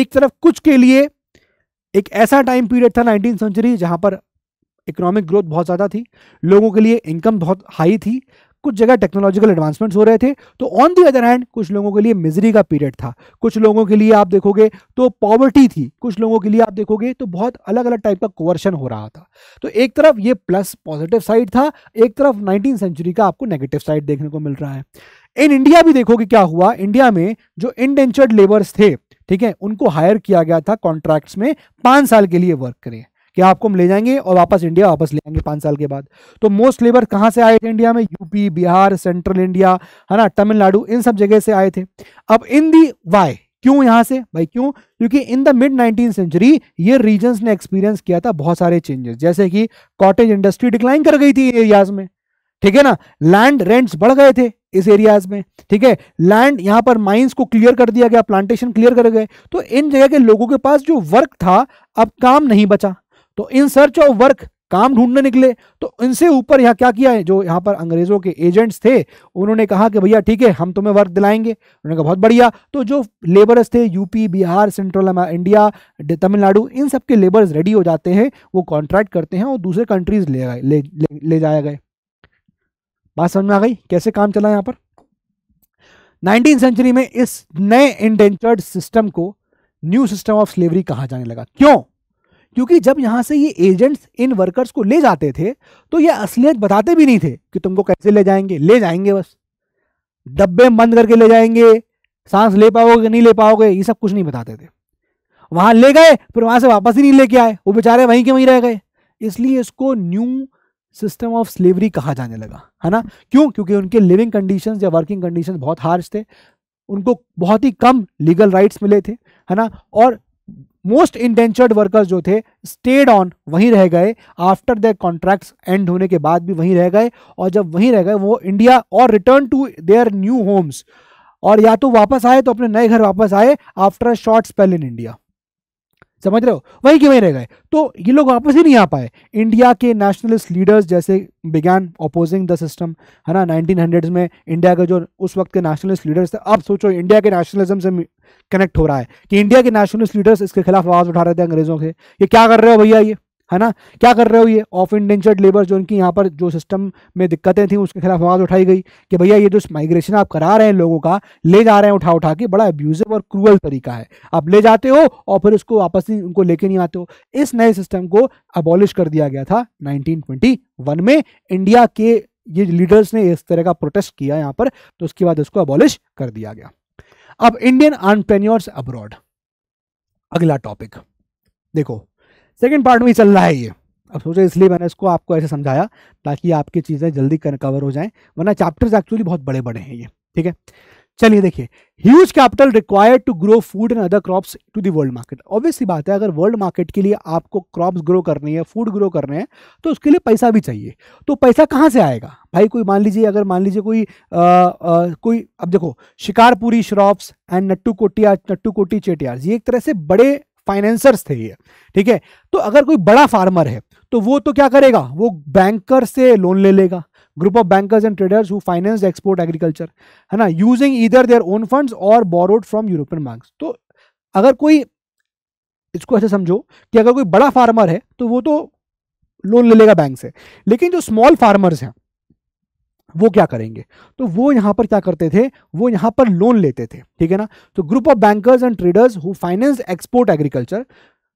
एक तरफ कुछ के लिए एक ऐसा टाइम पीरियड था नाइनटीन सेंचुरी जहां पर इकोनॉमिक ग्रोथ बहुत ज़्यादा थी लोगों के लिए इनकम बहुत हाई थी कुछ जगह टेक्नोलॉजिकल एडवांसमेंट्स हो रहे थे तो ऑन दी अदर हैंड कुछ लोगों के लिए मिजरी का पीरियड था कुछ लोगों के लिए आप देखोगे तो पॉवर्टी थी कुछ लोगों के लिए आप देखोगे तो बहुत अलग अलग टाइप का कोवर्शन हो रहा था तो एक तरफ ये प्लस पॉजिटिव साइड था एक तरफ नाइनटीन सेंचुरी का आपको नेगेटिव साइड देखने को मिल रहा है इन इंडिया भी देखोगे क्या हुआ इंडिया में जो इंडेंचर्ड लेबर्स थे ठीक है उनको हायर किया गया था कॉन्ट्रैक्ट्स में पांच साल के लिए वर्क करें कि आपको हम ले जाएंगे और वापस इंडिया वापस ले आएंगे पाँच साल के बाद तो मोस्ट लेबर कहाँ से आए थे इंडिया में यूपी बिहार सेंट्रल इंडिया है ना तमिलनाडु इन सब जगह से आए थे अब इन दी वाई क्यों यहाँ से भाई क्यों क्योंकि in the mid nineteen century ये रीजन्स ने एक्सपीरियंस किया था बहुत सारे चेंजेस जैसे कि कॉटेज इंडस्ट्री डिक्लाइन कर गई थी एरियाज में ठीक है ना लैंड रेंट्स बढ़ गए थे इस एरियाज में ठीक है लैंड यहाँ पर माइंस को क्लियर कर दिया गया प्लांटेशन क्लियर कर गए तो इन जगह के लोगों के पास जो वर्क था अब काम नहीं बचा तो इन सर्च ऑफ वर्क काम ढूंढने निकले तो इनसे ऊपर यहाँ क्या किया है जो यहाँ पर अंग्रेजों के एजेंट्स थे उन्होंने कहा कि भैया ठीक है हम तुम्हें वर्क दिलाएंगे उन्होंने कहा बहुत बढ़िया तो जो लेबर्स थे UP Bihar central India Tamil Nadu इन सब के लेबर्स रेडी हो जाते हैं वो कॉन्ट्रैक्ट करते हैं और दूसरे कंट्रीज ले गए ले, ले, ले जाया गए बात समझ में आ गई कैसे काम चला यहाँ पर नाइनटीन सेंचुरी में इस नए इंडेंचर्ड सिस्टम को न्यू सिस्टम ऑफ स्लेवरी कहा जाने लगा क्यों क्योंकि जब यहाँ से ये एजेंट्स इन वर्कर्स को ले जाते थे तो ये असलियत बताते भी नहीं थे कि तुमको कैसे ले जाएंगे ले जाएंगे बस डब्बे बंद करके ले जाएंगे सांस ले पाओगे नहीं ले पाओगे ये सब कुछ नहीं बताते थे वहां ले गए फिर वहां से वापस ही नहीं लेके आए वो बेचारे वहीं के वहीं रह गए इसलिए इसको न्यू सिस्टम ऑफ स्लेवरी कहा जाने लगा है ना क्यों क्योंकि उनके लिविंग कंडीशन या वर्किंग कंडीशन बहुत हार्श थे उनको बहुत ही कम लीगल राइट्स मिले थे है ना और मोस्ट इंडेंचर्ड वर्कर्स जो थे स्टेड ऑन वहीं रह गए आफ्टर द कॉन्ट्रैक्ट्स एंड होने के बाद भी वहीं रह गए और जब वहीं रह गए वो इंडिया और return to their new homes और या तो वापस आए तो अपने नए घर वापस आए after a short spell in India समझ रहे हो वहीं के वहीं रह गए तो ये लोग वापस ही नहीं आ पाए इंडिया के नेशनलिस्ट लीडर्स जैसे बिगैन अपोजिंग द सिस्टम है ना 1900s में इंडिया के जो उस वक्त के नेशनलिस्ट लीडर्स थे अब सोचो इंडिया के नेशनलिज्म से कनेक्ट हो रहा है कि इंडिया के नेशनलिस्ट लीडर्स इसके खिलाफ आवाज़ उठा रहे थे अंग्रेज़ों के ये क्या कर रहे हो भैया ये है ना क्या कर रहे हो ये ऑफ इंडेंचर्ड लेबर जो उनकी यहाँ पर जो सिस्टम में दिक्कतें थी उसके खिलाफ आवाज़ उठाई गई कि भैया ये जो माइग्रेशन आप करा रहे हैं लोगों का ले जा रहे हैं उठा उठा के बड़ा अब्यूजिव और क्रूअल तरीका है आप ले जाते हो और फिर उसको वापस नहीं उनको लेके नहीं आते हो इस नए सिस्टम को अबॉलिश कर दिया गया था नाइनटीन में इंडिया के ये लीडर्स ने इस तरह का प्रोटेस्ट किया यहाँ पर तो उसके बाद उसको अबॉलिश कर दिया गया अब इंडियन आंट्रेन्योर्स अब्रॉड अगला टॉपिक देखो सेकेंड पार्ट में चल रहा है ये अब सोचो इसलिए मैंने इसको आपको ऐसे समझाया ताकि आपकी चीज़ें जल्दी कवर हो जाएं वरना चैप्टर्स एक्चुअली बहुत बड़े बड़े हैं ये ठीक है चलिए देखिए huge capital required to grow food and other crops to the world market obviously बात है अगर वर्ल्ड मार्केट के लिए आपको क्रॉप्स ग्रो करनी है फूड ग्रो करने हैं तो उसके लिए पैसा भी चाहिए तो पैसा कहाँ से आएगा भाई कोई मान लीजिए अगर मान लीजिए कोई आ, आ, कोई अब देखो Shikarpuri shroffs and Nattukottai Nattukottai Chettiars ये एक तरह से बड़े फाइनेंसर्स थे ये ठीक है तो अगर कोई बड़ा फार्मर है तो वो तो क्या करेगा वो बैंकर से लोन ले लेगा group of bankers and traders who finance export agriculture है ना using either their own funds और बोरोड फ्रॉम यूरोपियन बैंक तो अगर कोई इसको ऐसे समझो कि अगर कोई बड़ा फार्मर है तो वो तो लोन ले लेगा बैंक से लेकिन जो स्मॉल फार्मर्स हैं वो क्या करेंगे तो वो यहां पर क्या करते थे वो यहां पर लोन लेते थे ठीक है ना तो group of bankers and traders who finance export agriculture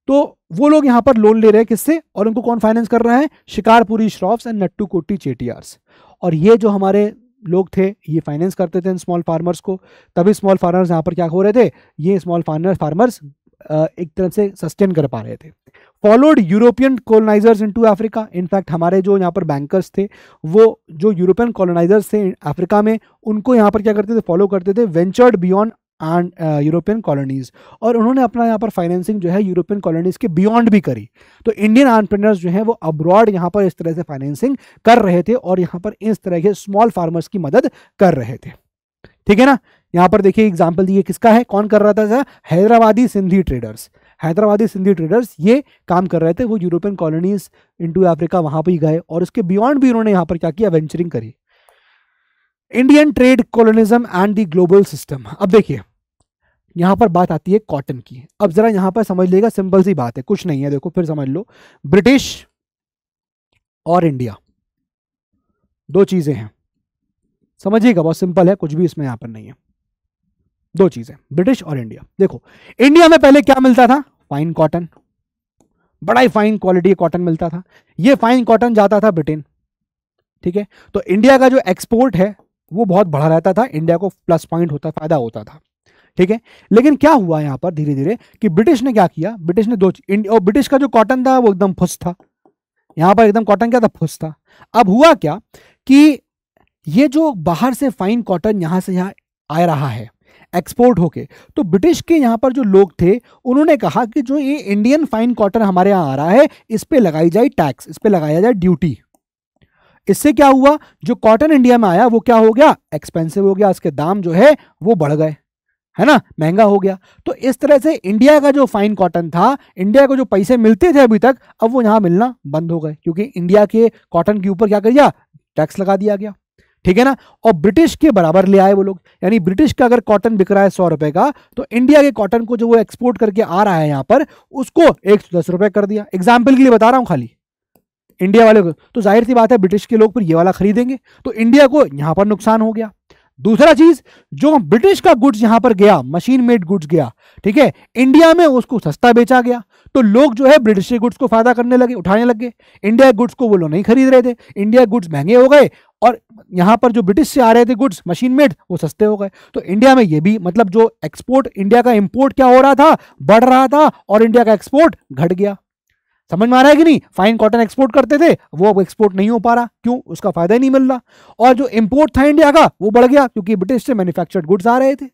तो वो लोग यहां पर लोन ले रहे हैं किससे और उनको कौन फाइनेंस कर रहा है शिकारपुरी श्रॉफ्स एंड नट्टू कोटी चेटियार्स और ये जो हमारे लोग थे ये फाइनेंस करते थे इन स्मॉल फार्मर्स को तभी स्मॉल फार्मर्स यहाँ पर क्या हो रहे थे ये स्मॉल फार्मर्स एक तरह से सस्टेन कर पा रहे थे followed European colonisers into Africa in fact हमारे जो यहाँ पर बैंकर्स थे वो जो यूरोपियन कॉलोनाइजर्स थे अफ्रीका में उनको यहाँ पर क्या करते थे फॉलो करते थे ventured beyond and European colonies और उन्होंने अपना यहाँ पर फाइनेंसिंग जो है यूरोपियन कॉलोनीज़ के बियॉन्ड भी करी तो इंडियन आंट्रप्रनर्स जो हैं वो अब्रॉड यहाँ पर इस तरह से फाइनेंसिंग कर रहे थे और यहाँ पर इस तरह के स्मॉल फार्मर्स की मदद कर रहे थे ठीक है ना यहां पर देखिए एग्जाम्पल दिए किसका है कौन कर रहा था sir Hyderabadi Sindhi traders Hyderabadi Sindhi traders ये काम कर रहे थे वो यूरोपियन कॉलोनीज इनटू अफ्रीका वहां पर ही गए और उसके बियॉन्ड भी उन्होंने यहाँ पर क्या किया वेंचरिंग करी Indian trade colonialism and the global system अब देखिए यहाँ पर बात आती है कॉटन की अब जरा यहाँ पर समझ लेगा सिंपल सी बात है कुछ नहीं है देखो फिर समझ लो ब्रिटिश और इंडिया दो चीज़ें हैं समझिएगा बहुत सिंपल है कुछ भी इसमें यहाँ पर नहीं है दो चीजें ब्रिटिश और इंडिया देखो इंडिया में पहले क्या मिलता था फाइन कॉटन बड़ा ही फाइन क्वालिटी कॉटन मिलता था ये फाइन कॉटन जाता था ब्रिटेन ठीक है तो इंडिया का जो एक्सपोर्ट है वो बहुत बढ़ा रहता था इंडिया को प्लस पॉइंट होता फायदा होता था ठीक है लेकिन क्या हुआ यहां पर धीरे धीरे कि ब्रिटिश ने क्या किया ब्रिटिश ने दो और ब्रिटिश का जो कॉटन था वो एकदम फुस था यहां पर एकदम कॉटन क्या था फुस था अब हुआ क्या कि ये जो बाहर से फाइन कॉटन यहां से यहां आ रहा है एक्सपोर्ट होके तो ब्रिटिश के यहाँ पर जो लोग थे उन्होंने कहा कि जो ये इंडियन फाइन कॉटन हमारे यहाँ आ रहा है इस पर लगाई जाए टैक्स इस पर लगाया जाए ड्यूटी इससे क्या हुआ जो कॉटन इंडिया में आया वो क्या हो गया एक्सपेंसिव हो गया उसके दाम जो है वो बढ़ गए है ना महंगा हो गया तो इस तरह से इंडिया का जो फाइन कॉटन था इंडिया को जो पैसे मिलते थे अभी तक अब वो यहां मिलना बंद हो गए क्योंकि इंडिया के कॉटन के ऊपर क्या कर दिया टैक्स लगा दिया गया ठीक है ना और ब्रिटिश के बराबर ले आए वो लोग यानी ब्रिटिश का अगर कॉटन बिक रहा है सौ रुपए का तो इंडिया के कॉटन को जो वो एक्सपोर्ट करके आ रहा है यहां पर उसको एक सौ दस रुपए कर दिया एग्जाम्पल के लिए बता रहा हूं खाली इंडिया वाले को तो जाहिर सी बात है ब्रिटिश के लोग फिर ये वाला खरीदेंगे तो इंडिया को यहां पर नुकसान हो गया दूसरा चीज जो ब्रिटिश का गुड्स यहां पर गया मशीन मेड गुड्स गया ठीक है इंडिया में उसको सस्ता बेचा गया तो लोग जो है ब्रिटिश गुड्स को फायदा करने लगे उठाने लग गए इंडिया गुड्स को वो लोग नहीं खरीद रहे थे इंडिया गुड्स महंगे हो गए और यहां पर जो ब्रिटिश से आ रहे थे गुड्स मशीन मेड वो सस्ते हो गए तो इंडिया में ये भी मतलब जो एक्सपोर्ट इंडिया का इंपोर्ट क्या हो रहा था बढ़ रहा था और इंडिया का एक्सपोर्ट घट गया समझ में आ रहा है कि नहीं फाइन कॉटन एक्सपोर्ट करते थे वो अब एक्सपोर्ट नहीं हो पा रहा क्यों उसका फायदा ही नहीं मिल रहा और जो इम्पोर्ट था इंडिया का वो बढ़ गया क्योंकि ब्रिटिश से मैन्युफैक्चर्ड गुड्स आ रहे थे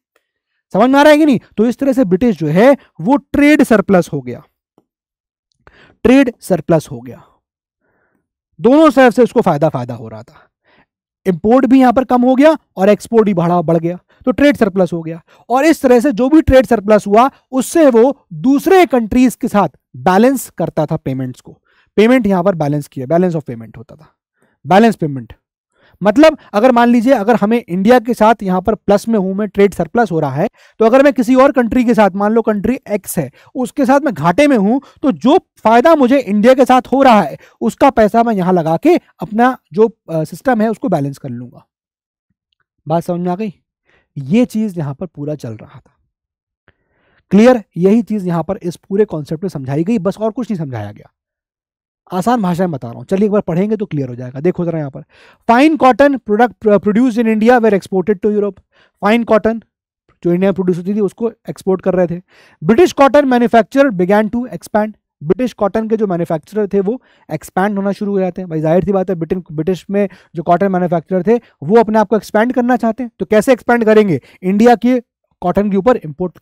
समझ में आ रहा है कि नहीं तो इस तरह से ब्रिटिश जो है वो ट्रेड सरप्लस हो गया ट्रेड सरप्लस हो गया दोनों तरफ से उसको फायदा फायदा हो रहा था इंपोर्ट भी यहां पर कम हो गया और एक्सपोर्ट भी बढ़ा बढ़ गया तो ट्रेड सरप्लस हो गया और इस तरह से जो भी ट्रेड सरप्लस हुआ उससे वो दूसरे कंट्रीज के साथ बैलेंस करता था पेमेंट्स को पेमेंट यहां पर बैलेंस किया बैलेंस ऑफ पेमेंट होता था बैलेंस पेमेंट मतलब अगर मान लीजिए अगर हमें इंडिया के साथ यहां पर प्लस में हूं मैं ट्रेड सरप्लस हो रहा है तो अगर मैं किसी और कंट्री के साथ मान लो कंट्री एक्स है उसके साथ मैं घाटे में हूं तो जो फायदा मुझे इंडिया के साथ हो रहा है उसका पैसा मैं यहां लगा के अपना जो सिस्टम है उसको बैलेंस कर लूंगा बात समझ में आ गई ये चीज यहां पर पूरा चल रहा था क्लियर यही चीज यहां पर इस पूरे कॉन्सेप्ट में समझाई गई बस और कुछ नहीं समझाया गया आसान भाषा में बता रहा हूं चलिए एक बार पढ़ेंगे तो क्लियर हो जाएगा देखो जरा यहां पर fine cotton product produce in India were exported to Europe fine cotton जो इंडिया में प्रोड्यूस होती थी उसको एक्सपोर्ट कर रहे थे British cotton manufacture began to expand British cotton के जो मैन्युफैक्चरर थे वो एक्सपैंड होना शुरू हो जाते हैं भाई जाहिर सी बात है ब्रिटेन ब्रिटिश में जो कॉटन मैन्युफैक्चरर थे वो अपने आप को एक्सपैंड करना चाहते हैं तो कैसे एक्सपैंड करेंगे इंडिया के कॉटन के ऊपर इम्पोर्ट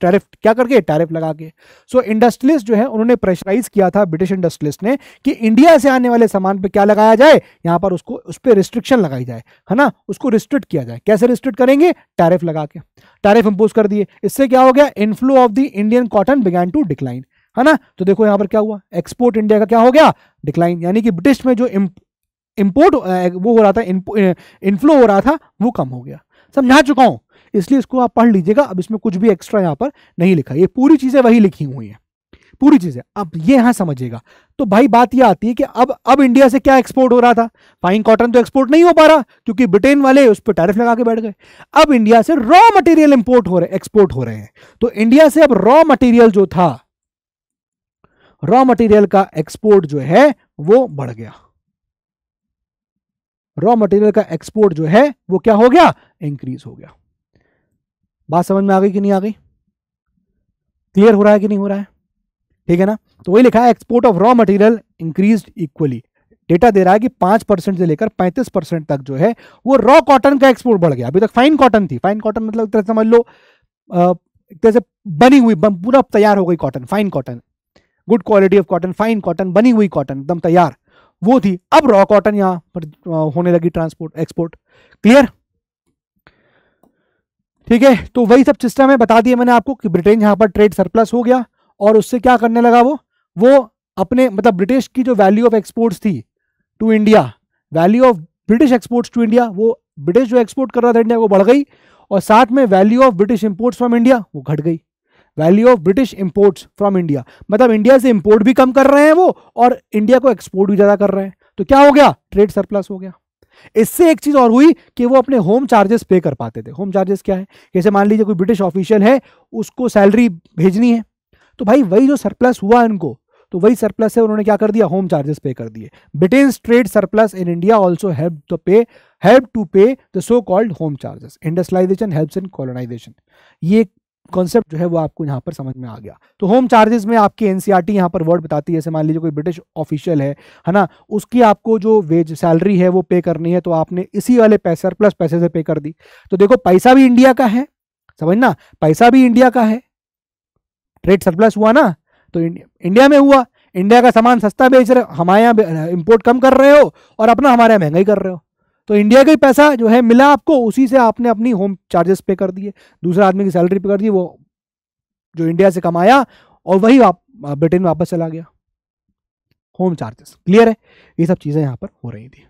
टैरिफ क्या करके टैरिफ लगा के सो इंडस्ट्रियलिस्ट जो है उन्होंने प्रेशराइज किया था ब्रिटिश इंडस्ट्रियलिस्ट ने कि इंडिया से आने वाले सामान पे क्या लगाया जाए यहाँ पर उसको उस पर रिस्ट्रिक्शन लगाई जाए है ना उसको रिस्ट्रिक्ट किया जाए कैसे रिस्ट्रिक्ट करेंगे टैरिफ लगा के टैरिफ इम्पोज कर दिए इससे क्या हो गया inflow of the Indian cotton began to decline है ना तो देखो यहां पर क्या हुआ एक्सपोर्ट इंडिया का क्या हो गया डिक्लाइन यानी कि ब्रिटिश में जो इंपोर्ट वो हो रहा था इनफ्लो हो रहा था वो कम हो गया समझा चुका हूं इसलिए इसको आप पढ़ लीजिएगा अब इसमें कुछ भी एक्स्ट्रा यहां पर नहीं लिखा ये पूरी चीज़ें वही लिखी हुई हैं पूरी चीज़ें अब ये यहां समझिएगा तो भाई बात ये आती है कि अब अब इंडिया से क्या एक्सपोर्ट हो रहा था फाइन कॉटन तो एक्सपोर्ट नहीं हो पा रहा क्योंकि ब्रिटेन वाले उस पर टैरिफ लगा के बैठ गए अब इंडिया से रॉ मटेरियल इंपोर्ट हो रहे एक्सपोर्ट हो रहे हैं तो इंडिया से अब रॉ मटेरियल जो था रॉ मटेरियल का एक्सपोर्ट जो है वो बढ़ गया रॉ मटेरियल का एक्सपोर्ट जो है वो क्या हो गया इंक्रीज हो गया बात समझ में आ गई कि नहीं आ गई क्लियर हो रहा है कि नहीं हो रहा है ठीक है ना तो वही लिखा है export of raw material increase equally data दे रहा है कि पांच परसेंट से लेकर पैंतीस परसेंट तक जो है वो रॉ कॉटन का एक्सपोर्ट बढ़ गया अभी तक फाइन कॉटन थी फाइन कॉटन मतलब एक तरह समझ लो एक तरह से बनी हुई पूरा तैयार हो गई cotton fine cotton good quality of cotton fine cotton बनी हुई कॉटन एकदम तैयार वो थी अब रॉ कॉटन यहां पर होने लगी ट्रांसपोर्ट एक्सपोर्ट क्लियर ठीक है तो वही सब सिस्टम है बता दिया मैंने आपको कि ब्रिटेन यहां पर ट्रेड सरप्लस हो गया और उससे क्या करने लगा वो वो अपने मतलब ब्रिटिश की जो वैल्यू ऑफ एक्सपोर्ट्स थी to India value of British exports to India वो ब्रिटिश जो एक्सपोर्ट कर रहा था इंडिया वो बढ़ गई और साथ में value of British imports from India वो घट गई value of British imports from India मतलब इंडिया से इंपोर्ट भी कम कर रहे हैं वो और इंडिया को एक्सपोर्ट भी ज़्यादा कर रहे हैं तो क्या हो गया ट्रेड सरप्लस हो गया इससे एक चीज और हुई कि वो अपने होम चार्जेस पे कर पाते थे होम चार्जेस क्या है जैसे मान लीजिए कोई ब्रिटिश ऑफिशियल है उसको सैलरी भेजनी है तो भाई वही जो सरप्लस हुआ इनको तो वही सरप्लस है उन्होंने क्या कर दिया होम चार्जेस पे कर दिए Britain trade surplus in India also help the pay help to pay the so called home charges industrialisation help in colonisation ये कॉन्सेप्ट जो है वो आपको यहाँ पर समझ में आ गया तो होम चार्जेस में आपकी एनसीआर टी e यहाँ पर वर्ड बताती है जैसे मान लीजिए कोई ब्रिटिश ऑफिशियल है है ना उसकी आपको जो वेज सैलरी है वो पे करनी है तो आपने इसी वाले पैसे प्लस पैसे से पे कर दी तो देखो पैसा भी इंडिया का है समझना पैसा भी इंडिया का है ट्रेड सरप्लस हुआ ना तो इंडिया में हुआ इंडिया का सामान सस्ता बेच रहे हो हमारे यहाँ इम्पोर्ट कम कर रहे हो और अपना हमारे यहाँ महंगाई कर रहे हो तो इंडिया का ही पैसा जो है मिला आपको उसी से आपने अपनी होम चार्जेस पे कर दिए दूसरे आदमी की सैलरी पे कर दी वो जो इंडिया से कमाया और वही आप ब्रिटेन वापस चला गया होम चार्जेस क्लियर है ये सब चीज़ें यहां पर हो रही थी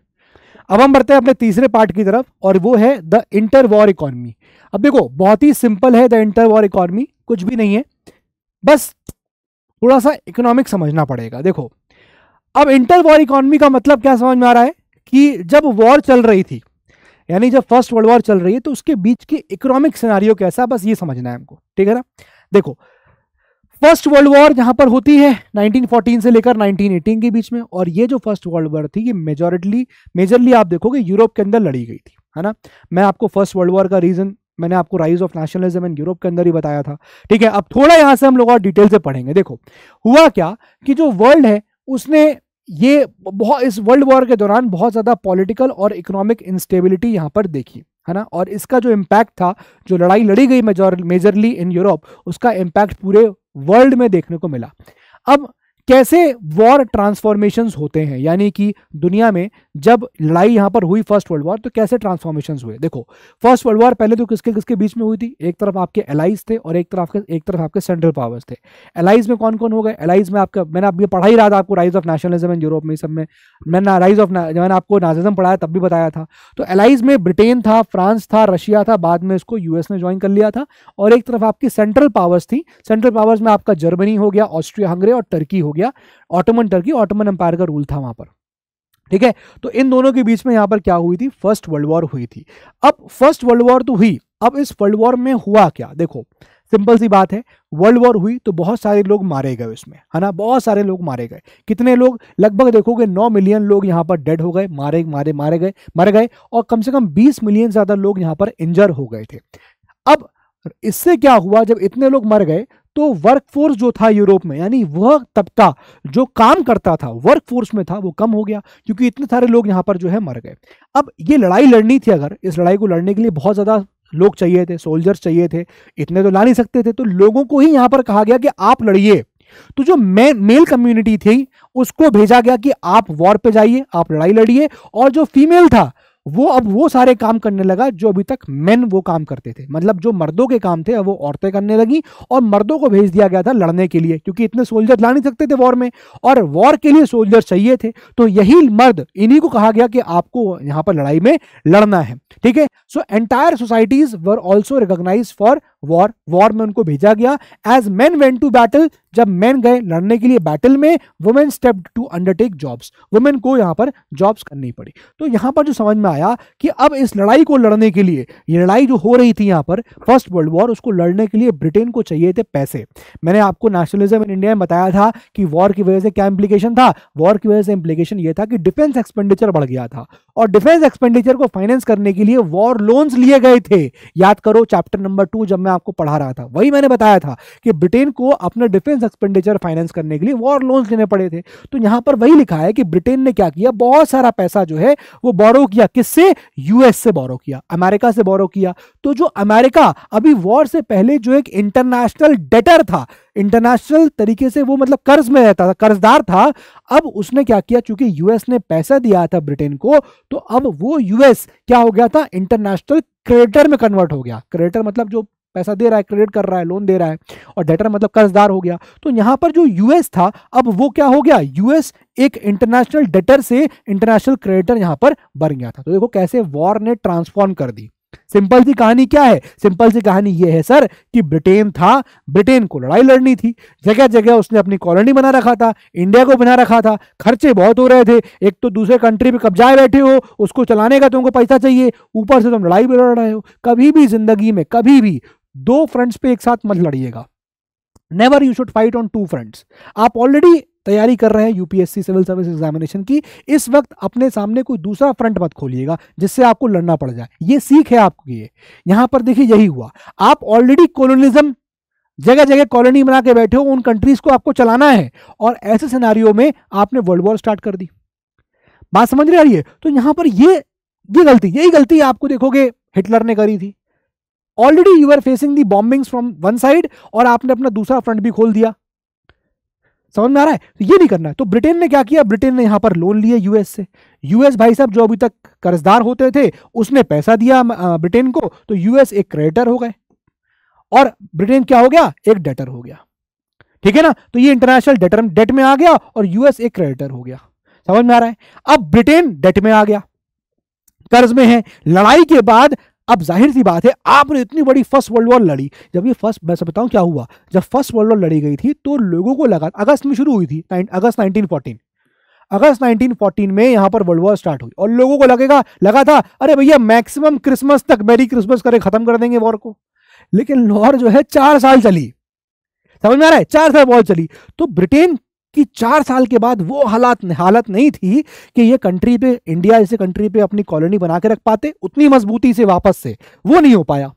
अब हम बढ़ते हैं अपने तीसरे पार्ट की तरफ और वो है द इंटर वॉर इकॉनमी अब देखो बहुत ही सिंपल है द इंटर वॉर इकॉनमी कुछ भी नहीं है बस थोड़ा सा इकोनॉमिक समझना पड़ेगा देखो अब इंटर वॉर इकॉनमी का मतलब क्या समझ में आ रहा है कि जब वॉर चल रही थी यानी जब फर्स्ट वर्ल्ड वॉर चल रही है तो उसके बीच की इकोनॉमिक सिनारियो कैसा बस ये समझना है हमको ठीक है ना देखो फर्स्ट वर्ल्ड वॉर जहां पर होती है 1914 से लेकर 1918 के बीच में और ये जो फर्स्ट वर्ल्ड वॉर थी ये मेजोरिटली मेजरली आप देखोगे यूरोप के अंदर लड़ी गई थी है ना मैं आपको फर्स्ट वर्ल्ड वॉर का रीजन मैंने आपको rise of nationalism in Europe के अंदर ही बताया था ठीक है अब थोड़ा यहाँ से हम लोग और डिटेल से पढ़ेंगे देखो हुआ क्या कि जो वर्ल्ड है उसने ये बहुत इस वर्ल्ड वॉर के दौरान बहुत ज़्यादा पॉलिटिकल और इकोनॉमिक इंस्टेबिलिटी यहाँ पर देखी है ना और इसका जो इम्पैक्ट था जो लड़ाई लड़ी गई मेजर मेजरली इन यूरोप उसका इम्पैक्ट पूरे वर्ल्ड में देखने को मिला अब कैसे वॉर ट्रांसफॉर्मेशंस होते हैं यानी कि दुनिया में जब लड़ाई यहाँ पर हुई फर्स्ट वर्ल्ड वॉर तो कैसे ट्रांसफॉर्मेशंस हुए देखो फर्स्ट वर्ल्ड वॉर पहले तो किसके किसके बीच में हुई थी एक तरफ आपके एलाइज थे और एक तरफ एक तरफ आपके सेंट्रल पावर्स थे एलाइज में कौन कौन हो गए एलाइज में आपका मैंने आप ये पढ़ा ही रहा था आपको rise of nationalism in Europe में सब में मैंने राइज ऑफ मैंने आपको नाजिज्म पढ़ाया तब भी बताया था तो एलाइज में ब्रिटेन था फ्रांस था रशिया था बाद में इसको यूएस ने ज्वाइन कर लिया था और एक तरफ आपकी सेंट्रल पावर्स थी सेंट्रल पावर्स में आपका जर्मनी हो गया ऑस्ट्रिया हंगरी और टर्की हो गया गया ऑटोमन टर्की ऑटोमन एम्पायर का रूल था वहां पर ठीक है तो इन दोनों के बीच में यहां पर क्या हुई थी फर्स्ट वर्ल्ड वॉर हुई थी अब फर्स्ट वर्ल्ड वॉर तो हुई अब इस वर्ल्ड वॉर में हुआ क्या देखो सिंपल सी बात है वर्ल्ड वॉर हुई तो बहुत सारे लोग मारे गए उसमें है ना बहुत सारे लोग मारे गए कितने लोग लगभग देखोगे 9 मिलियन लोग यहाँ पर डेड हो गए मारे मारे मारे गए मारे गए और कम से कम 20 मिलियन ज़्यादा लोग यहाँ पर इंजर हो गए थे अब इससे क्या हुआ जब इतने लोग मर गए तो वर्कफोर्स जो था यूरोप में यानी वह तबका जो काम करता था वर्कफोर्स में था वो कम हो गया क्योंकि इतने सारे लोग यहाँ पर जो है मर गए अब ये लड़ाई लड़नी थी अगर इस लड़ाई को लड़ने के लिए बहुत ज़्यादा लोग चाहिए थे सोल्जर्स चाहिए थे इतने तो ला नहीं सकते थे तो लोगों को ही यहाँ पर कहा गया कि आप लड़िए तो जो मे, मेल कम्युनिटी थी उसको भेजा गया कि आप वॉर पे जाइए आप लड़ाई लड़िए और जो फीमेल था वो अब वो सारे काम करने लगा जो अभी तक मेन वो काम करते थे मतलब जो मर्दों के काम थे वो औरतें करने लगी और मर्दों को भेज दिया गया था लड़ने के लिए क्योंकि इतने सोल्जर ला नहीं सकते थे वॉर में और वॉर के लिए सोल्जर चाहिए थे तो यही मर्द इन्हीं को कहा गया कि आपको यहां पर लड़ाई में लड़ना है ठीक है so entire societies were also recognise for war war में उनको भेजा गया as man went to battle जब मैन गए लड़ने के लिए बैटल में women step to undertake jobs women को यहाँ पर जॉब्स करनी पड़ी तो यहाँ पर जो समझ में आया कि अब इस लड़ाई को लड़ने के लिए ये लड़ाई जो हो रही थी यहाँ पर फर्स्ट वर्ल्ड वॉर उसको लड़ने के लिए ब्रिटेन को चाहिए थे पैसे मैंने आपको नेशनलिज्म इन इंडिया में बताया था कि वॉर की वजह से क्या इम्प्लीकेशन था वॉर की वजह से इम्प्लीकेशन ये था कि डिफेंस एक्सपेंडिचर बढ़ गया था और डिफेंस एक्सपेंडिचर को फाइनेंस करने के लिए वॉर लोन्स लिए गए थे याद करो चैप्टर नंबर टू जब मैं आपको पढ़ा रहा था वही मैंने बताया था कि ब्रिटेन को अपना डिफेंस डिफेंस एक्सपेंडिचर फाइनेंस करने के लिए वॉर लोन्स लेने पड़े थे तो यहां पर वही लिखा है कि ब्रिटेन ने क्या किया बहुत सारा पैसा जो है वो बोरो किया किससे यूएस से बोरो किया अमेरिका से बोरो किया तो जो अमेरिका अभी वॉर से पहले जो एक इंटरनेशनल डेटर था इंटरनेशनल तरीके से वो मतलब कर्ज में रहता था कर्जदार था अब उसने क्या किया चूंकि यूएस ने पैसा दिया था ब्रिटेन को तो अब वो यूएस क्या हो गया था इंटरनेशनल क्रेडिटर में कन्वर्ट हो गया क्रेडिटर मतलब जो पैसा दे रहा है क्रेडिट कर रहा है लोन दे रहा है और डेटर मतलब कर्जदार हो गया तो यहां पर जो यूएस था अब वो क्या हो गया यूएस एक इंटरनेशनल डेटर से इंटरनेशनल क्रेडिटर यहां पर बन गया था तो देखो कैसे वॉर ने ट्रांसफॉर्म कर दी सिंपल सी कहानी क्या है सिंपल सी कहानी यह है सर कि ब्रिटेन था ब्रिटेन को लड़ाई लड़नी थी जगह जगह उसने अपनी कॉलोनी बना रखा था इंडिया को बना रखा था खर्चे बहुत हो रहे थे एक तो दूसरे कंट्री पे कब्जाए बैठे हो उसको चलाने का तुमको तो पैसा चाहिए ऊपर से तुम लड़ाई भी लड़ रहे हो कभी भी जिंदगी में कभी भी दो फ्रंट्स पे एक साथ मत लड़िएगा never you should fight on two fronts आप ऑलरेडी तैयारी कर रहे हैं यूपीएससी सिविल सर्विस एग्जामिनेशन की इस वक्त अपने सामने कोई दूसरा फ्रंट मत खोलिएगा जिससे आपको लड़ना पड़ जाए ये सीख है आपको ये यहां पर देखिए यही हुआ आप ऑलरेडी कॉलोनिज्म जगह जगह कॉलोनी बना के बैठे हो उन कंट्रीज को आपको चलाना है और ऐसे सिनारियों में आपने वर्ल्ड वॉर स्टार्ट कर दी बात समझ रहे आ रही है तो यहां पर ये ये गलती यही गलती आपको देखोगे हिटलर ने करी थी already you are facing the bombings from one side और आपने अपना दूसरा फ्रंट भी खोल दिया समझ में आ रहा है तो ये नहीं करना है तो ब्रिटेन ने क्या किया ब्रिटेन ने यहां पर लोन लिए यूएस से यूएस भाई साहब जो अभी तक कर्जदार होते थे उसने पैसा दिया ब्रिटेन को तो यूएस एक क्रेडिटर हो गए और ब्रिटेन क्या हो गया एक डेटर हो गया ठीक है ना तो ये इंटरनेशनल डेटर डेट में आ गया और यूएस एक क्रेडिटर हो गया समझ में आ रहा है अब ब्रिटेन डेट में आ गया कर्ज में है लड़ाई के बाद अब जाहिर सी बात है आपने इतनी बड़ी फर्स्ट वर्ल्ड वॉर लड़ी जब ये फर्स्ट मैं बताऊं क्या हुआ जब फर्स्ट वर्ल्ड वॉर लड़ी गई थी तो लोगों को लगा अगस्त में शुरू हुई थी अगस्त फोर्टीन अगस्त 1914 में यहाँ पर वर्ल्ड वॉर स्टार्ट हुई और लोगों को लगेगा लगा था अरे भैया मैक्सिमम क्रिसमस तक मेरी क्रिसमस करे खत्म कर देंगे वॉर को लेकिन वॉर जो है चार साल चली समझ में आ रहा है चार साल वॉर चली तो ब्रिटेन कि चार साल के बाद वो हालात हालत नहीं थी कि ये कंट्री पे इंडिया जैसे कंट्री पे अपनी कॉलोनी बना के रख पाते उतनी मजबूती से वापस से वो नहीं हो पाया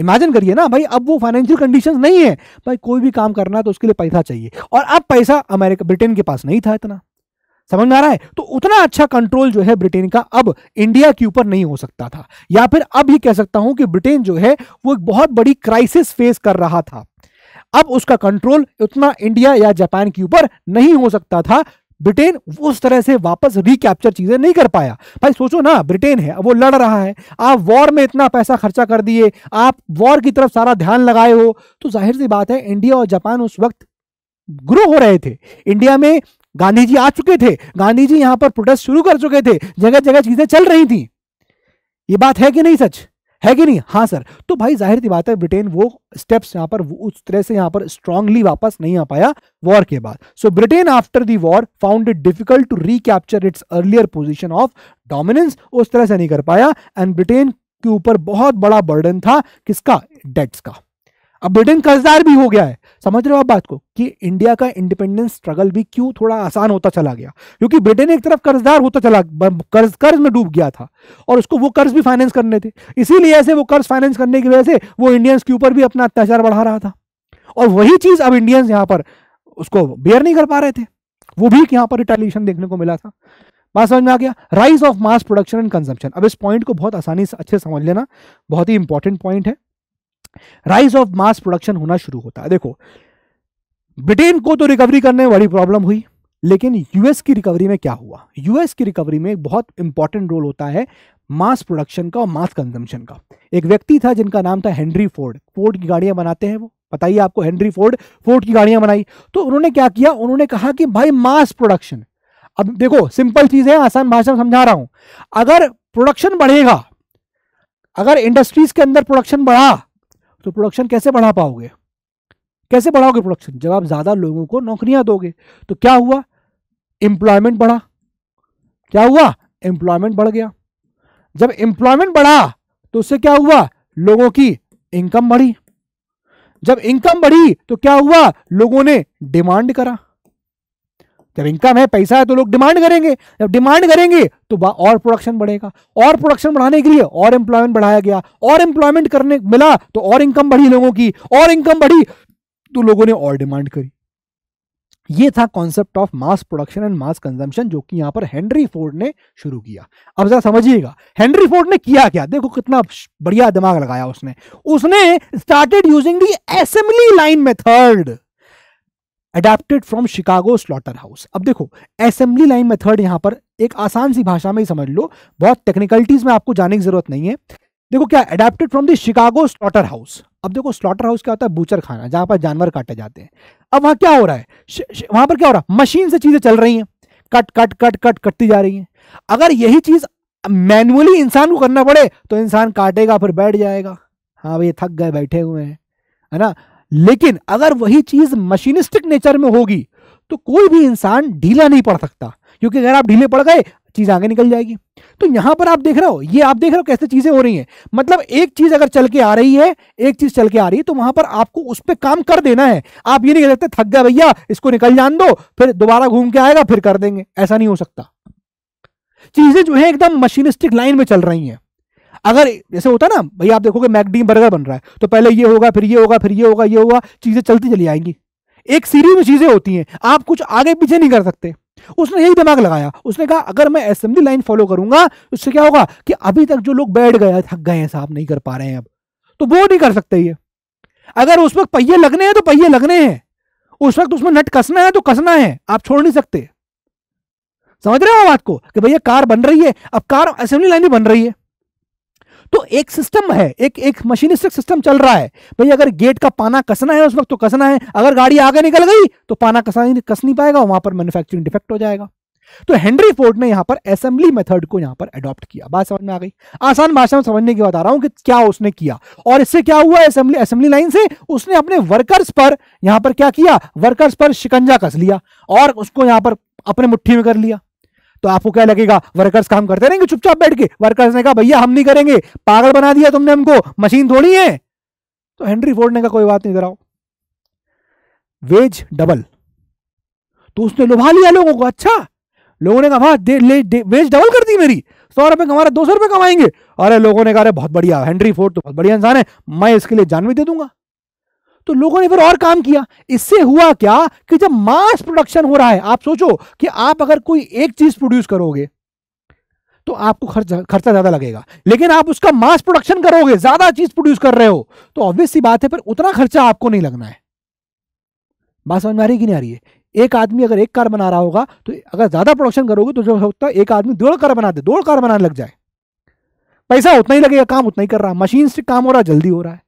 इमेजिन करिए ना भाई अब वो फाइनेंशियल कंडीशन नहीं है भाई कोई भी काम करना है तो उसके लिए पैसा चाहिए और अब पैसा अमेरिका ब्रिटेन के पास नहीं था इतना समझ में आ रहा है तो उतना अच्छा कंट्रोल जो है ब्रिटेन का अब इंडिया के ऊपर नहीं हो सकता था या फिर अब ही कह सकता हूं कि ब्रिटेन जो है वो एक बहुत बड़ी क्राइसिस फेस कर रहा था अब उसका कंट्रोल उतना इंडिया या जापान के ऊपर नहीं हो सकता था ब्रिटेन उस तरह से वापस रिकैप्चर चीजें नहीं कर पाया भाई सोचो ना ब्रिटेन है वो लड़ रहा है आप वॉर में इतना पैसा खर्चा कर दिए आप वॉर की तरफ सारा ध्यान लगाए हो तो जाहिर सी बात है इंडिया और जापान उस वक्त ग्रो हो रहे थे इंडिया में गांधी जी आ चुके थे गांधी जी यहां पर प्रोटेस्ट शुरू कर चुके थे जगह जगह चीजें चल रही थी ये बात है कि नहीं सच है कि नहीं हाँ सर तो भाई जाहिर सी बात है ब्रिटेन वो स्टेप्स यहाँ पर उस तरह से यहाँ पर स्ट्रांगली वापस नहीं आ पाया वॉर के बाद so Britain after the war found it difficult to recapture its earlier position of dominance उस तरह से नहीं कर पाया एंड ब्रिटेन के ऊपर बहुत बड़ा बर्डन था किसका डेट्स का अब ब्रिटेन कर्जदार भी हो गया है समझ रहे हो आप बात को कि इंडिया का इंडिपेंडेंस स्ट्रगल भी क्यों थोड़ा आसान होता चला गया क्योंकि ब्रिटेन एक तरफ कर्जदार होता चला कर्ज कर्ज में डूब गया था और उसको वो कर्ज भी फाइनेंस करने थे इसीलिए ऐसे वो कर्ज फाइनेंस करने की वजह से वो इंडियंस के ऊपर भी अपना अत्याचार बढ़ा रहा था और वही चीज अब इंडियंस यहाँ पर उसको बेयर नहीं कर पा रहे थे वो भी यहाँ पर रिटेलिएशन देखने को मिला था बात समझ में आ गया rise of mass production and consumption अब इस पॉइंट को बहुत आसानी से अच्छे समझ लेना बहुत ही इंपॉर्टेंट पॉइंट है राइज ऑफ मास प्रोडक्शन होना शुरू होता है देखो ब्रिटेन को तो रिकवरी करने में बड़ी प्रॉब्लम हुई लेकिन यूएस की रिकवरी में क्या हुआ यूएस की रिकवरी में बहुत इंपॉर्टेंट रोल होता है मास प्रोडक्शन का और मास कंजम्पशन का एक व्यक्ति था जिनका नाम था हेनरी फोर्ड फोर्ड की गाड़ियां बनाते हैं वो बताइए आपको हेनरी फोर्ड फोर्ड की गाड़ियां बनाई तो उन्होंने क्या किया उन्होंने कहा कि भाई मास प्रोडक्शन अब देखो सिंपल चीज है आसान भाषा में समझा रहा हूं अगर प्रोडक्शन बढ़ेगा अगर इंडस्ट्रीज के अंदर प्रोडक्शन बढ़ा तो प्रोडक्शन कैसे बढ़ा पाओगे कैसे बढ़ाओगे प्रोडक्शन जब आप ज़्यादा लोगों को नौकरियां दोगे तो क्या हुआ एम्प्लॉयमेंट बढ़ा क्या हुआ एम्प्लॉयमेंट बढ़ गया जब एम्प्लॉयमेंट बढ़ा तो उससे क्या हुआ लोगों की इनकम बढ़ी जब इनकम बढ़ी तो क्या हुआ लोगों ने डिमांड करा जब इनकम है पैसा है तो लोग डिमांड करेंगे जब डिमांड करेंगे तो और प्रोडक्शन बढ़ेगा और प्रोडक्शन बढ़ाने के लिए और एम्प्लॉयमेंट बढ़ाया गया और एम्प्लॉयमेंट करने मिला तो और इनकम बढ़ी लोगों की और इनकम बढ़ी तो लोगों ने और डिमांड करी ये था concept of mass production and mass consumption जो कि यहां पर हेनरी फोर्ड ने शुरू किया अब जरा समझिएगा हेनरी फोर्ड ने किया क्या देखो कितना बढ़िया दिमाग लगाया उसने उसने started using the assembly line method adapted from Chicago slaughter house अब देखो असेंबली लाइन मेथड यहां पर एक आसान सी भाषा में ही समझ लो बहुत टेक्निकलिटीज में आपको जाने की जरूरत नहीं है देखो क्या adapted from the Chicago slaughter house अब देखो स्लॉटर हाउस क्या होता है बूचर खाना जहां पर जानवर काटे जाते हैं अब वहां क्या हो रहा है वहां पर क्या हो रहा है मशीन से चीजें चल रही हैं कट कट कट कट कटती जा रही हैं अगर यही चीज मैनुअली इंसान को करना पड़े तो इंसान काटेगा फिर बैठ जाएगा हाँ भाई थक गए बैठे हुए हैं है ना लेकिन अगर वही चीज मशीनिस्टिक नेचर में होगी तो कोई भी इंसान ढीला नहीं पड़ सकता क्योंकि अगर आप ढीले पड़ गए चीज आगे निकल जाएगी तो यहां पर आप देख रहे हो ये आप देख रहे हो कैसे चीजें हो रही हैं मतलब एक चीज अगर चल के आ रही है एक चीज चल के आ रही है तो वहां पर आपको उस पर काम कर देना है आप ये नहीं कह सकते थक गया भैया इसको निकल जान दो फिर दोबारा घूम के आएगा फिर कर देंगे ऐसा नहीं हो सकता चीजें जो है एकदम मशीनिस्टिक लाइन में चल रही हैं अगर जैसे होता ना भैया आप देखोगे मैकडी बर्गर बन रहा है तो पहले ये होगा फिर ये होगा फिर ये होगा ये होगा चीज़ें चलती चली आएंगी एक सीरीज में चीज़ें होती हैं आप कुछ आगे पीछे नहीं कर सकते उसने यही दिमाग लगाया उसने कहा अगर मैं असेंबली लाइन फॉलो करूंगा उससे क्या होगा कि अभी तक जो लोग बैठ गए थक गए हैं साहब नहीं कर पा रहे हैं अब तो वो नहीं कर सकते ये अगर उस वक्त पहिए लगने हैं तो पहिए लगने हैं उस वक्त उसमें नट कसना है तो कसना है आप छोड़ नहीं सकते समझ रहे हो बात को कि भैया कार बन रही है अब कार असेंबली लाइन भी बन रही है तो एक सिस्टम है एक एक मशीनिस्टिक सिस्टम चल रहा है भाई अगर गेट का पाना कसना है उस वक्त तो कसना है अगर गाड़ी आगे निकल गई तो पाना कसा कस नहीं पाएगा वहां पर मैन्युफैक्चरिंग डिफेक्ट हो जाएगा तो हेनरी फोर्ड ने यहां पर असेंबली मेथड को यहां पर अडॉप्ट किया बात समझ में आ गई आसान भाषा में समझने की बात आ रहा हूं कि क्या उसने किया और इससे क्या हुआ असेंबली असेंबली लाइन से उसने अपने वर्कर्स पर यहां पर क्या किया वर्कर्स पर शिकंजा कस लिया और उसको यहां पर अपने मुट्ठी में कर लिया तो आपको क्या लगेगा वर्कर्स काम करते रहेंगे चुपचाप बैठ के वर्कर्स ने कहा भैया हम नहीं करेंगे पागल बना दिया तुमने हमको मशीन थोड़ी है तो हेनरी फोर्ड ने कहा कोई बात नहीं कराओ वेज डबल तो उसने लुभा लिया लोगों को अच्छा लोगों ने कहा वेज डबल कर दी मेरी सौ रुपए कमा रहे दो सौ रुपए कमाएंगे अरे लोगों ने कहा अरे बहुत बढ़िया हेनरी फोर्ड तो बहुत बढ़िया इंसान है मैं इसके लिए जान भी दे दूंगा तो लोगों ने फिर और काम किया इससे हुआ क्या कि जब मास प्रोडक्शन हो रहा है आप सोचो कि आप अगर कोई एक चीज प्रोड्यूस करोगे तो आपको खर्चा खर्चा ज्यादा लगेगा लेकिन आप उसका मास प्रोडक्शन करोगे ज्यादा चीज प्रोड्यूस कर रहे हो तो ऑब्वियस सी बात है पर उतना खर्चा आपको नहीं लगना है बात समझ में आ रही कि नहीं आ रही है एक आदमी अगर एक कार बना रहा होगा तो अगर ज्यादा प्रोडक्शन करोगे तो जो होता है एक आदमी दो कार बना दे दो कार बनाने लग जाए पैसा उतना ही लगेगा काम उतना ही कर रहा है मशीन से काम हो रहा है जल्दी हो रहा है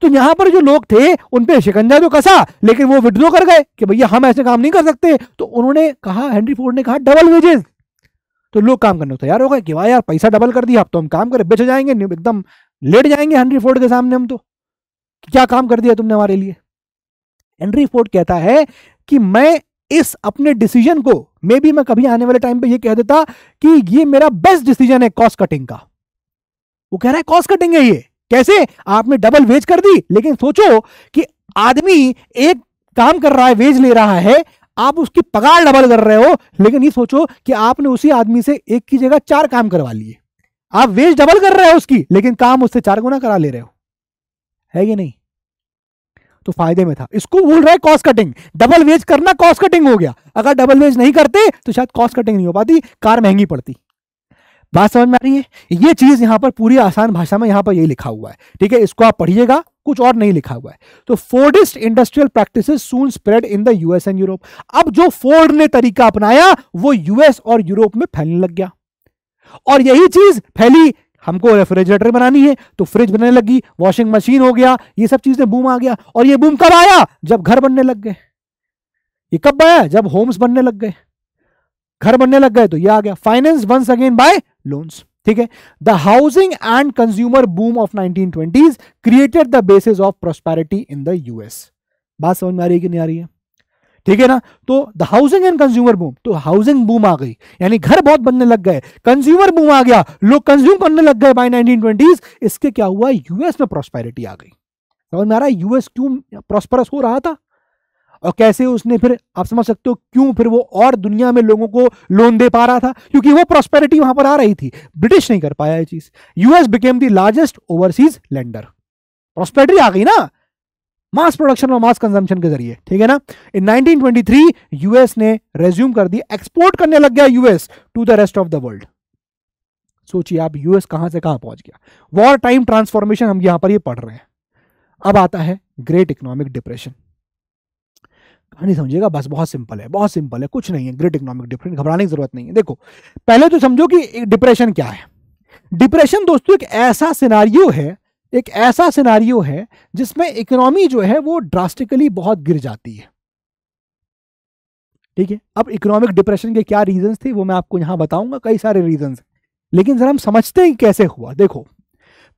तो यहां पर जो लोग थे उन पर शिकंजा तो कसा लेकिन वो विड्रो कर गए कि भैया हम ऐसे काम नहीं कर सकते तो उन्होंने कहा हेनरी फोर्ड ने कहा डबल वेजेस तो लोग काम करने को तैयार हो गए कि वाह यार पैसा डबल कर दिया अब तो हम काम करें बेच जाएंगे एकदम लेट जाएंगे हेनरी फोर्ड के सामने हम तो क्या काम कर दिया तुमने हमारे लिए हेनरी फोर्ड कहता है कि मैं इस अपने डिसीजन को मे बी मैं कभी आने वाले टाइम पे ये कह देता कि ये मेरा बेस्ट डिसीजन है कॉस्ट कटिंग का वो कह रहा है कॉस्ट कटिंग है ये कैसे आपने डबल वेज कर दी लेकिन सोचो कि आदमी एक काम कर रहा है वेज ले रहा है आप उसकी पगार डबल कर रहे हो लेकिन ये सोचो कि आपने उसी आदमी से एक की जगह चार काम करवा लिए आप वेज डबल कर रहे हो उसकी लेकिन काम उससे चार गुना करा ले रहे हो है कि नहीं तो फायदे में था इसको बोल रहा है कॉस्ट कटिंग डबल वेज करना कॉस्ट कटिंग हो गया अगर डबल वेज नहीं करते तो शायद कॉस्ट कटिंग नहीं हो पाती कार महंगी पड़ती बात समझ में आ रही है ये चीज यहाँ पर पूरी आसान भाषा में यहाँ पर यही लिखा हुआ है ठीक है इसको आप पढ़िएगा कुछ और नहीं लिखा हुआ है तो Fordist industrial practice soon spread in the US and Europe अब जो फोर्ड ने तरीका अपनाया वो यूएस और यूरोप में फैलने लग गया और यही चीज फैली हमको रेफ्रिजरेटर बनानी है तो फ्रिज बनने लगी वॉशिंग मशीन हो गया ये सब चीजें बूम आ गया और ये बूम कब आया जब घर बनने लग गए ये कब आया जब होम्स बनने लग गए घर बनने लग गए तो ये आ गया finance once again by loans ठीक है the housing and consumer boom of nineteen twenties created the basis of prosperity in the US बात समझ में आ रही है कि नहीं आ रही है ठीक है ना तो the housing and consumer boom तो हाउसिंग बूम आ गई यानी घर बहुत बनने लग गए कंज्यूमर बूम आ गया लोग कंज्यूम करने लग गए बाय 1920s इसके क्या हुआ यूएस में प्रोस्पैरिटी आ गई समझ में आ रहा है यूएस क्यों प्रोस्परस हो रहा था और कैसे उसने फिर आप समझ सकते हो क्यों फिर वो और दुनिया में लोगों को लोन दे पा रहा था क्योंकि वो प्रॉस्पेरिटी वहां पर आ रही थी ब्रिटिश नहीं कर पाया ये चीज US became the largest overseas lender prosperity आ गई ना मास प्रोडक्शन और मास कंजम्पशन के जरिए ठीक है ना इन 1923 यूएस ने रेज्यूम कर दिया एक्सपोर्ट करने लग गया US to the rest of the world सोचिए आप यूएस कहां से कहां पहुंच गया वॉर टाइम ट्रांसफॉर्मेशन हम यहां पर ये यह पढ़ रहे हैं अब आता है ग्रेट इकोनॉमिक डिप्रेशन कहानी समझिएगा बस बहुत सिंपल है बहुत सिंपल है कुछ नहीं है ग्रेट इकोनॉमिक डिफरेंस घबराने की जरूरत नहीं है देखो पहले तो समझो कि डिप्रेशन क्या है डिप्रेशन दोस्तों एक ऐसा सिनारियो है एक ऐसा सिनारियो है जिसमें इकोनॉमी जो है वो ड्रास्टिकली बहुत गिर जाती है ठीक है अब इकोनॉमिक डिप्रेशन के क्या रीजन थे वो मैं आपको यहाँ बताऊंगा कई सारे रीजन लेकिन सर हम समझते हैं कैसे हुआ देखो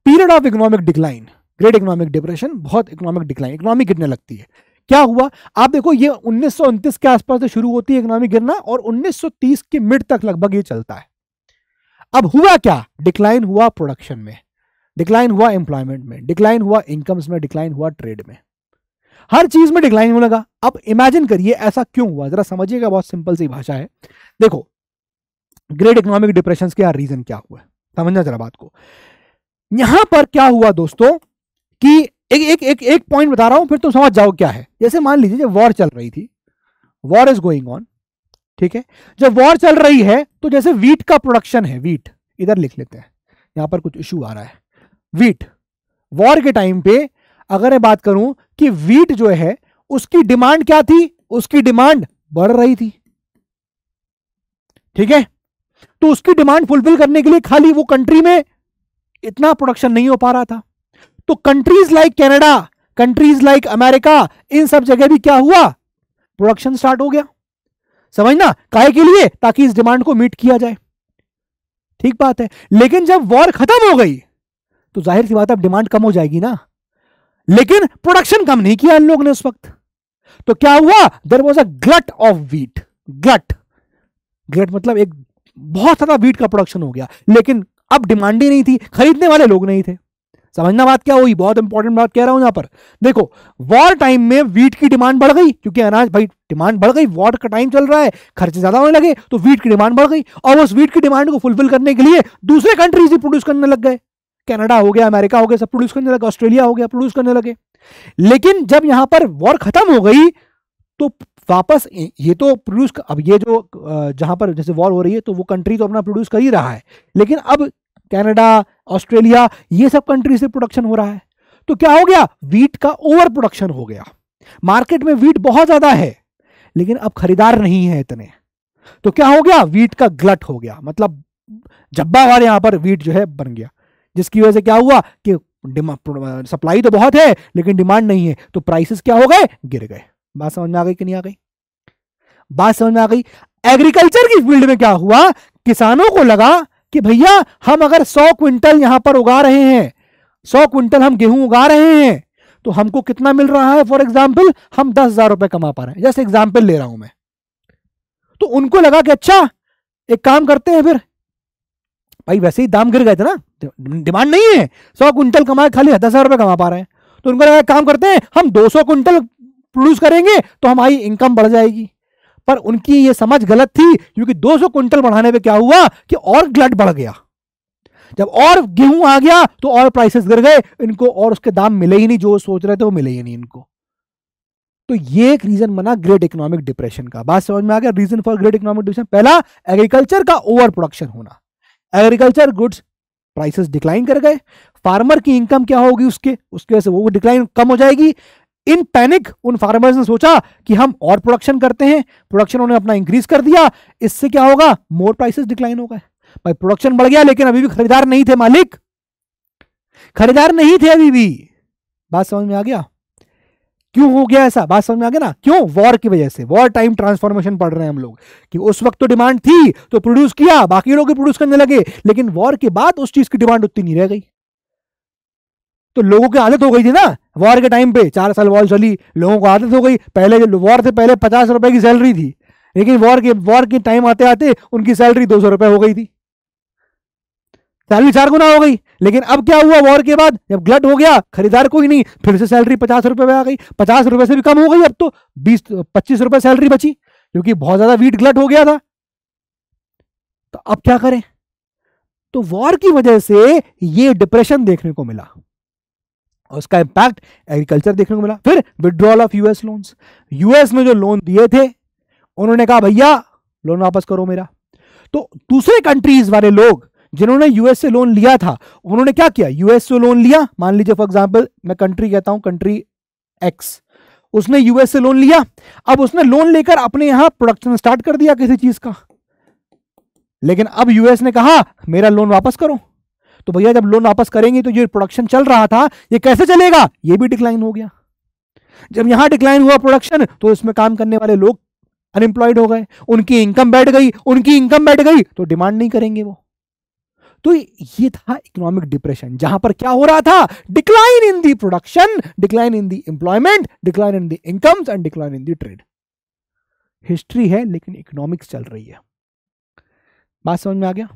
period of economic decline great economic depression बहुत इकोनॉमिक डिक्लाइन इकोनॉमी गिरने लगती है क्या हुआ आप देखो ये उन्नीस के आसपास से शुरू होती है इकोनॉमी गिरना और 1930 के मिड तक लगभग ये चलता है अब हुआ क्या डिक्लाइन हुआ प्रोडक्शन में डिक्लाइन हुआ एम्प्लॉयमेंट में डिक्लाइन हुआ इनकम्स में डिक्लाइन हुआ ट्रेड में हर चीज में डिक्लाइन होने लगा अब इमेजिन करिए ऐसा क्यों हुआ जरा समझिएगा बहुत सिंपल सी भाषा है देखो ग्रेट इकोनॉमिक डिप्रेशन के रीजन क्या हुआ समझना जरा बात को यहां पर क्या हुआ दोस्तों कि एक एक एक एक पॉइंट बता रहा हूं फिर तुम समझ जाओ क्या है जैसे मान लीजिए जब वॉर चल रही थी वॉर इज गोइंग ऑन ठीक है जब वॉर चल रही है तो जैसे वीट का प्रोडक्शन है वीट इधर लिख लेते हैं यहां पर कुछ इश्यू आ रहा है वीट वॉर के टाइम पे अगर मैं बात करूं कि वीट जो है उसकी डिमांड क्या थी उसकी डिमांड बढ़ रही थी ठीक है तो उसकी डिमांड फुलफिल करने के लिए खाली वो कंट्री में इतना प्रोडक्शन नहीं हो पा रहा था तो countries like Canada countries like America इन सब जगह भी क्या हुआ प्रोडक्शन स्टार्ट हो गया समझना काय के लिए ताकि इस डिमांड को मीट किया जाए ठीक बात है लेकिन जब वॉर खत्म हो गई तो जाहिर सी बात अब डिमांड कम हो जाएगी ना लेकिन प्रोडक्शन कम नहीं किया इन लोगों ने उस वक्त तो क्या हुआ there was a glut of wheat glut glut मतलब एक बहुत ज्यादा वीट का प्रोडक्शन हो गया लेकिन अब डिमांड ही नहीं थी खरीदने वाले लोग नहीं थे समझना बात क्या हुई बहुत इंपॉर्टेंट बात कह रहा हूं यहां पर देखो वॉर टाइम में वीट की डिमांड बढ़ गई क्योंकि अनाज भाई डिमांड बढ़ गई वॉर का टाइम चल रहा है खर्चे ज्यादा होने लगे तो वीट की डिमांड बढ़ गई और उस वीट की डिमांड को फुलफिल करने के लिए दूसरे कंट्रीज ही प्रोड्यूस करने लग गए कनाडा हो गया अमेरिका हो गया सब प्रोड्यूस करने लगे ऑस्ट्रेलिया हो गया प्रोड्यूस करने लगे लेकिन जब यहां पर वॉर खत्म हो गई तो वापस ये तो प्रोड्यूस अब ये जो जहां पर जैसे वॉर हो रही है तो वो कंट्री तो अपना प्रोड्यूस कर ही रहा है लेकिन अब कनाडा ऑस्ट्रेलिया ये सब कंट्री से प्रोडक्शन हो रहा है तो क्या हो गया वीट का ओवर प्रोडक्शन हो गया मार्केट में वीट बहुत ज्यादा है लेकिन अब खरीदार नहीं है इतने तो क्या हो गया वीट का ग्लट हो गया मतलब जब्बा वाले यहां पर वीट जो है बन गया जिसकी वजह से क्या हुआ कि सप्लाई तो बहुत है लेकिन डिमांड नहीं है तो प्राइसेस क्या हो गए गिर गए बात समझ में आ गई कि नहीं आ गई बात समझ में आ गई एग्रीकल्चर की फील्ड में क्या हुआ किसानों को लगा कि भैया हम अगर सौ क्विंटल यहां पर उगा रहे हैं सौ क्विंटल हम गेहूं उगा रहे हैं तो हमको कितना मिल रहा है फॉर एग्जाम्पल हम दस हजार रुपए कमा पा रहे हैं जैसे एग्जाम्पल ले रहा हूं मैं तो उनको लगा कि अच्छा एक काम करते हैं फिर भाई वैसे ही दाम गिर गए थे ना डिमांड नहीं है सौ क्विंटल कमाए खाली दस हजार रुपए कमा पा रहे हैं तो उनको लगा काम करते हैं हम दो सौ कुंटल प्रोड्यूस करेंगे तो हमारी इनकम बढ़ जाएगी पर उनकी ये समझ गलत थी क्योंकि 200 क्विंटल बढ़ाने पे क्या हुआ कि और ग्लट बढ़ गया जब और गेहूं आ गया तो और प्राइसेस गिर गए इनको और उसके दाम मिले ही नहीं जो सोच रहे थे वो मिले ही नहीं इनको तो ये एक रीजन बना ग्रेट इकोनॉमिक डिप्रेशन का बात समझ में आ गया reason for great economic depression पहला एग्रीकल्चर का ओवर प्रोडक्शन होना एग्रीकल्चर गुड्स प्राइसेस डिक्लाइन कर गए फार्मर की इनकम क्या होगी उसके उसके वजह से वो डिक्लाइन कम हो जाएगी इन पैनिक उन फार्मर्स ने सोचा कि हम और प्रोडक्शन करते हैं प्रोडक्शन उन्होंने अपना इंक्रीज कर दिया इससे क्या होगा मोर प्राइसेस डिक्लाइन हो गए भाई प्रोडक्शन बढ़ गया लेकिन अभी भी खरीदार नहीं थे मालिक खरीदार नहीं थे अभी भी बात समझ में आ गया क्यों हो गया ऐसा बात समझ में आ गया ना क्यों वॉर की वजह से वॉर टाइम ट्रांसफॉर्मेशन पढ़ रहे हैं हम लोग कि उस वक्त तो डिमांड थी तो प्रोड्यूस किया बाकी लोग प्रोड्यूस करने लगे लेकिन वॉर के बाद उस चीज की डिमांड उतनी नहीं रह गई तो लोगों की आदत हो गई थी ना वॉर के टाइम पे चार साल वॉर चली लोगों को आदत हो गई पहले वॉर से पहले पचास रुपए की सैलरी थी लेकिन वॉर के वॉर के टाइम आते आते उनकी सैलरी दो सौ रुपए हो गई थी सैलरी चार गुना हो गई लेकिन अब क्या हुआ वॉर के बाद जब ग्लट हो गया खरीदार कोई नहीं फिर से सैलरी पचास रुपए में आ गई पचास रुपए से भी कम हो गई अब तो बीस पच्चीस रुपए सैलरी बची क्योंकि बहुत ज़्यादा वीट ग्लट हो गया था तो अब क्या करें तो वॉर की वजह से ये डिप्रेशन देखने को मिला उसका इंपैक्ट एग्रीकल्चर देखने को मिला फिर withdrawal of US loans US में जो लोन दिए थे उन्होंने कहा भैया लोन वापस करो मेरा तो दूसरे कंट्रीज वाले लोग जिन्होंने यूएस से लोन लिया था उन्होंने क्या किया यूएस से लोन लिया मान लीजिए फॉर एग्जाम्पल मैं कंट्री कहता हूं कंट्री एक्स उसने यूएस से लोन लिया अब उसने लोन लेकर अपने यहां प्रोडक्शन स्टार्ट कर दिया किसी चीज का लेकिन अब यूएस ने कहा मेरा लोन वापस करो तो भैया जब लोन वापस करेंगे तो ये प्रोडक्शन चल रहा था ये कैसे चलेगा ये भी डिक्लाइन हो गया जब यहां डिक्लाइन हुआ प्रोडक्शन तो इसमें काम करने वाले लोग अनएम्प्लॉयड हो गए उनकी इनकम बैठ गई उनकी इनकम बैठ गई तो डिमांड नहीं करेंगे वो तो ये था इकोनॉमिक डिप्रेशन जहां पर क्या हो रहा था decline in the production decline in the employment decline in the incomes and decline in the trade history है लेकिन इकोनॉमिक्स चल रही है बात समझ में आ गया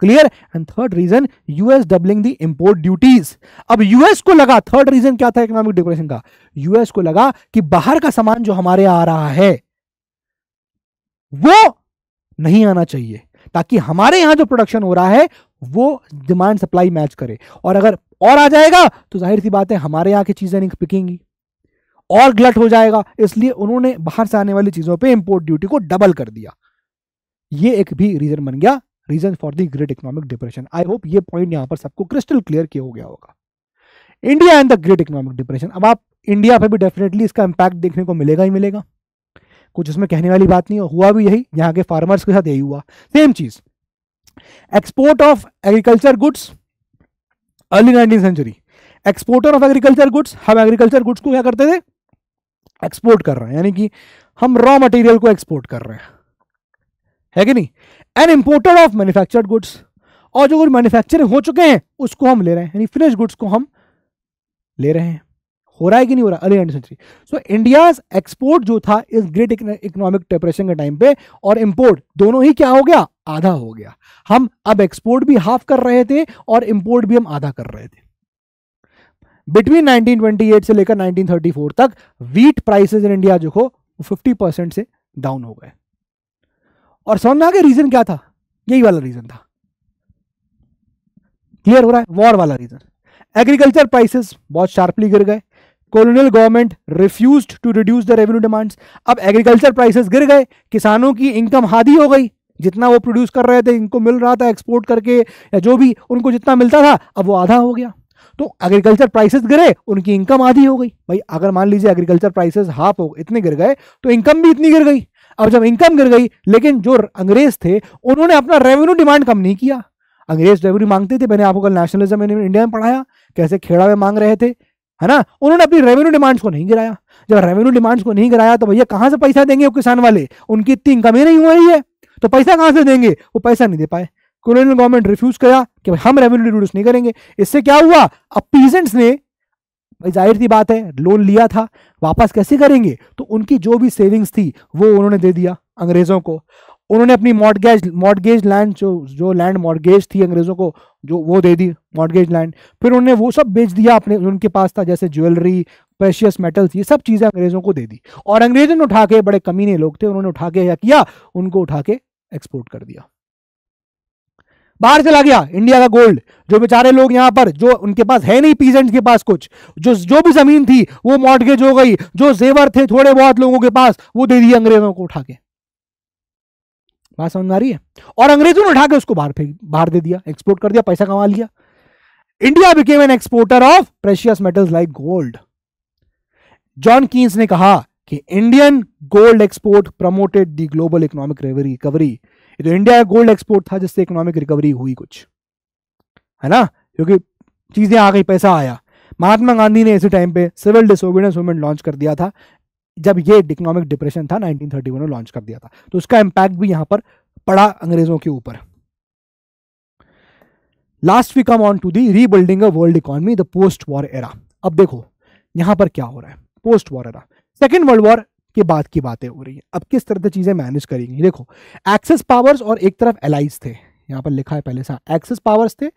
clear and third reason US doubling the import duties अब यूएस को लगा थर्ड रीजन क्या था इकोनॉमिक डिप्रेशन का यूएस को लगा कि बाहर का सामान जो हमारे आ रहा है वो नहीं आना चाहिए ताकि हमारे यहां जो प्रोडक्शन हो रहा है वो डिमांड सप्लाई मैच करे और अगर और आ जाएगा तो जाहिर सी बात है हमारे यहां की चीज़ें नहीं पिकेंगी और ग्लट हो जाएगा इसलिए उन्होंने बाहर से आने वाली चीज़ों पे इंपोर्ट ड्यूटी को डबल कर दिया ये एक भी रीज़न बन गया reason for the great economic depression I hope ये पॉइंट यहाँ पर सबको क्रिस्टल क्लियर किया हो गया होगा India and the great economic depression अब आप इंडिया पर भी डेफिनेटली इसका इम्पैक्ट देखने को मिलेगा ही मिलेगा कुछ उसमें कहने वाली बात नहीं हुआ भी यही यहाँ के फार्मर्स के साथ यही हुआ सेम चीज export of agriculture goods early nineteen century exporter of agriculture goods हम एग्रीकल्चर गुड्स को क्या करते थे एक्सपोर्ट कर रहे हैं यानी कि हम रॉ मटेरियल को एक्सपोर्ट कर रहे हैं है कि नहीं an importer of manufactured goods और जो गुड मैन्युफैक्चरिंग हो चुके हैं उसको हम ले रहे हैं यानी फिनिश गुड्स को हम ले रहे हैं हो रहा है कि नहीं हो रहा early nineteen century so India export जो था इस ग्रेट इकोनॉमिक डिप्रेशन के टाइम पे और इम्पोर्ट दोनों ही क्या हो गया आधा हो गया हम अब एक्सपोर्ट भी हाफ कर रहे थे और इम्पोर्ट भी हम आधा कर रहे थे बिटवीन 1928 से लेकर 1934 तक वीट प्राइसेस इन इंडिया जो हो 50 परसेंट से डाउन हो गए और समझ में आ गया रीजन क्या था यही वाला रीजन था क्लियर हो रहा है वॉर वाला रीजन एग्रीकल्चर प्राइसेस बहुत शार्पली गिर गए colonial government refuse to reduce the revenue demands अब एग्रीकल्चर प्राइसेस गिर गए किसानों की इनकम हादी हो गई जितना वो प्रोड्यूस कर रहे थे इनको मिल रहा था एक्सपोर्ट करके या जो भी उनको जितना मिलता था अब वो आधा हो गया तो एग्रीकल्चर प्राइसेस गिरे उनकी इनकम आधी हो गई भाई अगर मान लीजिए एग्रीकल्चर प्राइसेस हाफ हो इतने गिर गए तो इनकम भी इतनी गिर गई अब जब इनकम गिर गई लेकिन जो अंग्रेज थे उन्होंने अपना रेवेन्यू डिमांड कम नहीं किया अंग्रेज रेवेन्यू मांगते थे मैंने आपको कल नेशनलिज्म इंडिया में पढ़ाया कैसे खेड़ा में मांग रहे थे है ना उन्होंने अपनी रेवेन्यू डिमांड्स को नहीं गिराया जब रेवेन्यू डिमांड्स को नहीं गिराया तो भैया कहाँ से पैसा देंगे वो किसान वाले उनकी इतनी इनकम ही नहीं हो रही है तो पैसा कहाँ से देंगे वो पैसा नहीं दे पाए कॉलोनियल गवर्नमेंट रिफ्यूज किया कि हम रेवेन्यू रिड्यूस नहीं करेंगे इससे क्या हुआ अब पीजेंट्स ने भाई जाहिर सी बात है लोन लिया था वापस कैसे करेंगे तो उनकी जो भी सेविंग्स थी वो उन्होंने दे दिया अंग्रेज़ों को उन्होंने अपनी मॉडगेज मॉडगेज लैंड जो जो लैंड मॉडगेज थी अंग्रेज़ों को जो वो दे दी मॉडगेज लैंड फिर उन्होंने वो सब बेच दिया अपने उनके पास था जैसे ज्वेलरी प्रेशियस मेटल्स ये सब चीज़ें अंग्रेज़ों को दे दी और अंग्रेजों ने उठा के बड़े कमीने लोग थे उन्होंने उठा के या किया उनको उठा के एक्सपोर्ट कर दिया बाहर चला गया इंडिया का गोल्ड जो बेचारे लोग यहां पर जो उनके पास है नहीं पीजेंट के पास कुछ जो जो भी जमीन थी वो मॉडगेज हो गई जो जेवर थे थोड़े बहुत लोगों के पास वो दे दिए अंग्रेजों को उठा के बात समझ आ रही है और अंग्रेजों ने उठा के उसको बाहर फेंक बाहर दे दिया एक्सपोर्ट कर दिया पैसा कमा लिया India became an exporter of precious metals like gold John Keynes ने कहा कि Indian gold export promoted the global economic recovery ये तो इंडिया का गोल्ड एक्सपोर्ट था जिससे इकोनॉमिक रिकवरी हुई कुछ है ना क्योंकि चीज़ें आ गई पैसा आया महात्मा गांधी ने इसी टाइम पे सिविल डिसोबिडेंस मूवमेंट लॉन्च कर दिया था जब ये इकोनॉमिक डिप्रेशन था 1931 में लॉन्च कर दिया था तो उसका इंपैक्ट भी यहां पर पड़ा अंग्रेजों के ऊपर last we come on to the rebuilding a world economy the post war era अब देखो यहां पर क्या हो रहा है post war era second world war के बाद की बातें हो रही हैं अब किस तरह से चीज़ें मैनेज करेंगी देखो एक्सेस पावर्स और एक तरफ एलाइज थे यहाँ पर लिखा है पहले से एक्सेस पावर्स थे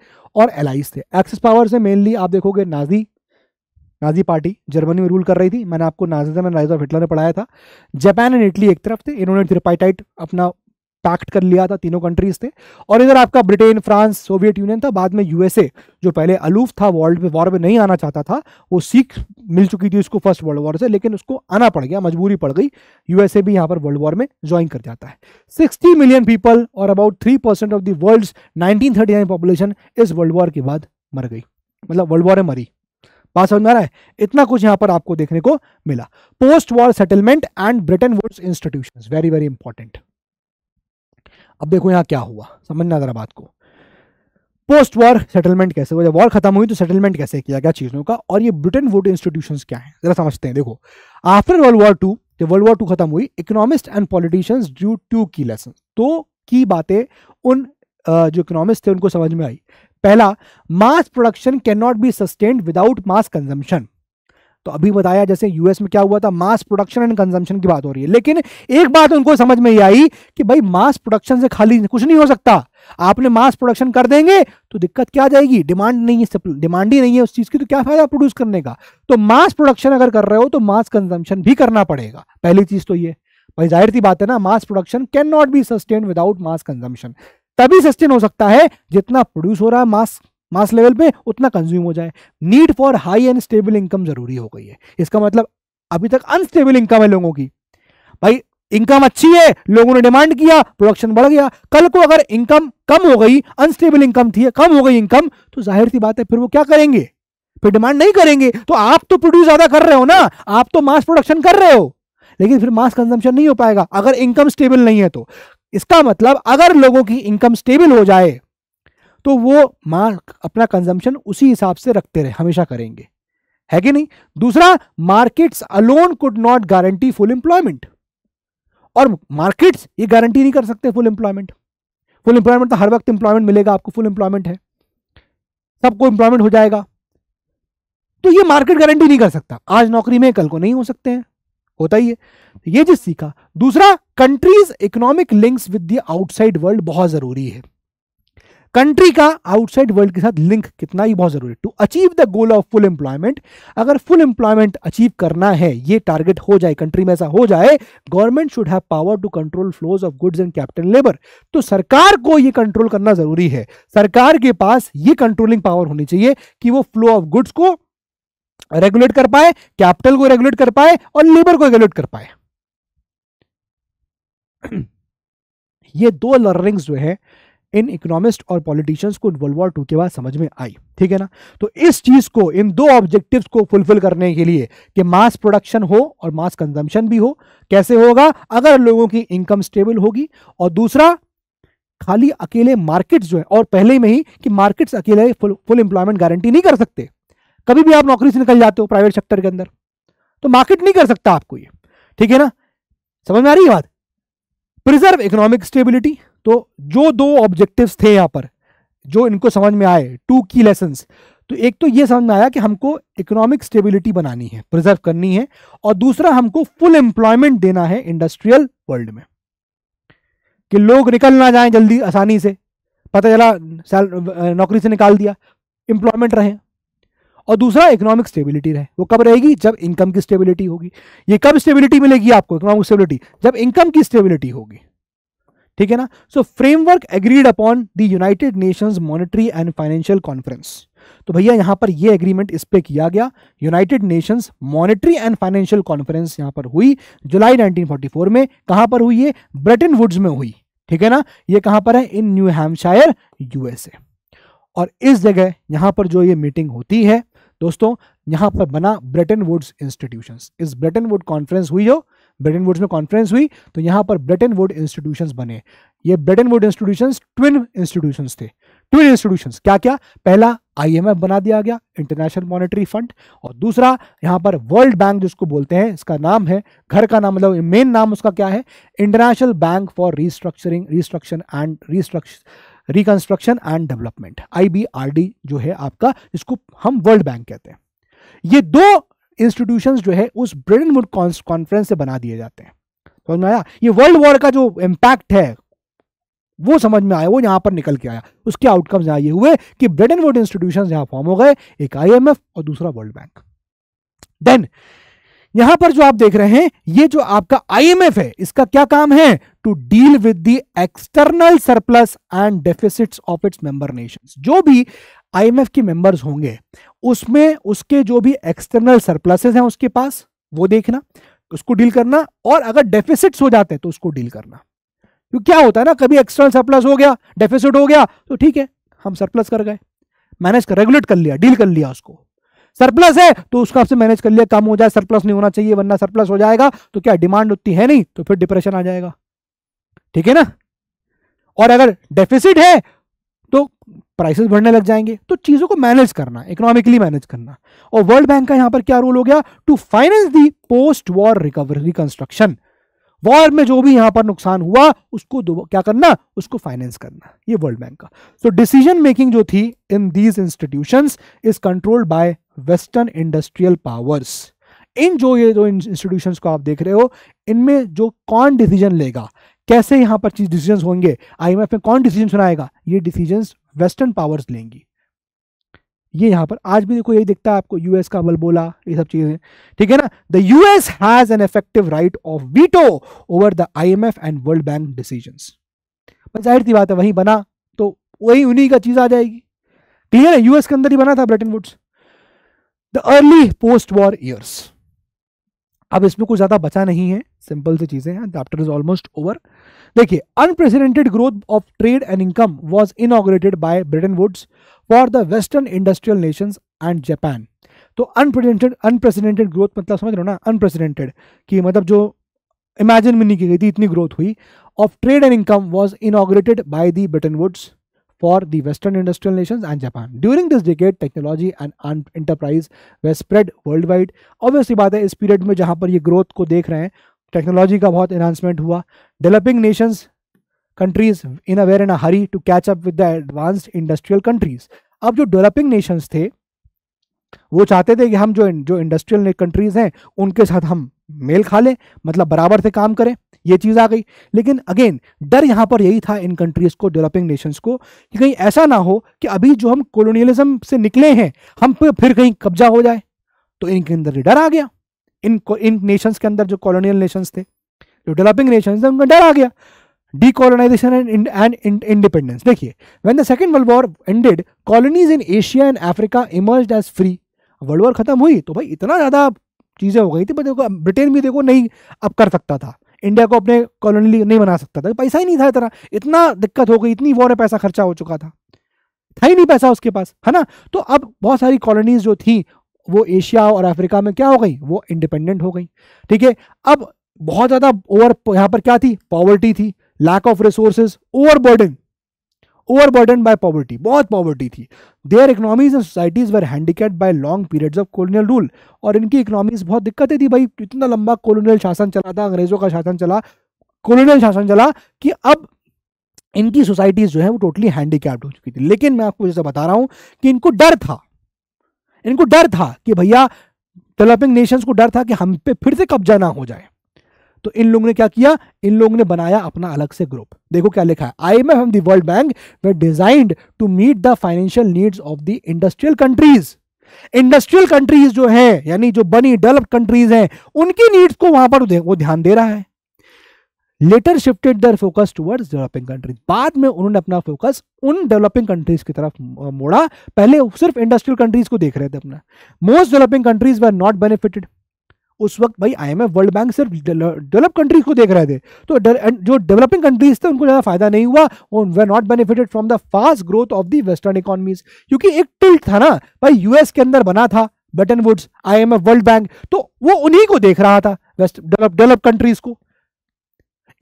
और एलाइज थे एक्सेस पावर्स से मेनली आप देखोगे नाजी नाजी पार्टी जर्मनी में रूल कर रही थी मैंने आपको Nazi and rise of Hitler ने पढ़ाया था जापान एंड इटली एक तरफ थे इन्होंने थ्रिपाइटाइट अपना पैक्ट कर लिया था तीनों कंट्रीज थे और इधर आपका ब्रिटेन फ्रांस सोवियत यूनियन था बाद में यूएसए जो पहले अलूफ था वर्ल्ड में वॉर में नहीं आना चाहता था वो सीख मिल चुकी थी उसको फर्स्ट वर्ल्ड वॉर से लेकिन उसको आना पड़ गया मजबूरी पड़ गई यूएसए भी यहाँ पर वर्ल्ड वॉर में ज्वाइन कर जाता है सिक्सटी मिलियन पीपल और about three percent of the world nineteen population इस वर्ल्ड वॉर के बाद मर गई मतलब वर्ल्ड वॉर में मरी बात समझ में आ रहा है इतना कुछ यहां पर आपको देखने को मिला post war settlement and Bretton Woods institutions very very important अब देखो यहाँ क्या हुआ समझना ज़रा बात को पोस्ट वॉर सेटलमेंट कैसे हुआ जब वॉर खत्म हुई तो सेटलमेंट कैसे किया गया चीज़ों का और ये ब्रिटेन वोट इंस्टीट्यूशन क्या है ज़रा समझते हैं देखो आफ्टर वर्ल्ड वॉर टू जब वर्ल्ड वॉर टू खत्म हुई economist and politicians drew two key lesson तो की बातें उन जो इकोनॉमिस्ट थे उनको समझ में आई पहला mass production can not be sustained without mass consumption तो अभी बताया जैसे यूएस में क्या हुआ था मास प्रोडक्शन एंड कंजम्पशन की बात हो रही है लेकिन एक बात उनको समझ में ये आई कि भाई मास प्रोडक्शन से खाली कुछ नहीं हो सकता आपने मास प्रोडक्शन कर देंगे तो दिक्कत क्या आ जाएगी डिमांड नहीं है डिमांड ही नहीं है उस चीज़ की तो क्या फायदा प्रोड्यूस करने का तो मास प्रोडक्शन अगर कर रहे हो तो मास कंजम्पशन भी करना पड़ेगा पहली चीज़ तो ये भाई जाहिर सी बात है ना mass production can not be sustain without mass consumption तभी सस्टेन हो सकता है जितना प्रोड्यूस हो रहा है मास मास लेवल पे उतना कंज्यूम हो जाए need for high and stable income जरूरी हो गई है इसका मतलब अभी तक अनस्टेबल इनकम है लोगों की भाई इनकम अच्छी है लोगों ने डिमांड किया प्रोडक्शन बढ़ गया कल को अगर इनकम कम हो गई अनस्टेबल इनकम थी कम हो गई इनकम तो जाहिर सी बात है फिर वो क्या करेंगे फिर डिमांड नहीं करेंगे तो आप तो प्रोड्यूस ज्यादा कर रहे हो ना आप तो मास प्रोडक्शन कर रहे हो लेकिन फिर मास कंजम्पशन नहीं हो पाएगा अगर इनकम स्टेबल नहीं है तो इसका मतलब अगर लोगों की इनकम स्टेबल हो जाए तो वो माँ अपना कंजम्पशन उसी हिसाब से रखते रहे हमेशा करेंगे है कि नहीं दूसरा markets alone could not guarantee full employment और मार्केट्स ये गारंटी नहीं कर सकते फुल एम्प्लॉयमेंट फुल एम्प्लॉयमेंट तो हर वक्त एम्प्लॉयमेंट मिलेगा आपको फुल एम्प्लॉयमेंट है सबको एम्प्लॉयमेंट हो जाएगा तो ये मार्केट गारंटी नहीं कर सकता आज नौकरी में कल को नहीं हो सकते हैं होता ही है तो ये जिस सीखा दूसरा countries economic links with the outside world बहुत जरूरी है कंट्री का आउटसाइड वर्ल्ड के साथ लिंक कितना ही बहुत जरूरी है to achieve the goal of full employment अगर फुल एम्प्लॉयमेंट अचीव करना है ये टारगेट हो जाए कंट्री में ऐसा हो जाए government should have power to control flows of goods and capital labour तो सरकार को ये कंट्रोल करना जरूरी है सरकार के पास ये कंट्रोलिंग पावर होनी चाहिए कि वो फ्लो ऑफ गुड्स को रेगुलेट कर पाए कैपिटल को रेगुलेट कर पाए और लेबर को रेगुलेट कर पाए ये दो लर्निंग्स जो है इन इकोनॉमिस्ट और पॉलिटिशियंस को वर्ल्ड वॉर टू के बाद समझ में आई ठीक है ना तो इस चीज को इन दो ऑब्जेक्टिव्स को फुलफिल करने के लिए कि मास प्रोडक्शन हो और मास कंजम्पशन भी हो कैसे होगा अगर लोगों की इनकम स्टेबल होगी और दूसरा खाली अकेले मार्केट्स जो है और पहले में ही कि मार्केट्स अकेले फुल फुल एम्प्लॉयमेंट गारंटी नहीं कर सकते कभी भी आप नौकरी से निकल जाते हो प्राइवेट सेक्टर के अंदर तो मार्केट नहीं कर सकता आपको ये ठीक है ना समझ में आ रही है बात प्रिजर्व इकोनॉमिक स्टेबिलिटी तो जो दो ऑब्जेक्टिव्स थे यहाँ पर जो इनको समझ में आए टू की लेसन्स तो एक तो ये समझ में आया कि हमको इकोनॉमिक स्टेबिलिटी बनानी है प्रिजर्व करनी है और दूसरा हमको फुल एम्प्लॉयमेंट देना है इंडस्ट्रियल वर्ल्ड में कि लोग निकल ना जाएं जल्दी आसानी से पता चला नौकरी से निकाल दिया एम्प्लॉयमेंट रहे और दूसरा इकोनॉमिक स्टेबिलिटी रहे वो कब रहेगी जब इनकम की स्टेबिलिटी होगी ये कब स्टेबिलिटी मिलेगी आपको इकोनॉमिक स्टेबिलिटी जब इनकम की स्टेबिलिटी होगी ठीक है ना so framework agreed upon the United Nations monetary and financial conference तो भैया यहां पर ये एग्रीमेंट इस पे किया गया United Nations monetary and financial conference यहां पर हुई जुलाई 1944 में कहां पर हुई ये ब्रिटेन वुड्स में हुई ठीक है ना ये कहां पर है इन न्यू हैम्पशायर यूएसए और इस जगह यहां पर जो ये मीटिंग होती है दोस्तों यहां पर बना ब्रेटन वुड्स इंस्टीट्यूशन इस ब्रेटन वुड कॉन्फ्रेंस हुई हो ब्रेटन वुड्स में कॉन्फ्रेंस हुई तो यहां पर ब्रेटन वुड इंस्टीट्यूशन बने ये Bretton Wood institution twin institution थे ट्विन इंस्टीट्यूशन क्या क्या पहला आईएमएफ बना दिया गया इंटरनेशनल मॉनेटरी फंड और दूसरा यहां पर वर्ल्ड बैंक जिसको बोलते हैं इसका नाम है घर का नाम मतलब मेन नाम उसका क्या है International Bank for restructuring restriction and restriction reconstruction and development IBRD जो है आपका इसको हम वर्ल्ड बैंक कहते हैं ये दो इंस्टीट्यूशंस जो है उस वुड कॉन्फ्रेंस से बना दिए जाते हैं समझ में आया ये वर्ल्ड वॉर का जो इम्पैक्ट है वो समझ में आया वो यहां पर निकल के आया उसके आउटकम्स यहाँ ये हुए कि ब्रिटेन वुड इंस्टीट्यूशन यहां फॉर्म हो गए एक आईएमएफ और दूसरा वर्ल्ड बैंक देन यहां पर जो आप देख रहे हैं ये जो आपका आईएमएफ है इसका क्या काम है to deal with the external surplus and deficits of its member nations जो भी imf के members होंगे उसमें उसके जो भी एक्सटर्नल surpluses हैं उसके पास वो देखना उसको डील करना और अगर deficits हो जाते हैं तो उसको deal करना तो क्या होता है ना कभी एक्सटर्नल सरप्लस हो गया डेफिसिट हो गया तो ठीक है हम सरप्लस कर गए मैनेज कर रेगुलेट कर लिया डील कर लिया उसको सरप्लस है तो उसका आपसे मैनेज कर लिया कम हो जाए सरप्लस नहीं होना चाहिए वरना सरप्लस हो जाएगा तो क्या डिमांड उतनी है नहीं तो फिर डिप्रेशन आ जाएगा ठीक है ना और अगर डेफिसिट है तो प्राइसेस बढ़ने लग जाएंगे तो चीज़ों को मैनेज करना इकोनॉमिकली मैनेज करना और वर्ल्ड बैंक का यहां पर क्या रोल हो गया to finance the post war recovery reconstruction war में जो भी यहां पर नुकसान हुआ उसको क्या करना उसको फाइनेंस करना ये वर्ल्ड बैंक का सो डिसीजन मेकिंग जो थी in these institution is controlled by western industrial powers in जो ये जो इंस्टीट्यूशन को आप देख रहे हो इनमें जो कौन डिसीजन लेगा कैसे यहां पर चीज डिसीजन होंगे आईएमएफ में कौन डिसीजन सुनाएगा ये डिसीजन वेस्टर्न पावर्स लेंगी ये यहां पर आज भी देखो यही दिखता है आपको यूएस का बलबोला ये सब चीजें ठीक है ना the US has an effective right of veto over the IMF and World Bank decision जाहिर सी बात है वहीं बना तो वही उन्हीं का चीज आ जाएगी क्लियर है यूएस के अंदर ही बना था Britain Woods the early post war years अब इसमें कुछ ज़्यादा बचा नहीं है सिंपल सी चीज़ें हैं चैप्टर इज ऑलमोस्ट ओवर देखिए unprecedented growth of trade and income was inaugurated by Britain Woods for the western industrial nation and Japan तो अनप्रेसिडेंटेड अनप्रेसिडेंटेड ग्रोथ मतलब समझ रहे हो ना अनप्रेसिडेंटेड कि मतलब जो इमेजिन भी नहीं की गई थी इतनी ग्रोथ हुई of trade and income was inaugurated by the Britain Woods for the Western industrial nations and Japan. During this decade, technology and enterprise were spread worldwide. Obviously baat hai is period mein jahan par ye growth ko dekh rahe hain technology ka bahut enhancement hua developing nations countries in a where in a hurry to catch up with the advanced industrial countries ab jo developing nations the वो चाहते थे कि हम जो जो industrial countries हैं उनके साथ हम मेल खा लें मतलब बराबर से काम करें ये चीज़ आ गई लेकिन अगेन डर यहाँ पर यही था इन कंट्रीज़ को डेवलपिंग नेशंस को कि कहीं ऐसा ना हो कि अभी जो हम कॉलोनियलिज्म से निकले हैं हम पे फिर कहीं कब्जा हो जाए तो इनके अंदर डर आ गया इन इन नेशंस के अंदर जो कॉलोनियल नेशंस थे जो डेवलपिंग नेशंस थे उनका डर आ गया decolonisation and and independence देखिए when the second world war ended colonies in Asia and Africa emerge as free world war ख़त्म हुई तो भाई इतना ज़्यादा चीज़ें हो गई थी पर देखो ब्रिटेन भी देखो नहीं अब कर सकता था इंडिया को अपने कॉलोनी नहीं बना सकता था पैसा ही नहीं था इतना इतना दिक्कत हो गई इतनी वॉर में पैसा खर्चा हो चुका था था ही नहीं पैसा उसके पास है ना तो अब बहुत सारी कॉलोनीज जो थी वो एशिया और अफ्रीका में क्या हो गई वो इंडिपेंडेंट हो गई ठीक है अब बहुत ज़्यादा ओवर यहाँ पर क्या थी पॉवर्टी थी lack of resources over burden overburden by poverty बहुत पॉवर्टी थी their economies and societies were handicapped by long periods of colonial rule और इनकी इकोनॉमीज बहुत दिक्कतें थी भाई इतना लंबा कॉलोनियल शासन चला था अंग्रेजों का शासन चला कॉलोनियल शासन चला कि अब इनकी सोसाइटीज जो है वो टोटली हैंडीकैप्ड हो चुकी थी लेकिन मैं आपको जैसे बता रहा हूं कि इनको डर था इनको डर था कि भैया डेवलपिंग नेशंस को डर था कि हम पे फिर से कब्जा ना हो जाए तो इन लोगों ने क्या किया इन लोगों ने बनाया अपना अलग से ग्रुप देखो क्या लिखा है I M F World Bank they designed to meet the financial needs of the industrial countries industrial countries जो है यानी जो बनी डेवलप्ड कंट्रीज हैं उनकी नीड्स को वहां पर वो ध्यान दे रहा है later shifted their focus towards developing countries बाद में उन्होंने अपना फोकस उन डेवलपिंग कंट्रीज की तरफ मोड़ा पहले सिर्फ इंडस्ट्रियल कंट्रीज को देख रहे थे अपना most developing countries were not benefited उस वक्त भाई आईएमएफ वर्ल्ड बैंक सिर्फ डेवलप कंट्रीज को देख रहे थे तो जो डेवलपिंग कंट्रीज थे उनको ज़्यादा फायदा नहीं हुआ they not benefited from the fast growth of the western economies क्योंकि एक टिल्ट था ना भाई यूएस के अंदर बना था Bretton Woods IMF World Bank तो वो उन्हीं को देख रहा था वेस्ट डेवलप कंट्रीज को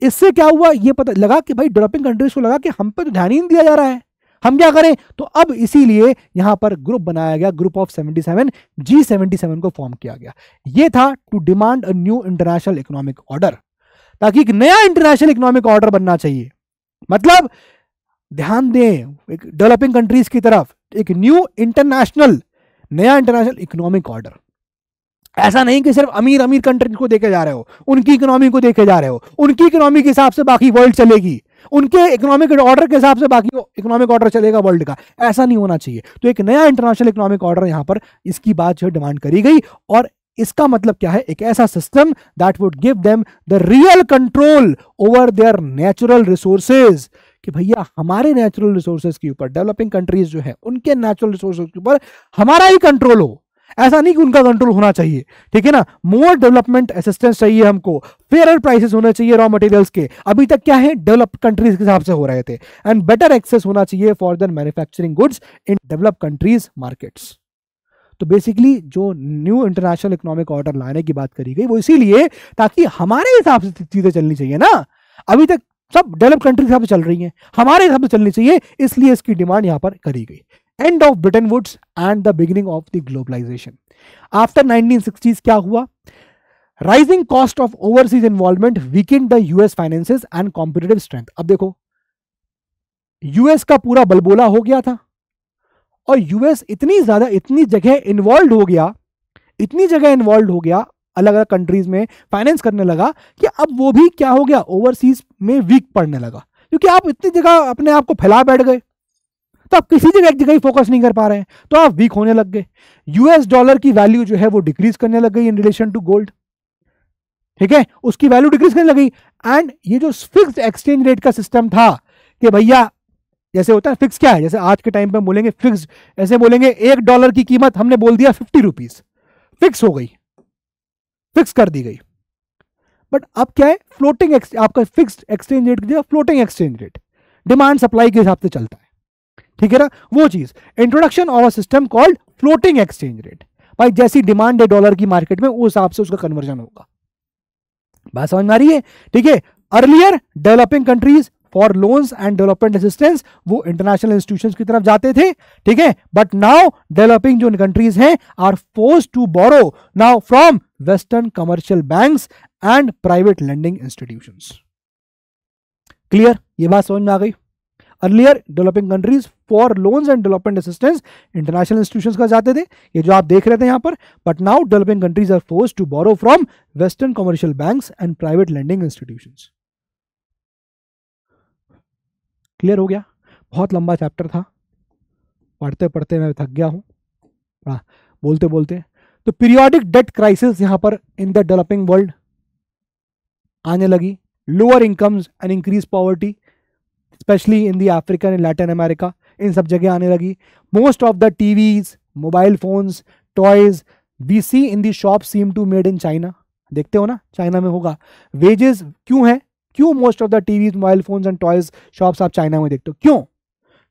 इससे क्या हुआ ये पता लगा कि भाई डेवलपिंग कंट्रीज को लगा कि हम पे तो ध्यान ही नहीं दिया जा रहा है हम क्या करें तो अब इसीलिए यहां पर ग्रुप बनाया गया ग्रुप ऑफ 77 जी 77 को फॉर्म किया गया यह था to demand a new international economic order ताकि एक नया इंटरनेशनल इकोनॉमिक ऑर्डर बनना चाहिए मतलब ध्यान दें एक डेवलपिंग कंट्रीज की तरफ एक न्यू इंटरनेशनल नया इंटरनेशनल इकोनॉमिक ऑर्डर ऐसा नहीं कि सिर्फ अमीर अमीर कंट्री को देखे जा रहे हो उनकी इकोनॉमी को देखे जा रहे हो उनकी इकोनॉमी के हिसाब से बाकी वर्ल्ड चलेगी उनके इकोनॉमिक ऑर्डर के हिसाब से बाकी इकोनॉमिक ऑर्डर चलेगा वर्ल्ड का ऐसा नहीं होना चाहिए तो एक नया इंटरनेशनल इकोनॉमिक ऑर्डर यहां पर इसकी बात जो डिमांड करी गई और इसका मतलब क्या है एक ऐसा system that would give them the real control over their natural resources कि भैया हमारे नेचुरल रिसोर्सेज के ऊपर डेवलपिंग कंट्रीज जो है उनके नेचुरल रिसोर्सेज के ऊपर हमारा ही कंट्रोल हो ऐसा नहीं कि उनका कंट्रोल होना चाहिए ठीक है ना मोर डेवलपमेंट असिस्टेंस चाहिए हमको फेयर प्राइसेस होने चाहिए रॉ मटेरियल्स के अभी तक क्या है डेवलप कंट्रीज के हिसाब से हो रहे थे एंड बेटर एक्सेस होना चाहिए for the manufacturing goods in develop countries markets तो बेसिकली जो न्यू इंटरनेशनल इकोनॉमिक ऑर्डर लाने की बात करी गई वो इसीलिए ताकि हमारे हिसाब से चीजें चलनी चाहिए ना अभी तक सब डेवलप कंट्री के हिसाब से चल रही हैं हमारे हिसाब से चलनी चाहिए इसलिए इसकी डिमांड यहाँ पर करी गई end of Britain Woods and the beginning of the globalisation after 1960s क्या हुआ rising cost of overseas involvement weakened the US finances and competitive strength अब देखो यूएस का पूरा बलबोला हो गया था और यूएस इतनी ज्यादा इतनी जगह इन्वॉल्व हो गया इतनी जगह इन्वॉल्व हो गया अलग अलग कंट्रीज में फाइनेंस करने लगा कि अब वो भी क्या हो गया ओवरसीज में वीक पड़ने लगा क्योंकि आप इतनी जगह अपने आप को फैला बैठ गए तो आप किसी जगह एक जगह ही फोकस नहीं कर पा रहे हैं तो आप वीक होने लग गए यूएस डॉलर की वैल्यू जो है वो डिक्रीज करने लग गई इन रिलेशन टू गोल्ड ठीक है उसकी वैल्यू डिक्रीज करने लगी एंड ये जो फिक्स एक्सचेंज रेट का सिस्टम था कि भैया जैसे होता है फिक्स क्या है जैसे आज के टाइम पे बोलेंगे फिक्स ऐसे बोलेंगे एक डॉलर की कीमत हमने बोल दिया फिफ्टी रुपीज फिक्स हो गई फिक्स कर दी गई बट अब क्या है फ्लोटिंग आपका fix exchange rate floating exchange rate demand supply के हिसाब से चलता है ठीक है ना वो चीज introduction of a system called floating exchange rate भाई जैसी डिमांड है डॉलर की मार्केट में उस हिसाब से उसका कन्वर्जन होगा बात समझ में आ रही है ठीक है earlier developing countries for loans and development assistance वो इंटरनेशनल इंस्टीट्यूशंस की तरफ जाते थे ठीक है बट नाउ डेवलपिंग जो कंट्रीज हैं are forced to borrow now from western commercial bank and private lending institution clear ये बात समझ में आ गई earlier developing countries for loans and development assistance international institution का जाते थे ये जो आप देख रहे थे यहाँ पर but now developing countries are forced to borrow from western commercial bank and private landing institution clear हो गया बहुत लंबा चैप्टर था पढ़ते पढ़ते मैं थक गया हूँ हाँ, बोलते बोलते तो पीरियोडिक डेट क्राइसिस यहाँ पर इन द डेवलपिंग वर्ल्ड आने लगी lower incomes and increase poverty specially in the African and Latin America इन सब जगह आने लगी most of the TVs mobile phones toys we see in the shop seem to made in China देखते हो ना चाइना में होगा वेजेस क्यों है क्यों most of the TVs mobile phones and toys shops आप चाइना में देखते हो क्यों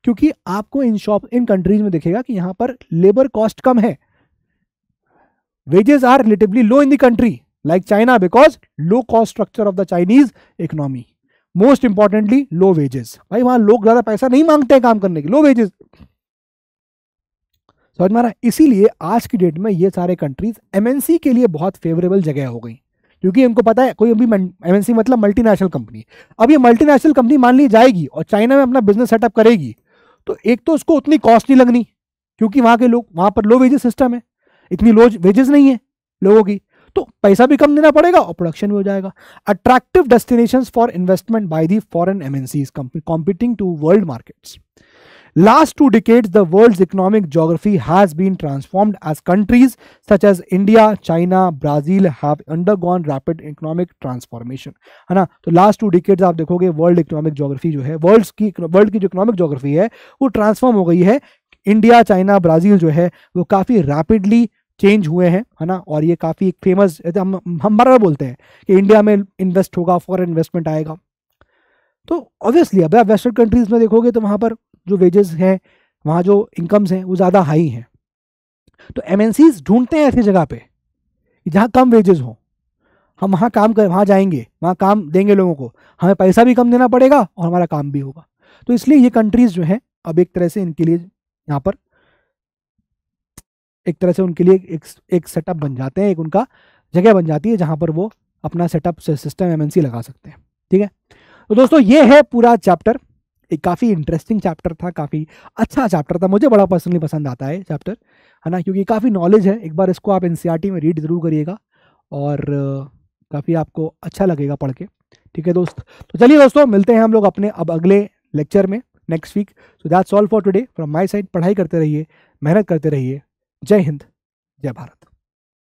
क्योंकि आपको इन शॉप इन कंट्रीज में देखेगा कि यहां पर लेबर कॉस्ट कम है wages are relatively low in the country like China because low cost structure of the Chinese economy most importantly low wages भाई वहां लोग ज्यादा पैसा नहीं मांगते हैं काम करने के लो वेजेस समझ मारा इसीलिए आज की डेट में ये सारे कंट्रीज एमएनसी के लिए बहुत फेवरेबल जगह हो गई क्योंकि इनको पता है कोई अभी एमएनसी मतलब मल्टीनेशनल कंपनी अब ये मल्टीनेशनल कंपनी मान ली जाएगी और चाइना में अपना बिजनेस सेटअप करेगी तो एक तो उसको उतनी कॉस्ट नहीं लगनी क्योंकि वहाँ के लोग वहाँ पर लो वेजेस सिस्टम है इतनी लो वेजेस नहीं है लोगों की तो पैसा भी कम देना पड़ेगा और प्रोडक्शन भी हो जाएगा attractive destination for investment by the foreign MNCs competing to world markets last two decades the world's economic geography has been transformed as countries such as India China Brazil have undergone rapid economic transformation है ना तो last two decades आप देखोगे world economic geography जो है world की world की जो इकोनॉमिक जोग्राफी है वो ट्रांसफॉर्म हो गई है इंडिया चाइना ब्राज़ील जो है वो काफ़ी रैपिडली चेंज हुए हैं है ना और ये काफ़ी एक फेमस हम हम बार बोलते हैं कि इंडिया में इन्वेस्ट होगा फॉरन इन्वेस्टमेंट आएगा तो ऑब्वियसली अब आप वेस्टर्न कंट्रीज़ में देखोगे तो वहाँ पर जो वेजेस हैं वहाँ जो इनकम्स हैं वो ज़्यादा हाई हैं तो एम ढूंढते हैं ऐसी जगह पर जहाँ कम वेजेस हों हम वहाँ काम कर वहाँ जाएंगे वहाँ काम देंगे लोगों को हमें पैसा भी कम देना पड़ेगा और हमारा काम भी होगा तो इसलिए ये कंट्रीज़ जो हैं अब एक तरह से इनके लिए यहाँ पर एक तरह से उनके लिए एक एक सेटअप बन जाते हैं एक उनका जगह बन जाती है जहाँ पर वो अपना सेटअप से सिस्टम एमएनसी लगा सकते हैं ठीक है तो दोस्तों ये है पूरा चैप्टर एक काफ़ी इंटरेस्टिंग चैप्टर था काफ़ी अच्छा चैप्टर था मुझे बड़ा पर्सनली पसंद आता है चैप्टर है ना क्योंकि काफ़ी नॉलेज है एक बार इसको आप एन e में रीड ज़रूर करिएगा और काफ़ी आपको अच्छा लगेगा पढ़ के ठीक है दोस्त तो चलिए दोस्तों मिलते हैं हम लोग अपने अब अगले लेक्चर में next week so that's all for today from my side पढ़ाई करते रहिए मेहनत करते रहिए जय हिंद जय भारत